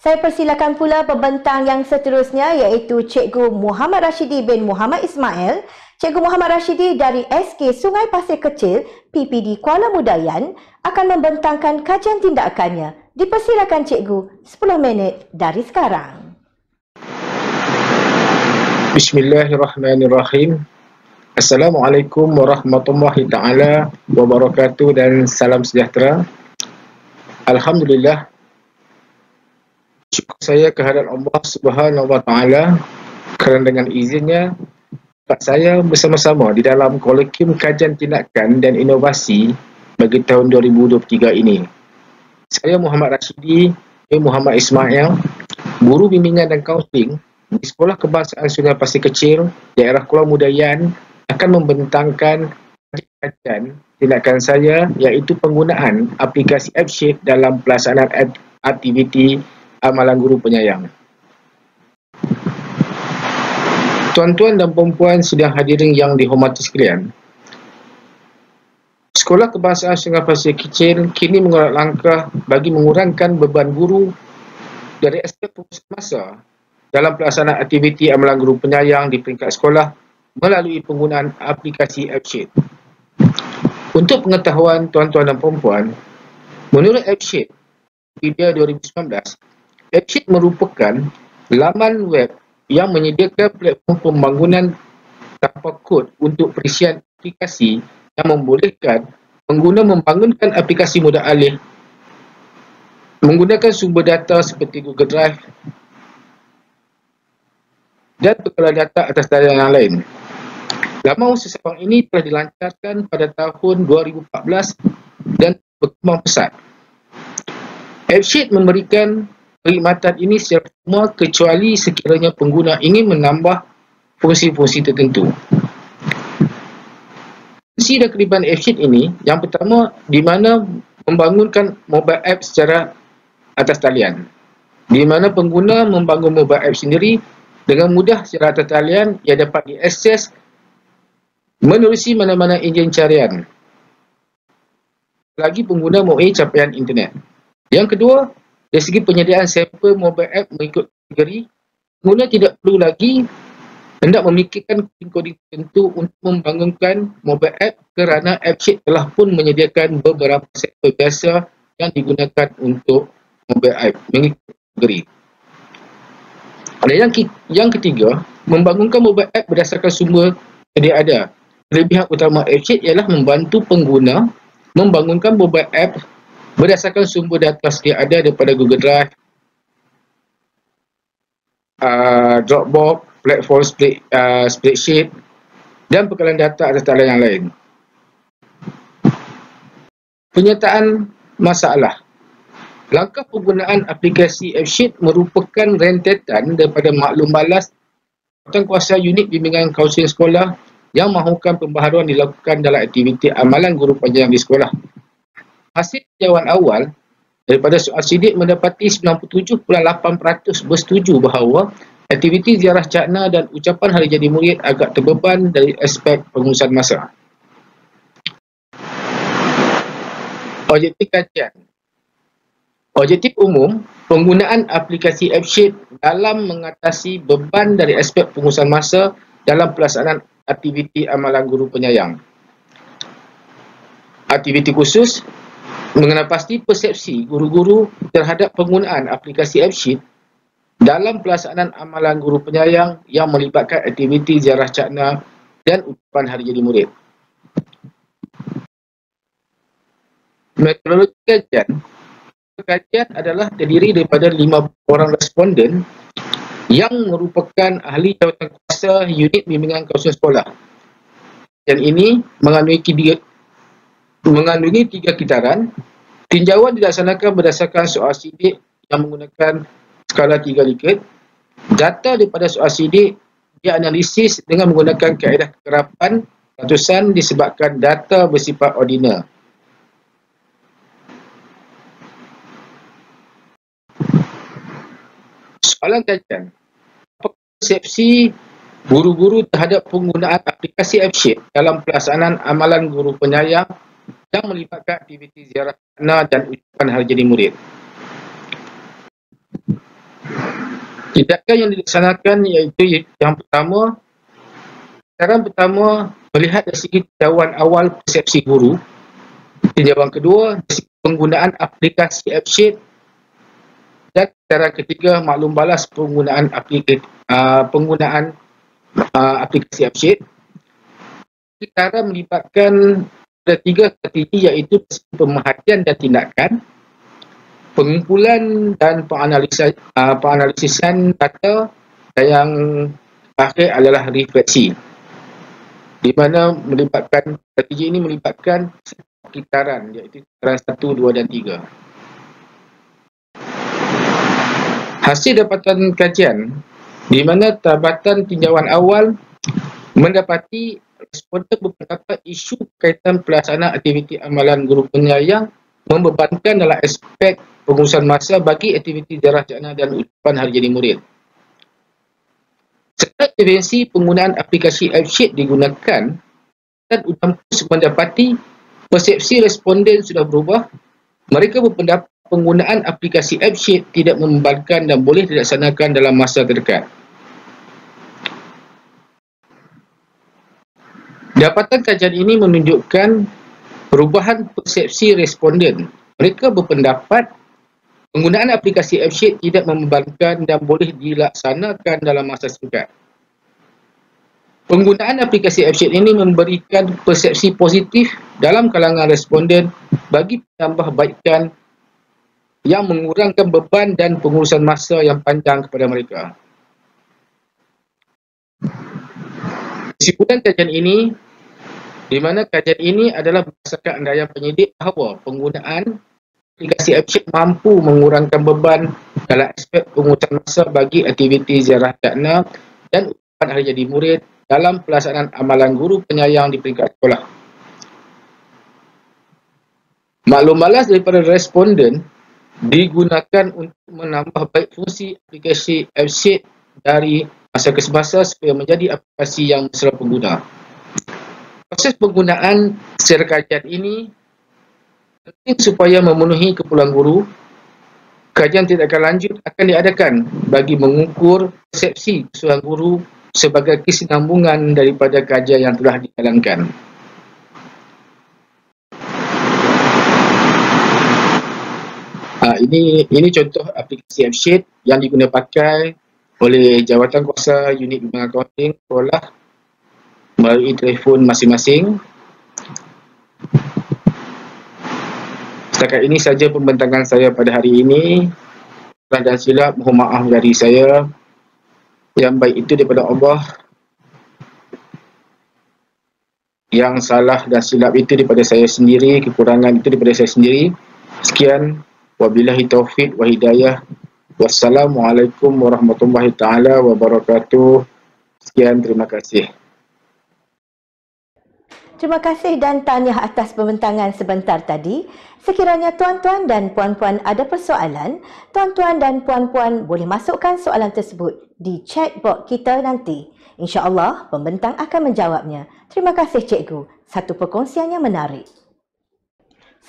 Saya persilakan pula pembentang yang seterusnya iaitu Cikgu Muhammad Rashidi bin Muhammad Ismail. Cikgu Muhammad Rashidi dari SK Sungai Pasir Kecil, PPD Kuala Mudayan akan membentangkan kajian tindakannya. Dipersilakan Cikgu 10 minit dari sekarang. Bismillahirrahmanirrahim. Assalamualaikum warahmatullahi taala wabarakatuh dan salam sejahtera. Alhamdulillah syukur saya kehadap Allah Subhanahu Wa Taala kerana dengan izinnya Pak saya bersama-sama di dalam kolokium kajian tindakan dan inovasi bagi tahun 2023 ini. Saya Muhammad Rashidi, saya Muhammad Ismail, guru bimbingan dan kaunseling di Sekolah Kebangsaan Sungai Pasir Kecil, daerah Kuala Mudayan akan membentangkan kajian tindakan saya iaitu penggunaan aplikasi AppShift dalam pelaksanaan aktiviti amalan guru penyayang. Tuan-tuan dan puan-puan sedang hadirin yang dihormati sekalian. Sekolah Kebangsaan Sungai Pasir Kecil kini mengorak langkah bagi mengurangkan beban guru dari aspek pengurusan masa dalam pelaksanaan aktiviti amalan guru penyayang di peringkat sekolah melalui penggunaan aplikasi AppSheet. Untuk pengetahuan tuan-tuan dan puan-puan, menurut AppSheet Wikipedia Etsy merupakan laman web yang menyediakan platform pembangunan tanpa kod untuk perisian aplikasi yang membolehkan pengguna membangunkan aplikasi mudah alih menggunakan sumber data seperti Google Drive dan pengelola data atas talian yang lain. Laman sesepang ini telah dilancarkan pada tahun 2014 dan berkembang pesat. AppSheet memberikan perkhidmatan ini secara semua kecuali sekiranya pengguna ingin menambah fungsi-fungsi tertentu. Fungsi dan kelibatan AirKit ini, yang pertama di mana membangunkan mobile app secara atas talian. Di mana pengguna membangun mobile app sendiri dengan mudah secara atas talian yang dapat diakses menerusi mana-mana enjin carian. Lagi pengguna mempunyai capaian internet. Yang kedua, dari segi penyediaan sampel mobile app mengikut kategori, pengguna tidak perlu lagi hendak memikirkan coding tertentu untuk membangunkan mobile app kerana AppSheet telah pun menyediakan beberapa sampel biasa yang digunakan untuk mobile app mengikut kategori. Yang, ki- yang ketiga, membangunkan mobile app berdasarkan sumber sedia ada. Kelebihan utama AppSheet ialah membantu pengguna membangunkan mobile app berdasarkan sumber data yang ada daripada Google Drive, uh, Dropbox, platform split, uh, spreadsheet dan perkalian data atas talian yang lain. Penyertaan masalah. Langkah penggunaan aplikasi F-Sheet merupakan rentetan daripada maklum balas atau kuasa unit bimbingan kaunseling sekolah yang mahukan pembaharuan dilakukan dalam aktiviti amalan guru panjang di sekolah. Hasil jawapan awal daripada soal sidik mendapati 97.8% bersetuju bahawa aktiviti ziarah cakna dan ucapan hari jadi murid agak terbeban dari aspek pengurusan masa. Objektif kajian Objektif umum, penggunaan aplikasi AppSheet dalam mengatasi beban dari aspek pengurusan masa dalam pelaksanaan aktiviti amalan guru penyayang. Aktiviti khusus, mengenal pasti persepsi guru-guru terhadap penggunaan aplikasi AppSheet dalam pelaksanaan amalan guru penyayang yang melibatkan aktiviti ziarah cakna dan ucapan hari jadi murid. Metodologi kajian kajian adalah terdiri daripada lima orang responden yang merupakan ahli jawatan kuasa unit bimbingan kawasan sekolah. Dan ini mengandungi mengandungi tiga kitaran. Tinjauan dilaksanakan berdasarkan soal sidik yang menggunakan skala tiga likert. Data daripada soal sidik dianalisis dengan menggunakan kaedah kekerapan ratusan disebabkan data bersifat ordinal. Soalan kajian. Apa persepsi guru-guru terhadap penggunaan aplikasi f dalam pelaksanaan amalan guru penyayang yang melibatkan aktiviti ziarah makna dan ucapan hal jadi murid. Tindakan yang dilaksanakan iaitu yang pertama, cara pertama melihat dari segi jawapan awal persepsi guru. Tinjauan kedua, penggunaan aplikasi AppSheet dan cara ketiga maklum balas penggunaan aplikasi uh, penggunaan uh, aplikasi AppSheet. Cara melibatkan Tiga ketiga iaitu pemerhatian dan tindakan pengumpulan dan penganalisa uh, penganalisisan data dan yang terakhir adalah refleksi di mana melibatkan strategi ini melibatkan kitaran iaitu sekitaran 1, 2 dan tiga. hasil dapatan kajian di mana tabatan tinjauan awal mendapati responden berpendapat isu kaitan pelaksanaan aktiviti amalan guru penyayang membebankan dalam aspek pengurusan masa bagi aktiviti jarak jana dan ucapan hari jadi murid. Setelah intervensi penggunaan aplikasi AppSheet digunakan dan utama mendapati persepsi responden sudah berubah. Mereka berpendapat penggunaan aplikasi AppSheet tidak membebankan dan boleh dilaksanakan dalam masa terdekat. Dapatan kajian ini menunjukkan perubahan persepsi responden. Mereka berpendapat penggunaan aplikasi AppSheet tidak membebankan dan boleh dilaksanakan dalam masa singkat. Penggunaan aplikasi AppSheet ini memberikan persepsi positif dalam kalangan responden bagi penambahbaikan yang mengurangkan beban dan pengurusan masa yang panjang kepada mereka. kesimpulan kajian ini di mana kajian ini adalah berdasarkan andaian penyidik bahawa penggunaan aplikasi action mampu mengurangkan beban dalam aspek pengurusan masa bagi aktiviti ziarah dakna dan ucapan hari jadi murid dalam pelaksanaan amalan guru penyayang di peringkat sekolah. Maklum balas daripada responden digunakan untuk menambah baik fungsi aplikasi FSIT dari masa ke semasa supaya menjadi aplikasi yang mesra pengguna. Proses penggunaan serkajian ini penting supaya memenuhi keperluan guru. Kajian tidak akan lanjut akan diadakan bagi mengukur persepsi keseluruhan guru sebagai kesinambungan daripada kajian yang telah dijalankan. Ah, ini ini contoh aplikasi AppSheet yang digunakan pakai oleh jawatan kuasa unit bimbingan accounting sekolah melalui telefon masing-masing. Setakat ini saja pembentangan saya pada hari ini. Salah dan silap, mohon maaf dari saya. Yang baik itu daripada Allah. Yang salah dan silap itu daripada saya sendiri, kekurangan itu daripada saya sendiri. Sekian. Wabillahi taufiq wa hidayah. Wassalamualaikum warahmatullahi taala wabarakatuh. Sekian terima kasih. Terima kasih dan tanya atas pembentangan sebentar tadi. Sekiranya tuan-tuan dan puan-puan ada persoalan, tuan-tuan dan puan-puan boleh masukkan soalan tersebut di chat box kita nanti. InsyaAllah, pembentang akan menjawabnya. Terima kasih, cikgu. Satu perkongsian yang menarik.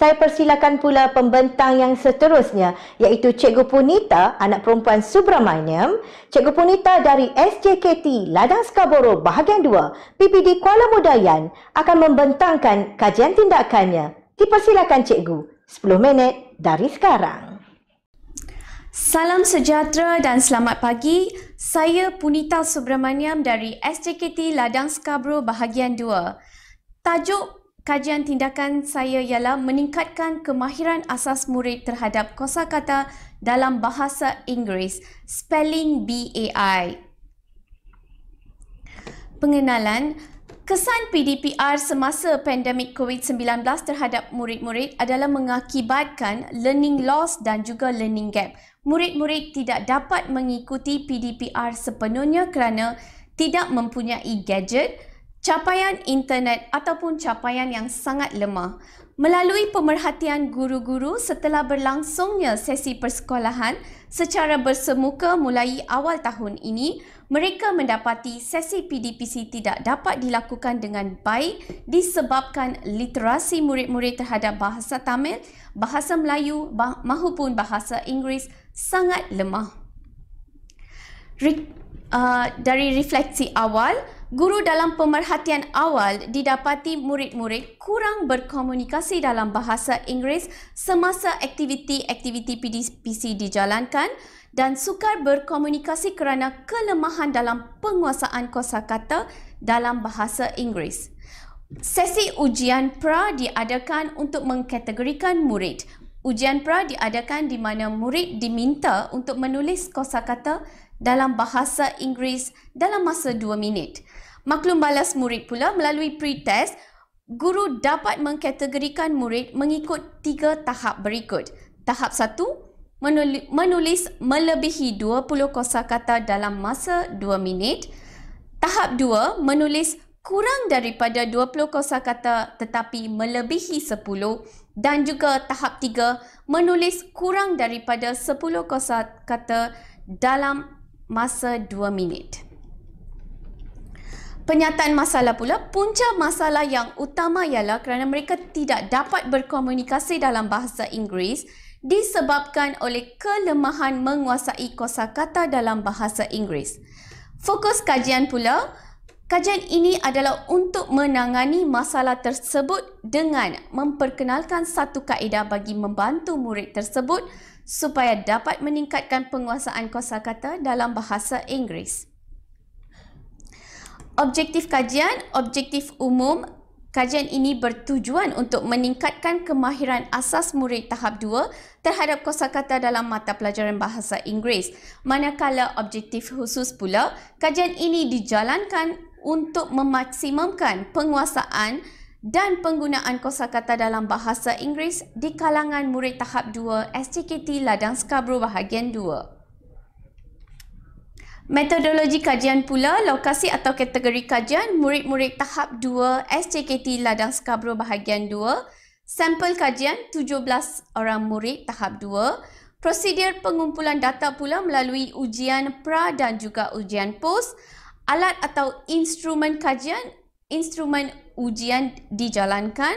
Saya persilakan pula pembentang yang seterusnya iaitu Cikgu Punita, anak perempuan Subramaniam. Cikgu Punita dari SJKT Ladang Skaboro Bahagian 2, PPD Kuala Mudayan akan membentangkan kajian tindakannya. Dipersilakan Cikgu, 10 minit dari sekarang. Salam sejahtera dan selamat pagi. Saya Punita Subramaniam dari SJKT Ladang Skaboro Bahagian 2. Tajuk Kajian tindakan saya ialah meningkatkan kemahiran asas murid terhadap kosakata dalam bahasa Inggeris, spelling BAI. Pengenalan Kesan PDPR semasa pandemik COVID-19 terhadap murid-murid adalah mengakibatkan learning loss dan juga learning gap. Murid-murid tidak dapat mengikuti PDPR sepenuhnya kerana tidak mempunyai gadget, capaian internet ataupun capaian yang sangat lemah. Melalui pemerhatian guru-guru setelah berlangsungnya sesi persekolahan secara bersemuka mulai awal tahun ini, mereka mendapati sesi PDPC tidak dapat dilakukan dengan baik disebabkan literasi murid-murid terhadap bahasa Tamil, bahasa Melayu bah- mahupun bahasa Inggeris sangat lemah. Re- uh, dari refleksi awal, guru dalam pemerhatian awal didapati murid-murid kurang berkomunikasi dalam bahasa Inggeris semasa aktiviti-aktiviti PDPC dijalankan dan sukar berkomunikasi kerana kelemahan dalam penguasaan kosakata dalam bahasa Inggeris. Sesi ujian pra diadakan untuk mengkategorikan murid. Ujian pra diadakan di mana murid diminta untuk menulis kosakata dalam bahasa Inggeris dalam masa 2 minit. Maklum balas murid pula melalui pretest, guru dapat mengkategorikan murid mengikut tiga tahap berikut. Tahap satu, menulis melebihi 20 kosa kata dalam masa 2 minit. Tahap dua, menulis kurang daripada 20 kosa kata tetapi melebihi 10. Dan juga tahap tiga, menulis kurang daripada 10 kosa kata dalam masa 2 minit. Penyataan masalah pula, punca masalah yang utama ialah kerana mereka tidak dapat berkomunikasi dalam bahasa Inggeris disebabkan oleh kelemahan menguasai kosakata dalam bahasa Inggeris. Fokus kajian pula, kajian ini adalah untuk menangani masalah tersebut dengan memperkenalkan satu kaedah bagi membantu murid tersebut supaya dapat meningkatkan penguasaan kosakata dalam bahasa Inggeris. Objektif kajian, objektif umum, kajian ini bertujuan untuk meningkatkan kemahiran asas murid tahap 2 terhadap kosakata dalam mata pelajaran bahasa Inggeris. Manakala objektif khusus pula, kajian ini dijalankan untuk memaksimumkan penguasaan dan penggunaan kosakata dalam bahasa Inggeris di kalangan murid tahap 2 SCKT Ladang Skabro bahagian 2. Metodologi kajian pula, lokasi atau kategori kajian murid-murid tahap 2 SCKT Ladang Skabro bahagian 2, sampel kajian 17 orang murid tahap 2, prosedur pengumpulan data pula melalui ujian pra dan juga ujian post, alat atau instrumen kajian, instrumen ujian dijalankan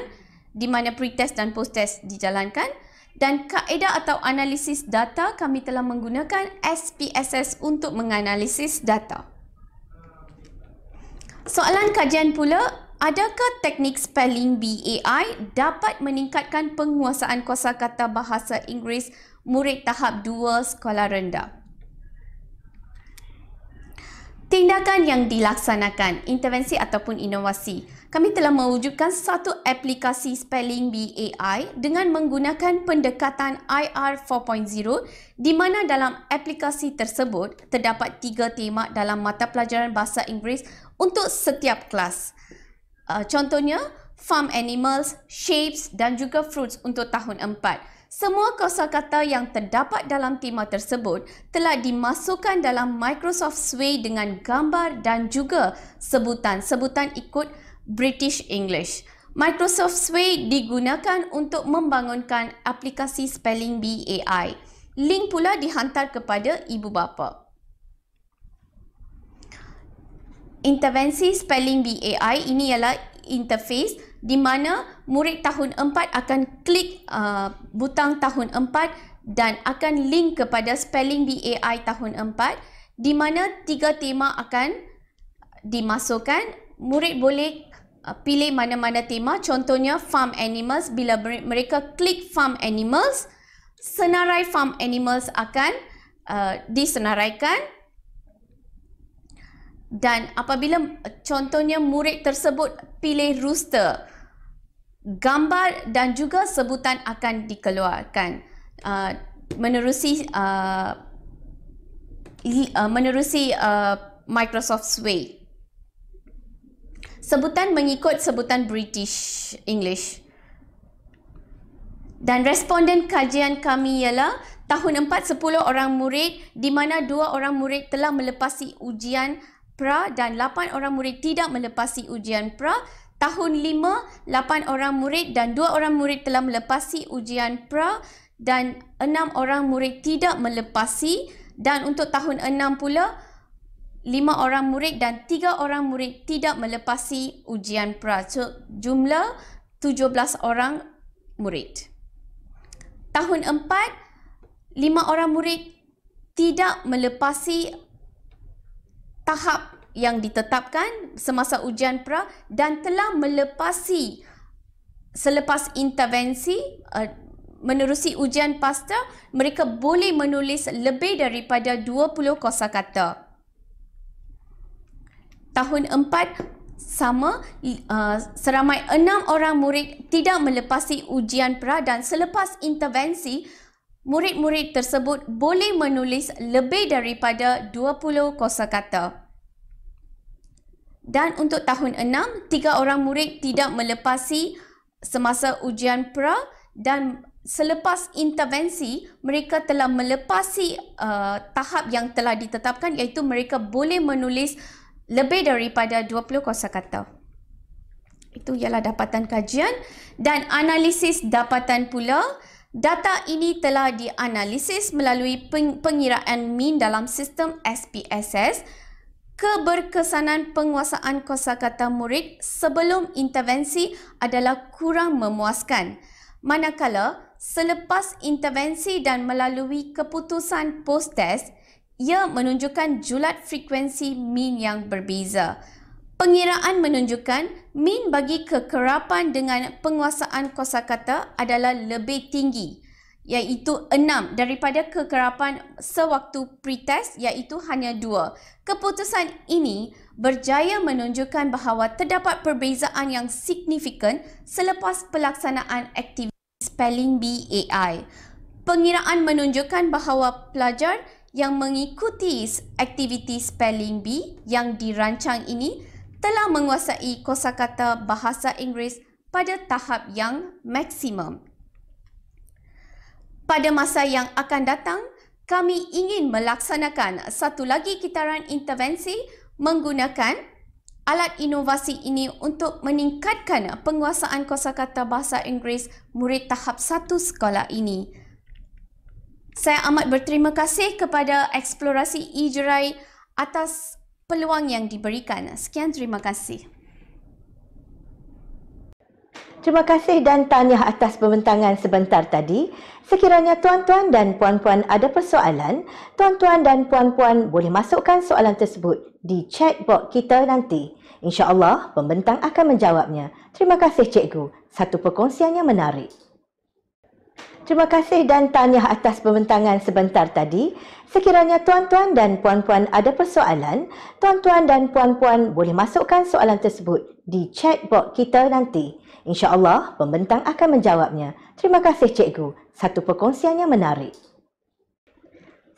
di mana pretest dan posttest dijalankan dan kaedah atau analisis data kami telah menggunakan SPSS untuk menganalisis data. Soalan kajian pula, adakah teknik spelling BAI dapat meningkatkan penguasaan kosakata bahasa Inggeris murid tahap 2 sekolah rendah? Tindakan yang dilaksanakan, intervensi ataupun inovasi kami telah mewujudkan satu aplikasi Spelling BAI dengan menggunakan pendekatan IR 4.0 di mana dalam aplikasi tersebut terdapat tiga tema dalam mata pelajaran Bahasa Inggeris untuk setiap kelas. Uh, contohnya, farm animals, shapes dan juga fruits untuk tahun 4. Semua kosakata yang terdapat dalam tema tersebut telah dimasukkan dalam Microsoft Sway dengan gambar dan juga sebutan-sebutan ikut British English. Microsoft Sway digunakan untuk membangunkan aplikasi Spelling Bee AI. Link pula dihantar kepada ibu bapa. Intervensi Spelling Bee AI ini ialah interface di mana murid tahun 4 akan klik uh, butang tahun 4 dan akan link kepada Spelling Bee AI tahun 4 di mana tiga tema akan dimasukkan. Murid boleh Ah, pilih mana-mana tema contohnya farm animals bila mereka klik farm animals senarai farm animals akan uh, disenaraikan dan apabila contohnya murid tersebut pilih rooster gambar dan juga sebutan akan dikeluarkan uh, menerusi uh, menerusi uh, Microsoft Suite sebutan mengikut sebutan British English. Dan responden kajian kami ialah tahun 4 10 orang murid di mana 2 orang murid telah melepasi ujian pra dan 8 orang murid tidak melepasi ujian pra. Tahun 5 8 orang murid dan 2 orang murid telah melepasi ujian pra dan 6 orang murid tidak melepasi dan untuk tahun 6 pula lima orang murid dan tiga orang murid tidak melepasi ujian pra. So, jumlah belas orang murid. Tahun empat lima orang murid tidak melepasi tahap yang ditetapkan semasa ujian pra dan telah melepasi selepas intervensi uh, menerusi ujian pasta mereka boleh menulis lebih daripada 20 kosakata tahun 4 sama uh, seramai enam orang murid tidak melepasi ujian pra dan selepas intervensi murid-murid tersebut boleh menulis lebih daripada 20 kosakata. Dan untuk tahun enam, tiga orang murid tidak melepasi semasa ujian pra dan selepas intervensi mereka telah melepasi uh, tahap yang telah ditetapkan iaitu mereka boleh menulis lebih daripada 20 kosakata. Itu ialah dapatan kajian dan analisis dapatan pula. Data ini telah dianalisis melalui pengiraan min dalam sistem SPSS keberkesanan penguasaan kosakata murid sebelum intervensi adalah kurang memuaskan. Manakala selepas intervensi dan melalui keputusan post-test, ia menunjukkan julat frekuensi min yang berbeza. Pengiraan menunjukkan min bagi kekerapan dengan penguasaan kosakata adalah lebih tinggi iaitu 6 daripada kekerapan sewaktu pretest iaitu hanya 2. Keputusan ini berjaya menunjukkan bahawa terdapat perbezaan yang signifikan selepas pelaksanaan aktiviti spelling BAI. Pengiraan menunjukkan bahawa pelajar yang mengikuti aktiviti spelling B yang dirancang ini telah menguasai kosakata bahasa Inggeris pada tahap yang maksimum. Pada masa yang akan datang, kami ingin melaksanakan satu lagi kitaran intervensi menggunakan alat inovasi ini untuk meningkatkan penguasaan kosakata bahasa Inggeris murid tahap satu sekolah ini. Saya amat berterima kasih kepada eksplorasi e-jerai atas peluang yang diberikan. Sekian terima kasih. Terima kasih dan tanya atas pembentangan sebentar tadi. Sekiranya tuan-tuan dan puan-puan ada persoalan, tuan-tuan dan puan-puan boleh masukkan soalan tersebut di chat box kita nanti. InsyaAllah, pembentang akan menjawabnya. Terima kasih, cikgu. Satu perkongsian yang menarik. Terima kasih dan tanya atas pembentangan sebentar tadi. Sekiranya tuan-tuan dan puan-puan ada persoalan, tuan-tuan dan puan-puan boleh masukkan soalan tersebut di chat box kita nanti. Insya Allah pembentang akan menjawabnya. Terima kasih, cikgu. Satu perkongsian yang menarik.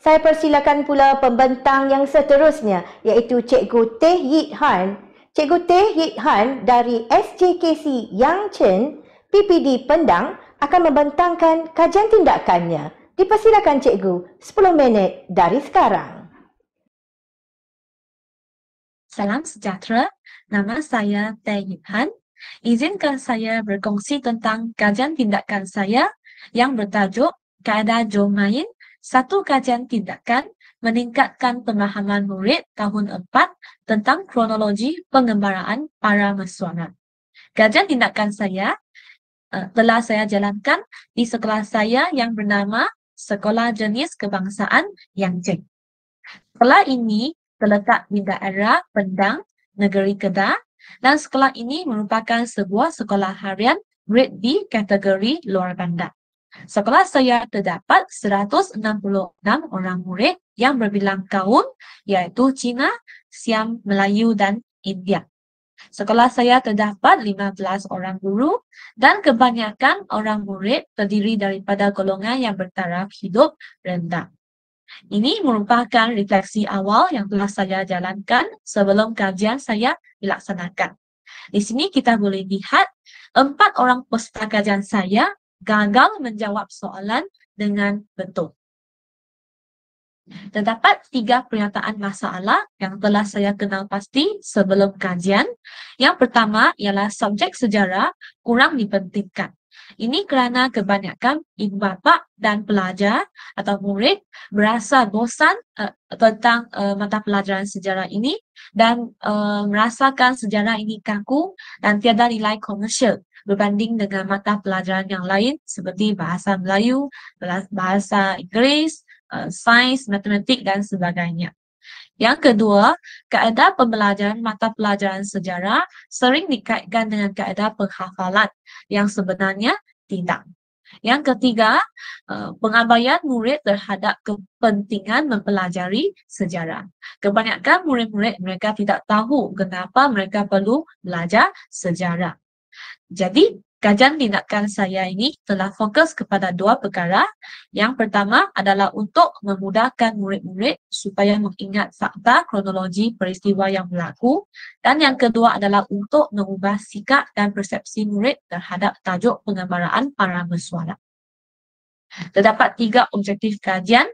Saya persilakan pula pembentang yang seterusnya, iaitu cikgu Teh Yit Han. Cikgu Teh Yit Han dari SJKC Yang Chen, PPD Pendang, akan membentangkan kajian tindakannya. Dipersilakan cikgu 10 minit dari sekarang. Salam sejahtera. Nama saya Tay Yip Izinkan saya berkongsi tentang kajian tindakan saya yang bertajuk Kada Jo main satu kajian tindakan meningkatkan pemahaman murid tahun 4 tentang kronologi pengembaraan para mesuana. Kajian tindakan saya Eh, telah saya jalankan di sekolah saya yang bernama Sekolah Jenis Kebangsaan Yang Cik. Sekolah ini terletak di daerah Pendang, Negeri Kedah dan sekolah ini merupakan sebuah sekolah harian grade B kategori luar bandar. Sekolah saya terdapat 166 orang murid yang berbilang kaum iaitu Cina, Siam, Melayu dan India. Sekolah saya terdapat 15 orang guru dan kebanyakan orang murid terdiri daripada golongan yang bertaraf hidup rendah. Ini merupakan refleksi awal yang telah saya jalankan sebelum kajian saya dilaksanakan. Di sini kita boleh lihat empat orang peserta kajian saya gagal menjawab soalan dengan betul. Terdapat tiga pernyataan masalah yang telah saya kenal pasti sebelum kajian. Yang pertama ialah subjek sejarah kurang dipentingkan. Ini kerana kebanyakan ibu bapa dan pelajar atau murid berasa bosan uh, tentang uh, mata pelajaran sejarah ini dan uh, merasakan sejarah ini kaku dan tiada nilai komersial berbanding dengan mata pelajaran yang lain seperti bahasa Melayu, bahasa Inggeris, uh, sains, matematik dan sebagainya. Yang kedua, kaedah pembelajaran mata pelajaran sejarah sering dikaitkan dengan kaedah penghafalan yang sebenarnya tidak. Yang ketiga, uh, pengabaian murid terhadap kepentingan mempelajari sejarah. Kebanyakan murid-murid mereka tidak tahu kenapa mereka perlu belajar sejarah. Jadi, Kajian tindakan saya ini telah fokus kepada dua perkara. Yang pertama adalah untuk memudahkan murid-murid supaya mengingat fakta kronologi peristiwa yang berlaku. Dan yang kedua adalah untuk mengubah sikap dan persepsi murid terhadap tajuk pengembaraan para bersuara. Terdapat tiga objektif kajian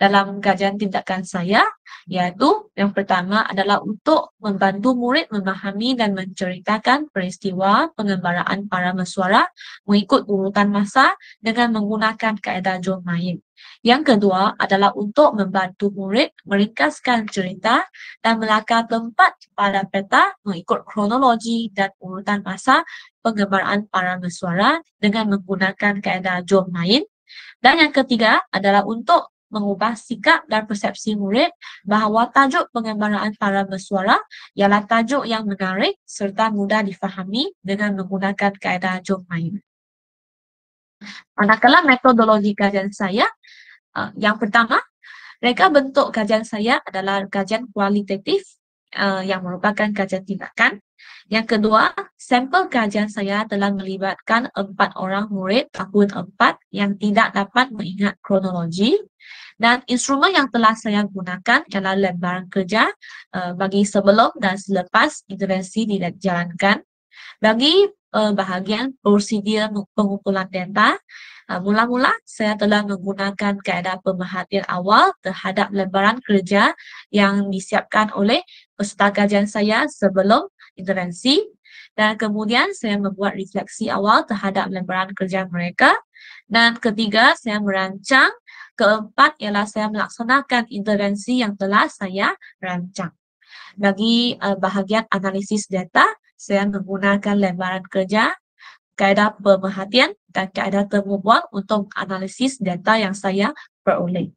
dalam kajian tindakan saya iaitu yang pertama adalah untuk membantu murid memahami dan menceritakan peristiwa pengembaraan para mesuara mengikut urutan masa dengan menggunakan kaedah jom Main. Yang kedua adalah untuk membantu murid meringkaskan cerita dan melakar tempat pada peta mengikut kronologi dan urutan masa pengembaraan para mesuara dengan menggunakan kaedah jom Main. Dan yang ketiga adalah untuk mengubah sikap dan persepsi murid bahawa tajuk pengembaraan para bersuara ialah tajuk yang menarik serta mudah difahami dengan menggunakan kaedah jom main. Manakala metodologi kajian saya, eh, yang pertama, reka bentuk kajian saya adalah kajian kualitatif uh, yang merupakan kajian tindakan. Yang kedua, sampel kajian saya telah melibatkan empat orang murid tahun empat yang tidak dapat mengingat kronologi dan instrumen yang telah saya gunakan ialah lembaran kerja uh, bagi sebelum dan selepas intervensi dijalankan. Bagi uh, bahagian prosedur pengumpulan data, Ah, mula-mula saya telah menggunakan kaedah pemerhatian awal terhadap lembaran kerja yang disiapkan oleh peserta kajian saya sebelum intervensi dan kemudian saya membuat refleksi awal terhadap lembaran kerja mereka dan ketiga saya merancang keempat ialah saya melaksanakan intervensi yang telah saya rancang bagi eh, bahagian analisis data saya menggunakan lembaran kerja kaedah pemerhatian dan kaedah termubuang untuk analisis data yang saya peroleh.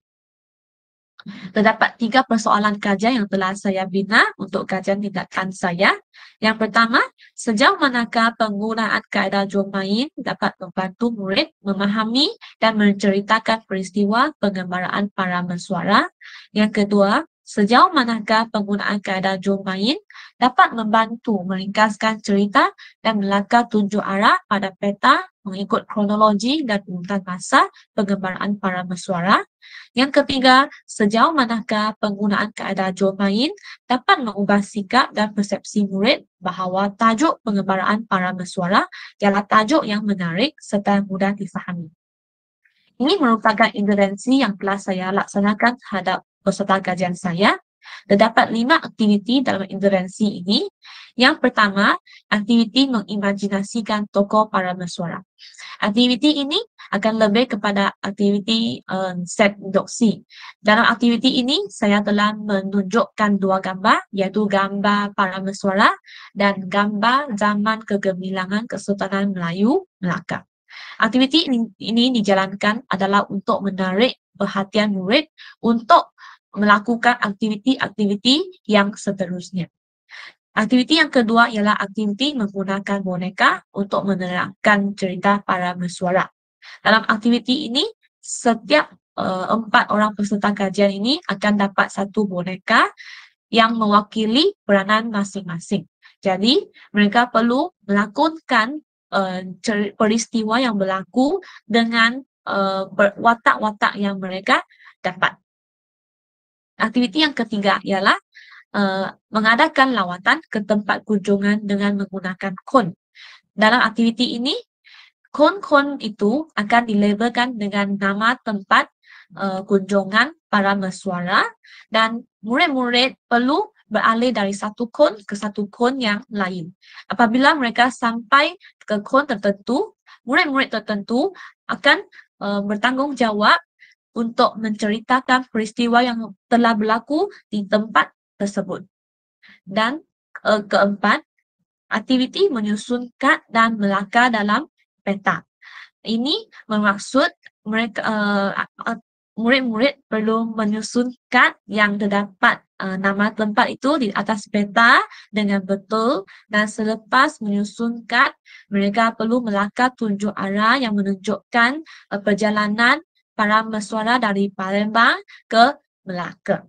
Terdapat tiga persoalan kajian yang telah saya bina untuk kajian tindakan saya. Yang pertama, sejauh manakah penggunaan kaedah jual main dapat membantu murid memahami dan menceritakan peristiwa penggambaran para mensuara. Yang kedua, sejauh manakah penggunaan kaedah jom main dapat membantu meringkaskan cerita dan melangkah tunjuk arah pada peta mengikut kronologi dan urutan masa penggambaran para mesuara. Yang ketiga, sejauh manakah penggunaan kaedah jom main dapat mengubah sikap dan persepsi murid bahawa tajuk penggambaran para mesuara ialah tajuk yang menarik serta mudah difahami. Ini merupakan intervensi yang telah saya laksanakan terhadap peserta kajian saya. Terdapat lima aktiviti dalam intervensi ini. Yang pertama, aktiviti mengimajinasikan tokoh para mesuara. Aktiviti ini akan lebih kepada aktiviti um, set doksi. Dalam aktiviti ini, saya telah menunjukkan dua gambar, iaitu gambar para mesuara dan gambar zaman kegemilangan Kesultanan Melayu Melaka. Aktiviti ini, ini dijalankan adalah untuk menarik perhatian murid untuk melakukan aktiviti-aktiviti yang seterusnya. Aktiviti yang kedua ialah aktiviti menggunakan boneka untuk menerangkan cerita para bersuara. Dalam aktiviti ini, setiap uh, empat orang peserta kajian ini akan dapat satu boneka yang mewakili peranan masing-masing. Jadi, mereka perlu melakonkan uh, peristiwa yang berlaku dengan eh, watak-watak yang mereka dapat. Aktiviti yang ketiga ialah uh, mengadakan lawatan ke tempat kunjungan dengan menggunakan kon. Dalam aktiviti ini, kon-kon itu akan dilabelkan dengan nama tempat uh, kunjungan para mesuara dan murid-murid perlu beralih dari satu kon ke satu kon yang lain. Apabila mereka sampai ke kon tertentu, murid-murid tertentu akan uh, bertanggungjawab untuk menceritakan peristiwa yang telah berlaku di tempat tersebut. Dan uh, keempat, aktiviti menyusun kad dan melaka dalam peta. Ini bermaksud mereka uh, uh, Murid-murid perlu menyusun kad yang terdapat uh, nama tempat itu di atas peta dengan betul dan selepas menyusun kad, mereka perlu melaka tunjuk arah yang menunjukkan uh, perjalanan para mesuara dari Palembang ke Melaka.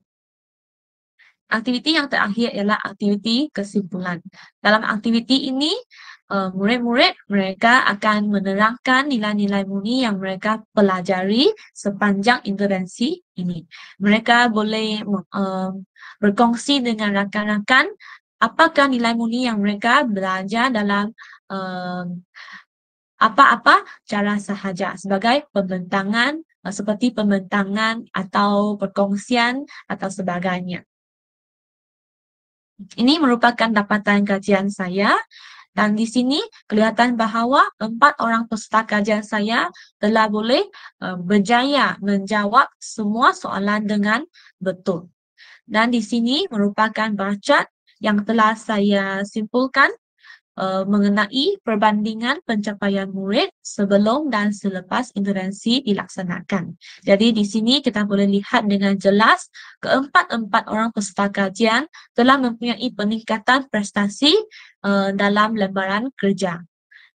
Aktiviti yang terakhir ialah aktiviti kesimpulan. Dalam aktiviti ini, eh, murid-murid mereka akan menerangkan nilai-nilai murni yang mereka pelajari sepanjang intervensi ini. Mereka boleh eh, berkongsi dengan rakan-rakan apakah nilai murni yang mereka belajar dalam eh, apa-apa cara sahaja sebagai pembentangan Ah, seperti pembentangan atau perkongsian atau sebagainya. Ini merupakan dapatan kajian saya dan di sini kelihatan bahawa empat orang peserta kajian saya telah boleh eh, berjaya menjawab semua soalan dengan betul. Dan di sini merupakan bacaan yang telah saya simpulkan uh, mengenai perbandingan pencapaian murid sebelum dan selepas intervensi dilaksanakan. Jadi di sini kita boleh lihat dengan jelas keempat-empat orang peserta kajian telah mempunyai peningkatan prestasi uh, dalam lembaran kerja.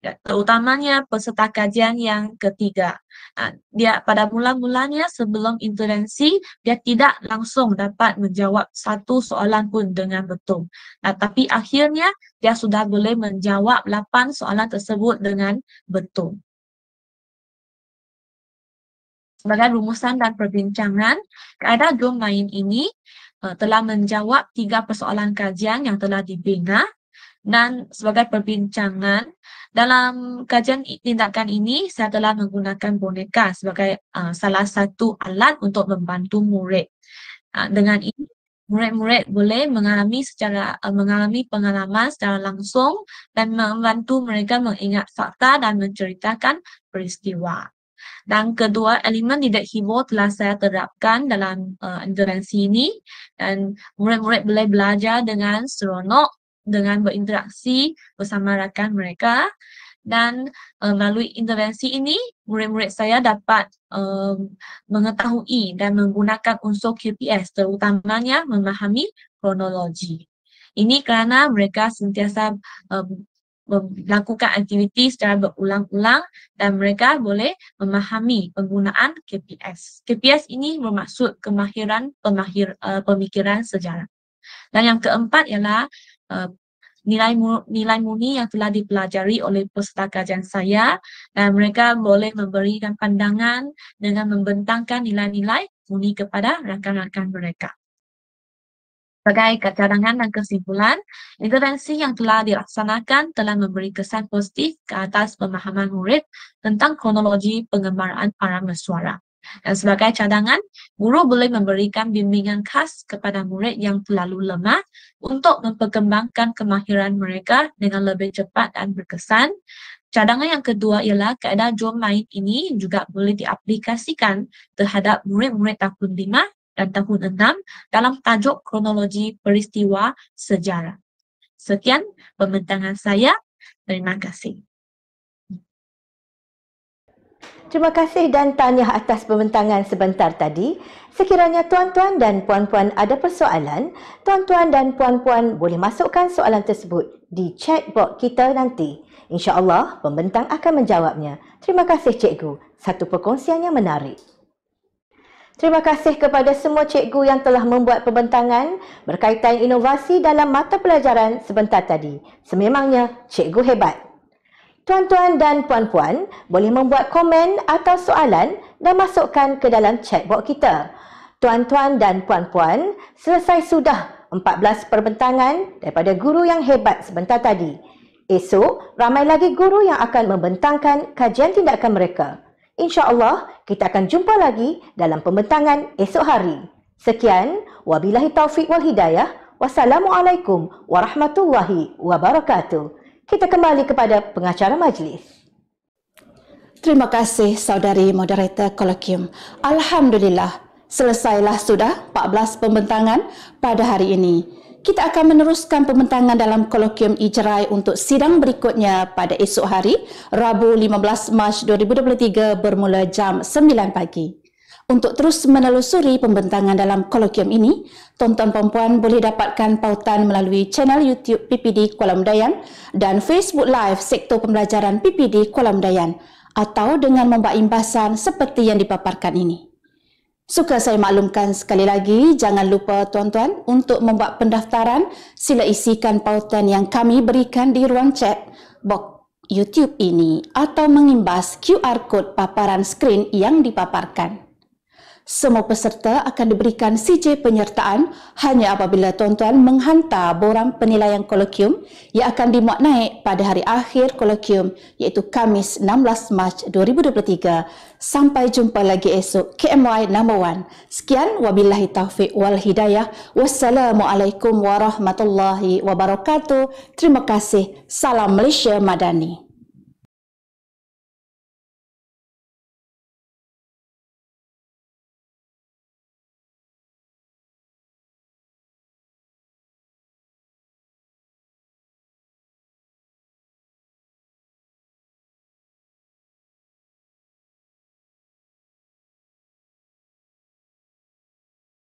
Ya, terutamanya peserta kajian yang ketiga. Ha, dia pada mula-mulanya sebelum intervensi, dia tidak langsung dapat menjawab satu soalan pun dengan betul. Nah, ha, tapi akhirnya dia sudah boleh menjawab lapan soalan tersebut dengan betul. Sebagai rumusan dan perbincangan, kaedah Zoom main ini eh, telah menjawab tiga persoalan kajian yang telah dibina dan sebagai perbincangan dalam kajian tindakan ini saya telah menggunakan boneka sebagai uh, salah satu alat untuk membantu murid uh, dengan ini murid-murid boleh mengalami secara uh, mengalami pengalaman secara langsung dan membantu mereka mengingat fakta dan menceritakan peristiwa dan kedua elemen tidak hibur telah saya terapkan dalam uh, intervensi ini dan murid-murid boleh belajar dengan seronok dengan berinteraksi bersama rakan mereka dan uh, melalui intervensi ini murid-murid saya dapat um, mengetahui dan menggunakan unsur QPS terutamanya memahami kronologi. Ini kerana mereka sentiasa um, melakukan aktiviti secara berulang-ulang dan mereka boleh memahami penggunaan KPS. KPS ini bermaksud kemahiran pemahir, uh, pemikiran sejarah. Dan yang keempat ialah Eh, nilai nilai murni yang telah dipelajari oleh peserta kajian saya dan mereka boleh memberikan pandangan dengan membentangkan nilai-nilai murni kepada rakan-rakan mereka. Sebagai cadangan dan kesimpulan, intervensi yang telah dilaksanakan telah memberi kesan positif ke atas pemahaman murid tentang kronologi pengembaraan para mesuara. Dan sebagai cadangan, guru boleh memberikan bimbingan khas kepada murid yang terlalu lemah untuk memperkembangkan kemahiran mereka dengan lebih cepat dan berkesan. Cadangan yang kedua ialah keadaan jom main ini juga boleh diaplikasikan terhadap murid-murid tahun 5 dan tahun 6 dalam tajuk kronologi peristiwa sejarah. Sekian pembentangan saya. Terima kasih. Terima kasih dan tahniah atas pembentangan sebentar tadi. Sekiranya tuan-tuan dan puan-puan ada persoalan, tuan-tuan dan puan-puan boleh masukkan soalan tersebut di chat box kita nanti. InsyaAllah, pembentang akan menjawabnya. Terima kasih, cikgu. Satu perkongsian yang menarik. Terima kasih kepada semua cikgu yang telah membuat pembentangan berkaitan inovasi dalam mata pelajaran sebentar tadi. Sememangnya, cikgu hebat tuan-tuan dan puan-puan boleh membuat komen atau soalan dan masukkan ke dalam chatbot kita. Tuan-tuan dan puan-puan, selesai sudah 14 perbentangan daripada guru yang hebat sebentar tadi. Esok, ramai lagi guru yang akan membentangkan kajian tindakan mereka. InsyaAllah, kita akan jumpa lagi dalam pembentangan esok hari. Sekian, wabilahi taufiq wal hidayah. Wassalamualaikum warahmatullahi wabarakatuh. Kita kembali kepada pengacara majlis. Terima kasih saudari moderator kolokium. Alhamdulillah, selesailah sudah 14 pembentangan pada hari ini. Kita akan meneruskan pembentangan dalam kolokium ijrai untuk sidang berikutnya pada esok hari, Rabu 15 Mac 2023 bermula jam 9 pagi. Untuk terus menelusuri pembentangan dalam kolokium ini, tonton perempuan boleh dapatkan pautan melalui channel YouTube PPD Kuala Mudayan dan Facebook Live Sektor Pembelajaran PPD Kuala Mudayan atau dengan membuat imbasan seperti yang dipaparkan ini. Suka saya maklumkan sekali lagi, jangan lupa tuan-tuan untuk membuat pendaftaran sila isikan pautan yang kami berikan di ruang chat box YouTube ini atau mengimbas QR kod paparan skrin yang dipaparkan. Semua peserta akan diberikan CJ penyertaan hanya apabila tuan-tuan menghantar borang penilaian kolokium yang akan dimuat naik pada hari akhir kolokium iaitu Kamis 16 Mac 2023. Sampai jumpa lagi esok KMY No. 1. Sekian, wabillahi taufiq wal hidayah. Wassalamualaikum warahmatullahi wabarakatuh. Terima kasih. Salam Malaysia Madani.